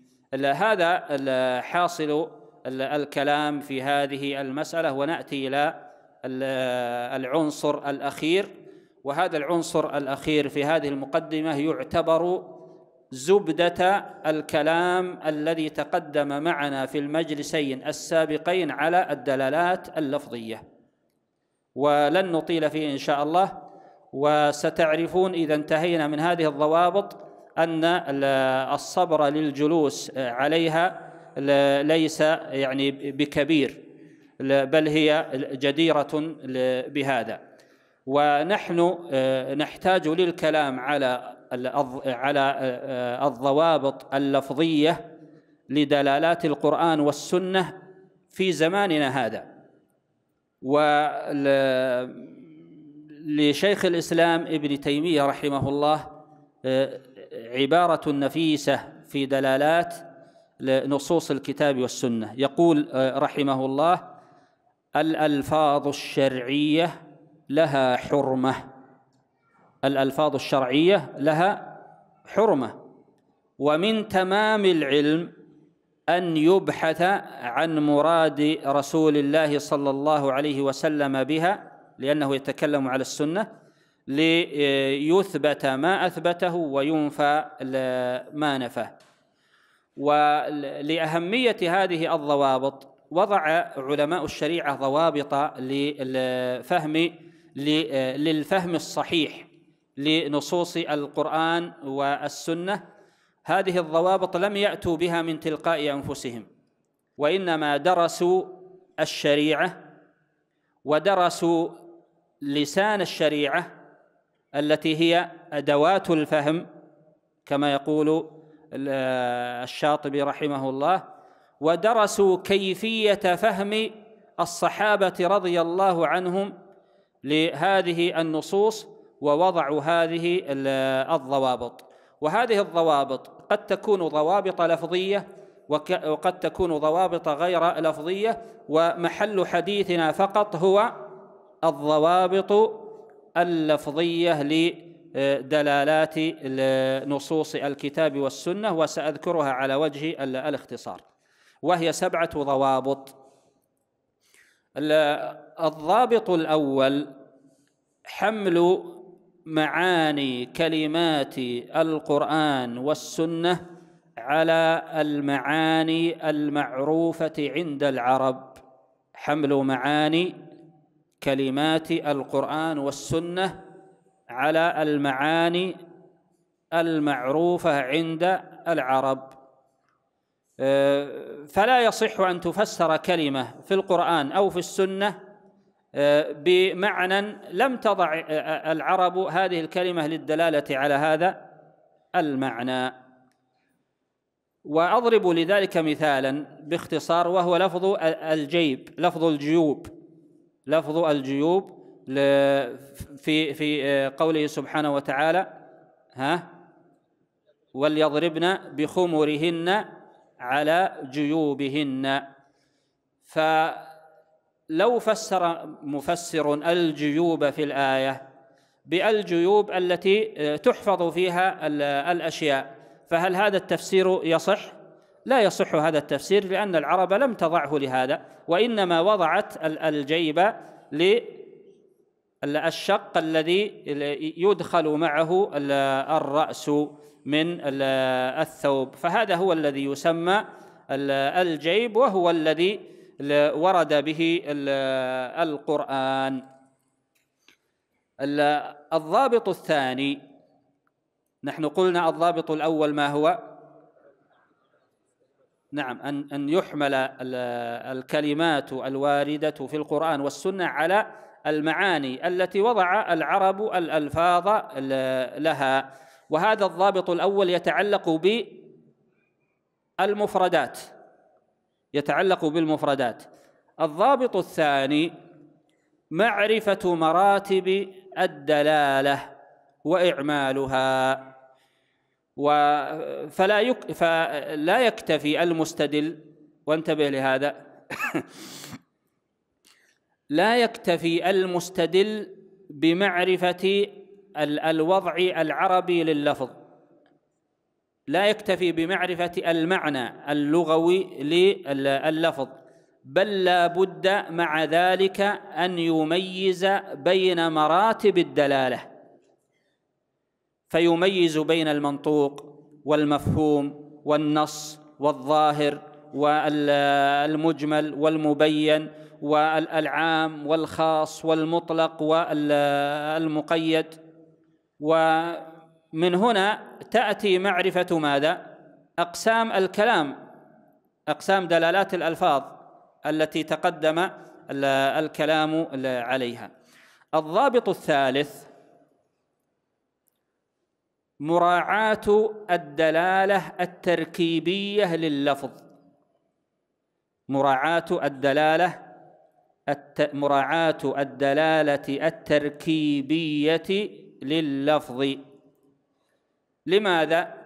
هذا حاصل الكلام في هذه المسألة ونأتي إلى العنصر الأخير وهذا العنصر الأخير في هذه المقدمة يعتبر زبدة الكلام الذي تقدم معنا في المجلسين السابقين على الدلالات اللفظية ولن نطيل فيه إن شاء الله وستعرفون إذا انتهينا من هذه الضوابط أن الصبر للجلوس عليها ليس يعني بكبير بل هي جديرة بهذا ونحن آه، نحتاج للكلام على على آه، آه، الضوابط اللفظية لدلالات القرآن والسنة في زماننا هذا لشيخ الإسلام ابن تيمية رحمه الله آه، عبارة نفيسة في دلالات نصوص الكتاب والسنة يقول آه، رحمه الله الألفاظ الشرعية لها حرمة الألفاظ الشرعية لها حرمة ومن تمام العلم أن يبحث عن مراد رسول الله صلى الله عليه وسلم بها لأنه يتكلم على السنة ليثبت ما أثبته وينفى ما نفاه ولأهمية هذه الضوابط وضع علماء الشريعة ضوابط للفهم للفهم الصحيح لنصوص القرآن والسنة هذه الضوابط لم يأتوا بها من تلقاء أنفسهم وإنما درسوا الشريعة ودرسوا لسان الشريعه التي هي ادوات الفهم كما يقول الشاطبي رحمه الله ودرسوا كيفيه فهم الصحابه رضي الله عنهم لهذه النصوص ووضعوا هذه الضوابط وهذه الضوابط قد تكون ضوابط لفظيه وقد تكون ضوابط غير لفظيه ومحل حديثنا فقط هو الضوابط اللفظية لدلالات نصوص الكتاب والسنة وسأذكرها على وجه الاختصار وهي سبعة ضوابط الضابط الأول حمل معاني كلمات القرآن والسنة على المعاني المعروفة عند العرب حمل معاني كلمات القرآن والسنة على المعاني المعروفة عند العرب آه، فلا يصح أن تفسر كلمة في القرآن أو في السنة آه، بمعنى لم تضع آه، العرب هذه الكلمة للدلالة على هذا المعنى وأضرب لذلك مثالا باختصار وهو لفظ الجيب لفظ الجيوب لفظ الجيوب في في آه، قوله سبحانه وتعالى ها وليضربن بخمرهن على جيوبهن فلو فسر مفسر الجيوب في الآية بالجيوب التي آه، تحفظ فيها الأشياء فهل هذا التفسير يصح؟ لا يصح هذا التفسير لأن العرب لم تضعه لهذا وإنما وضعت الجيب للشق الذي يدخل معه الرأس من الثوب فهذا هو الذي يسمى الجيب وهو الذي ورد به القرآن الضابط الثاني نحن قلنا الضابط الأول ما هو؟ نعم أن أن يحمل الكلمات الواردة في القرآن والسنة على المعاني التي وضع العرب الألفاظ لها وهذا الضابط الأول يتعلق بالمفردات يتعلق بالمفردات الضابط الثاني معرفة مراتب الدلالة وإعمالها فلا يك فلا يكتفي المستدل وانتبه لهذا لا يكتفي المستدل بمعرفة الوضع العربي لللفظ لا يكتفي بمعرفة المعنى اللغوي لللفظ بل لا بد مع ذلك أن يميز بين مراتب الدلالة فيميز بين المنطوق والمفهوم والنص والظاهر والمجمل والمبين والعام والخاص والمطلق والمقيد ومن هنا تأتي معرفة ماذا؟ أقسام الكلام أقسام دلالات الألفاظ التي تقدم الكلام عليها الضابط الثالث مراعاة الدلالة التركيبية لللفظ مراعاة الدلالة الت... مراعاة الدلالة التركيبية لللفظ لماذا؟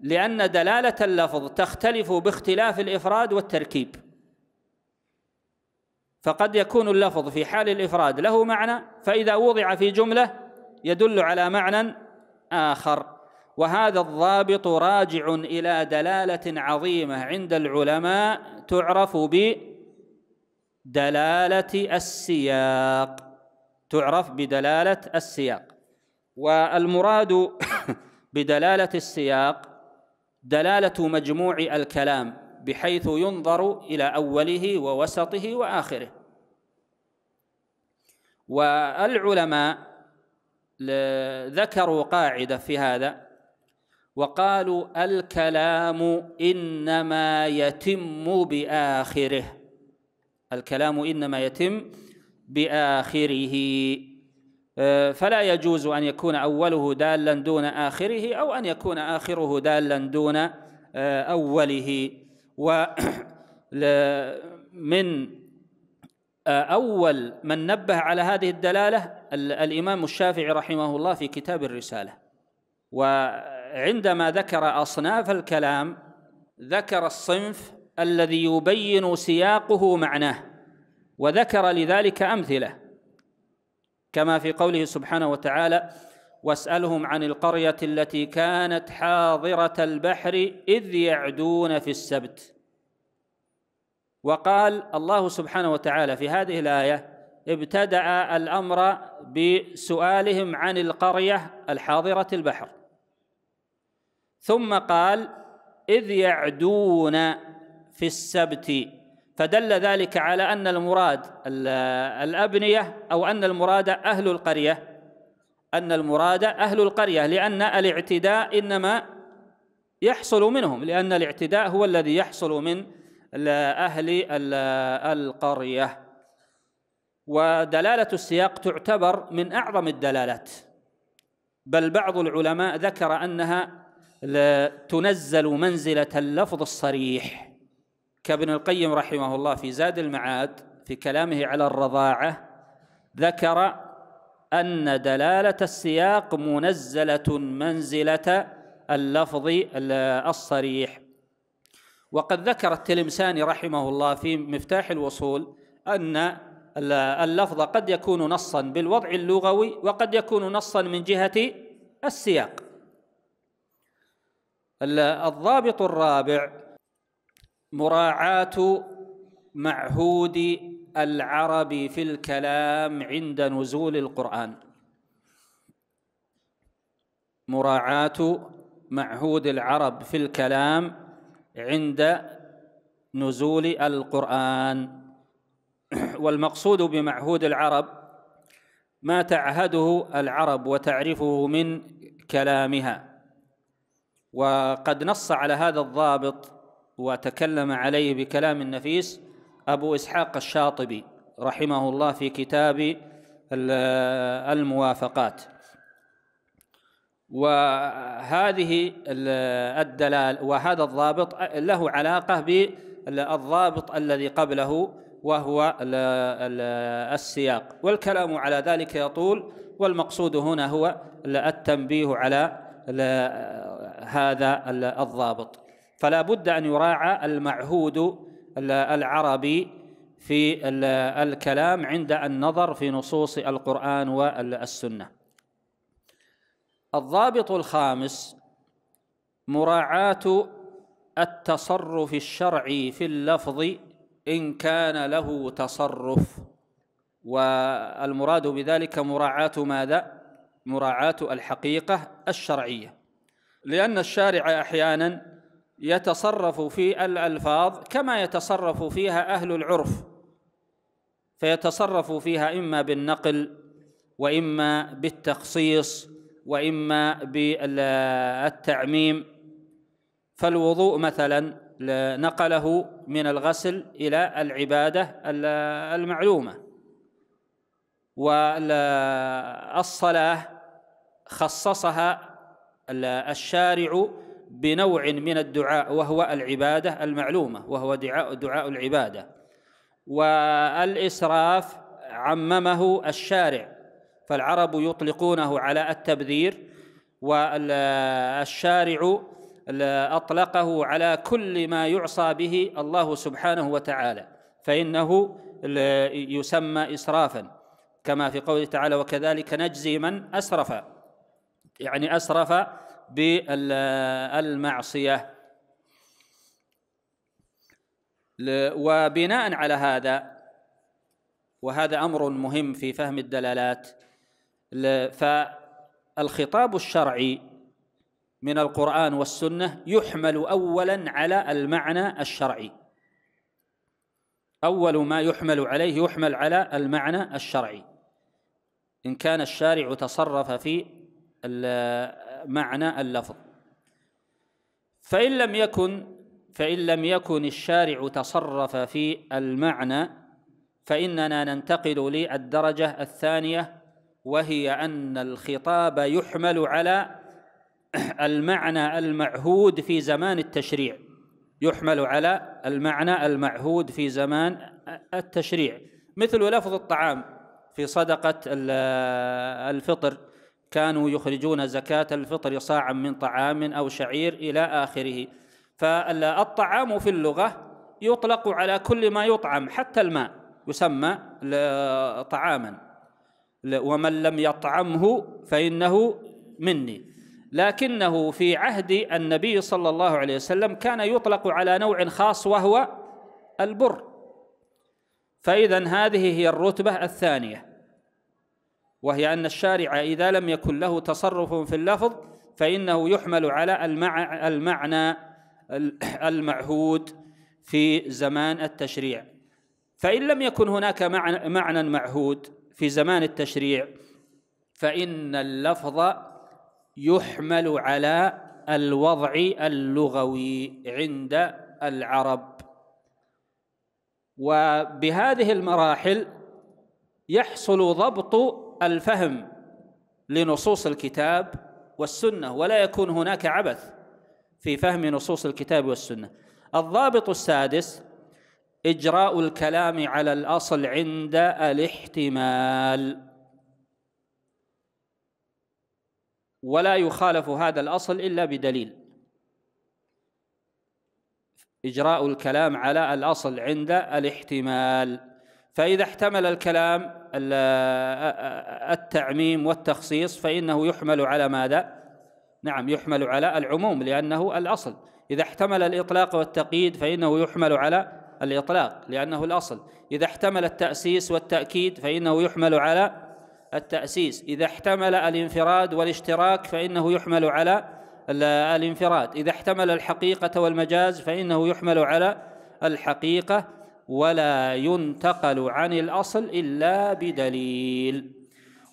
لأن دلالة اللفظ تختلف باختلاف الإفراد والتركيب فقد يكون اللفظ في حال الإفراد له معنى فإذا وضع في جملة يدل على معنى آخر وهذا الضابط راجع إلى دلالة عظيمة عند العلماء تعرف بدلالة السياق تعرف بدلالة السياق والمراد بدلالة السياق دلالة مجموع الكلام بحيث ينظر إلى أوله ووسطه وآخره والعلماء ذكروا قاعدة في هذا وقالوا الكلام إنما يتم بآخره الكلام إنما يتم بآخره آه، فلا يجوز أن يكون أوله دالا دون آخره أو أن يكون آخره دالا دون آه، أوله ومن آه، أول من نبه على هذه الدلالة الإمام الشافعي رحمه الله في كتاب الرسالة وعندما ذكر أصناف الكلام ذكر الصنف الذي يبين سياقه معناه وذكر لذلك أمثلة كما في قوله سبحانه وتعالى واسألهم عن القرية التي كانت حاضرة البحر إذ يعدون في السبت وقال الله سبحانه وتعالى في هذه الآية ابتدأ الأمر بسؤالهم عن القرية الحاضرة البحر ثم قال إذ يعدون في السبت فدل ذلك على أن المراد الأبنية أو أن المراد أهل القرية أن المراد أهل القرية لأن الاعتداء إنما يحصل منهم لأن الاعتداء هو الذي يحصل من أهل القرية ودلاله السياق تعتبر من اعظم الدلالات بل بعض العلماء ذكر انها تنزل منزله اللفظ الصريح كابن القيم رحمه الله في زاد المعاد في كلامه على الرضاعه ذكر ان دلاله السياق منزله منزله اللفظ الصريح وقد ذكر التلمساني رحمه الله في مفتاح الوصول ان اللفظ قد يكون نصا بالوضع اللغوي وقد يكون نصا من جهة السياق الضابط الرابع مراعاة معهود العرب في الكلام عند نزول القرآن مراعاة معهود العرب في الكلام عند نزول القرآن والمقصود بمعهود العرب ما تعهده العرب وتعرفه من كلامها وقد نص على هذا الضابط وتكلم عليه بكلام نفيس أبو إسحاق الشاطبي رحمه الله في كتاب الموافقات وهذه الدلال وهذا الضابط له علاقة بالضابط الذي قبله وهو السياق والكلام على ذلك يطول والمقصود هنا هو التنبيه على هذا الضابط فلا بد ان يراعى المعهود العربي في الكلام عند النظر في نصوص القران والسنه الضابط الخامس مراعاه التصرف الشرعي في اللفظ إن كان له تصرف والمراد بذلك مراعاة ماذا؟ مراعاة الحقيقة الشرعية لأن الشارع أحيانا يتصرف في الألفاظ كما يتصرف فيها أهل العرف فيتصرف فيها إما بالنقل وإما بالتخصيص وإما بالتعميم فالوضوء مثلا نقله من الغسل إلى العبادة المعلومة والصلاة خصصها الشارع بنوع من الدعاء وهو العبادة المعلومة وهو دعاء دعاء العبادة والإسراف عممه الشارع فالعرب يطلقونه على التبذير والشارع أطلقه على كل ما يعصى به الله سبحانه وتعالى فإنه يسمى إسرافا كما في قوله تعالى وكذلك نجزي من أسرف يعني أسرف بالمعصية وبناء على هذا وهذا أمر مهم في فهم الدلالات فالخطاب الشرعي من القرآن والسنة يحمل أولا على المعنى الشرعي أول ما يحمل عليه يحمل على المعنى الشرعي إن كان الشارع تصرف في معنى اللفظ فإن لم يكن فإن لم يكن الشارع تصرف في المعنى فإننا ننتقل للدرجة الثانية وهي أن الخطاب يحمل على المعنى المعهود في زمان التشريع يحمل على المعنى المعهود في زمان التشريع مثل لفظ الطعام في صدقة الفطر كانوا يخرجون زكاة الفطر صاعا من طعام أو شعير إلى آخره فالطعام في اللغة يطلق على كل ما يطعم حتى الماء يسمى طعاما ومن لم يطعمه فإنه مني لكنه في عهد النبي صلى الله عليه وسلم كان يطلق على نوع خاص وهو البر فإذا هذه هي الرتبة الثانية وهي أن الشارع إذا لم يكن له تصرف في اللفظ فإنه يحمل على المع... المعنى المعهود في زمان التشريع فإن لم يكن هناك معنى معهود في زمان التشريع فإن اللفظ يحمل على الوضع اللغوي عند العرب وبهذه المراحل يحصل ضبط الفهم لنصوص الكتاب والسنه ولا يكون هناك عبث في فهم نصوص الكتاب والسنه الضابط السادس اجراء الكلام على الاصل عند الاحتمال ولا يخالف هذا الأصل إلا بدليل إجراء الكلام على الأصل عند الاحتمال فإذا احتمل الكلام التعميم والتخصيص فإنه يحمل على ماذا؟ نعم يحمل على العموم لأنه الأصل إذا احتمل الإطلاق والتقييد فإنه يحمل على الإطلاق لأنه الأصل إذا احتمل التأسيس والتأكيد فإنه يحمل على التأسيس إذا احتمل الانفراد والاشتراك فإنه يحمل على الانفراد إذا احتمل الحقيقة والمجاز فإنه يحمل على الحقيقة ولا ينتقل عن الأصل إلا بدليل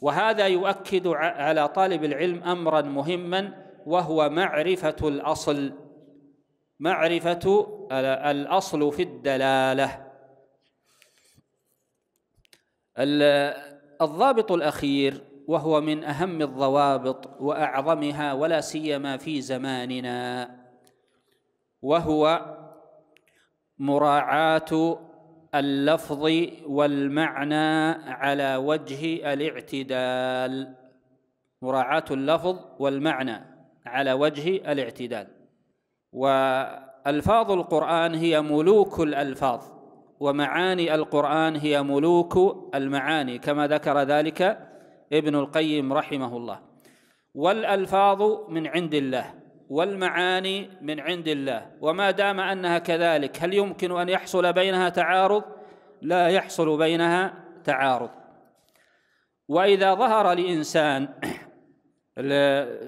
وهذا يؤكد على طالب العلم أمرا مهما وهو معرفة الأصل معرفة الأصل في الدلالة الضابط الاخير وهو من اهم الضوابط واعظمها ولا سيما في زماننا وهو مراعاه اللفظ والمعنى على وجه الاعتدال مراعاه اللفظ والمعنى على وجه الاعتدال والفاظ القران هي ملوك الالفاظ ومعاني القرآن هي ملوك المعاني كما ذكر ذلك ابن القيم رحمه الله والألفاظ من عند الله والمعاني من عند الله وما دام أنها كذلك هل يمكن أن يحصل بينها تعارض؟ لا يحصل بينها تعارض وإذا ظهر لإنسان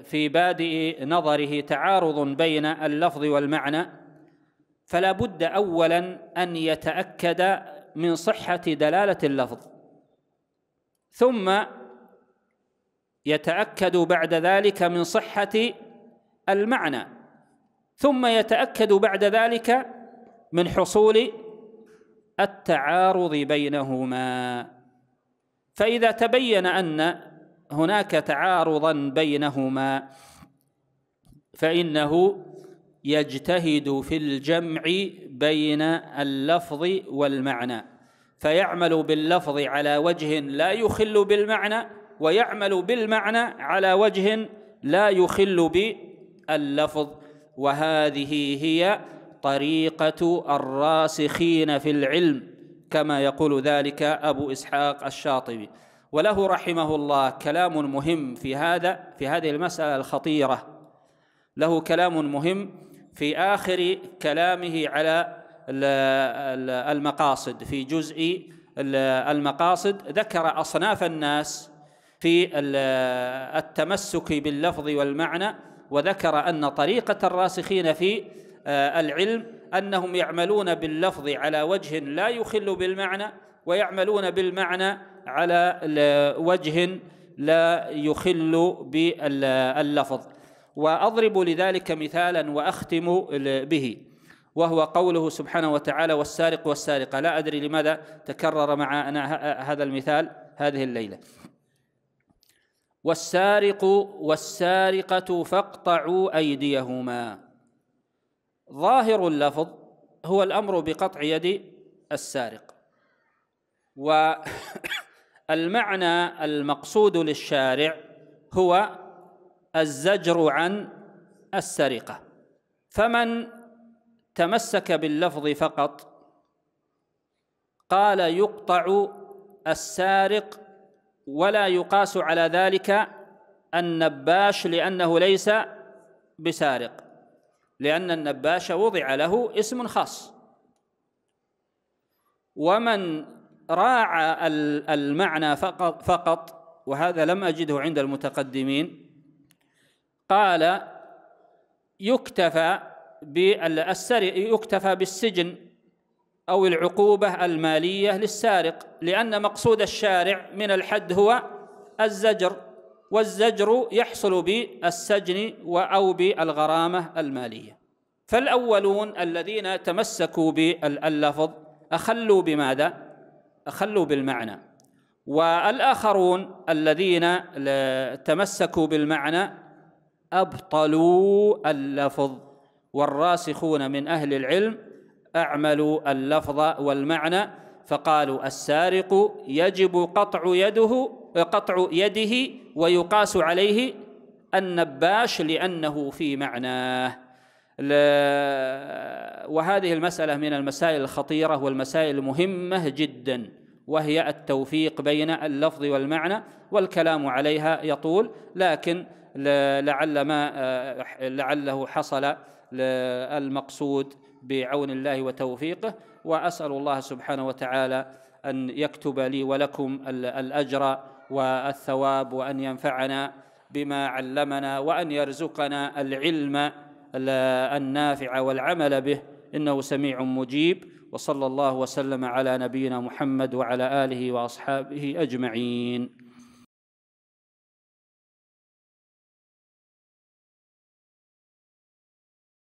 في بادئ نظره تعارض بين اللفظ والمعنى فلا بد اولا ان يتاكد من صحه دلاله اللفظ ثم يتاكد بعد ذلك من صحه المعنى ثم يتاكد بعد ذلك من حصول التعارض بينهما فاذا تبين ان هناك تعارضا بينهما فانه يجتهد في الجمع بين اللفظ والمعنى فيعمل باللفظ على وجه لا يخل بالمعنى ويعمل بالمعنى على وجه لا يخل باللفظ وهذه هي طريقة الراسخين في العلم كما يقول ذلك أبو إسحاق الشاطبي وله رحمه الله كلام مهم في هذا في هذه المسألة الخطيرة له كلام مهم في آخر كلامه على المقاصد في جزء المقاصد ذكر أصناف الناس في التمسك باللفظ والمعنى وذكر أن طريقة الراسخين في آه، العلم أنهم يعملون باللفظ على وجه لا يخل بالمعنى ويعملون بالمعنى على وجه لا يخل باللفظ واضرب لذلك مثالا واختم به وهو قوله سبحانه وتعالى والسارق والسارقه لا ادري لماذا تكرر معنا هذا المثال هذه الليله والسارق والسارقه فاقطعوا ايديهما ظاهر اللفظ هو الامر بقطع يد السارق والمعنى المقصود للشارع هو الزجر عن السرقة فمن تمسك باللفظ فقط قال يقطع السارق ولا يقاس على ذلك النباش لأنه ليس بسارق لأن النباش وضع له اسم خاص ومن راعى المعنى فقط, فقط وهذا لم أجده عند المتقدمين قال يكتفى بالسرق يكتفى بالسجن أو العقوبة المالية للسارق لأن مقصود الشارع من الحد هو الزجر والزجر يحصل بالسجن أو بالغرامة المالية فالأولون الذين تمسكوا باللفظ أخلوا بماذا؟ أخلوا بالمعنى والآخرون الذين تمسكوا بالمعنى أبطلوا اللفظ والراسخون من أهل العلم أعملوا اللفظ والمعنى فقالوا السارق يجب قطع يده قطع يده ويقاس عليه النباش لأنه في معناه وهذه المسألة من المسائل الخطيرة والمسائل المهمة جدا وهي التوفيق بين اللفظ والمعنى والكلام عليها يطول لكن لعل ما آه، لعله حصل المقصود بعون الله وتوفيقه واسال الله سبحانه وتعالى ان يكتب لي ولكم الاجر والثواب وان ينفعنا بما علمنا وان يرزقنا العلم النافع والعمل به انه سميع مجيب وصلى الله وسلم على نبينا محمد وعلى اله واصحابه اجمعين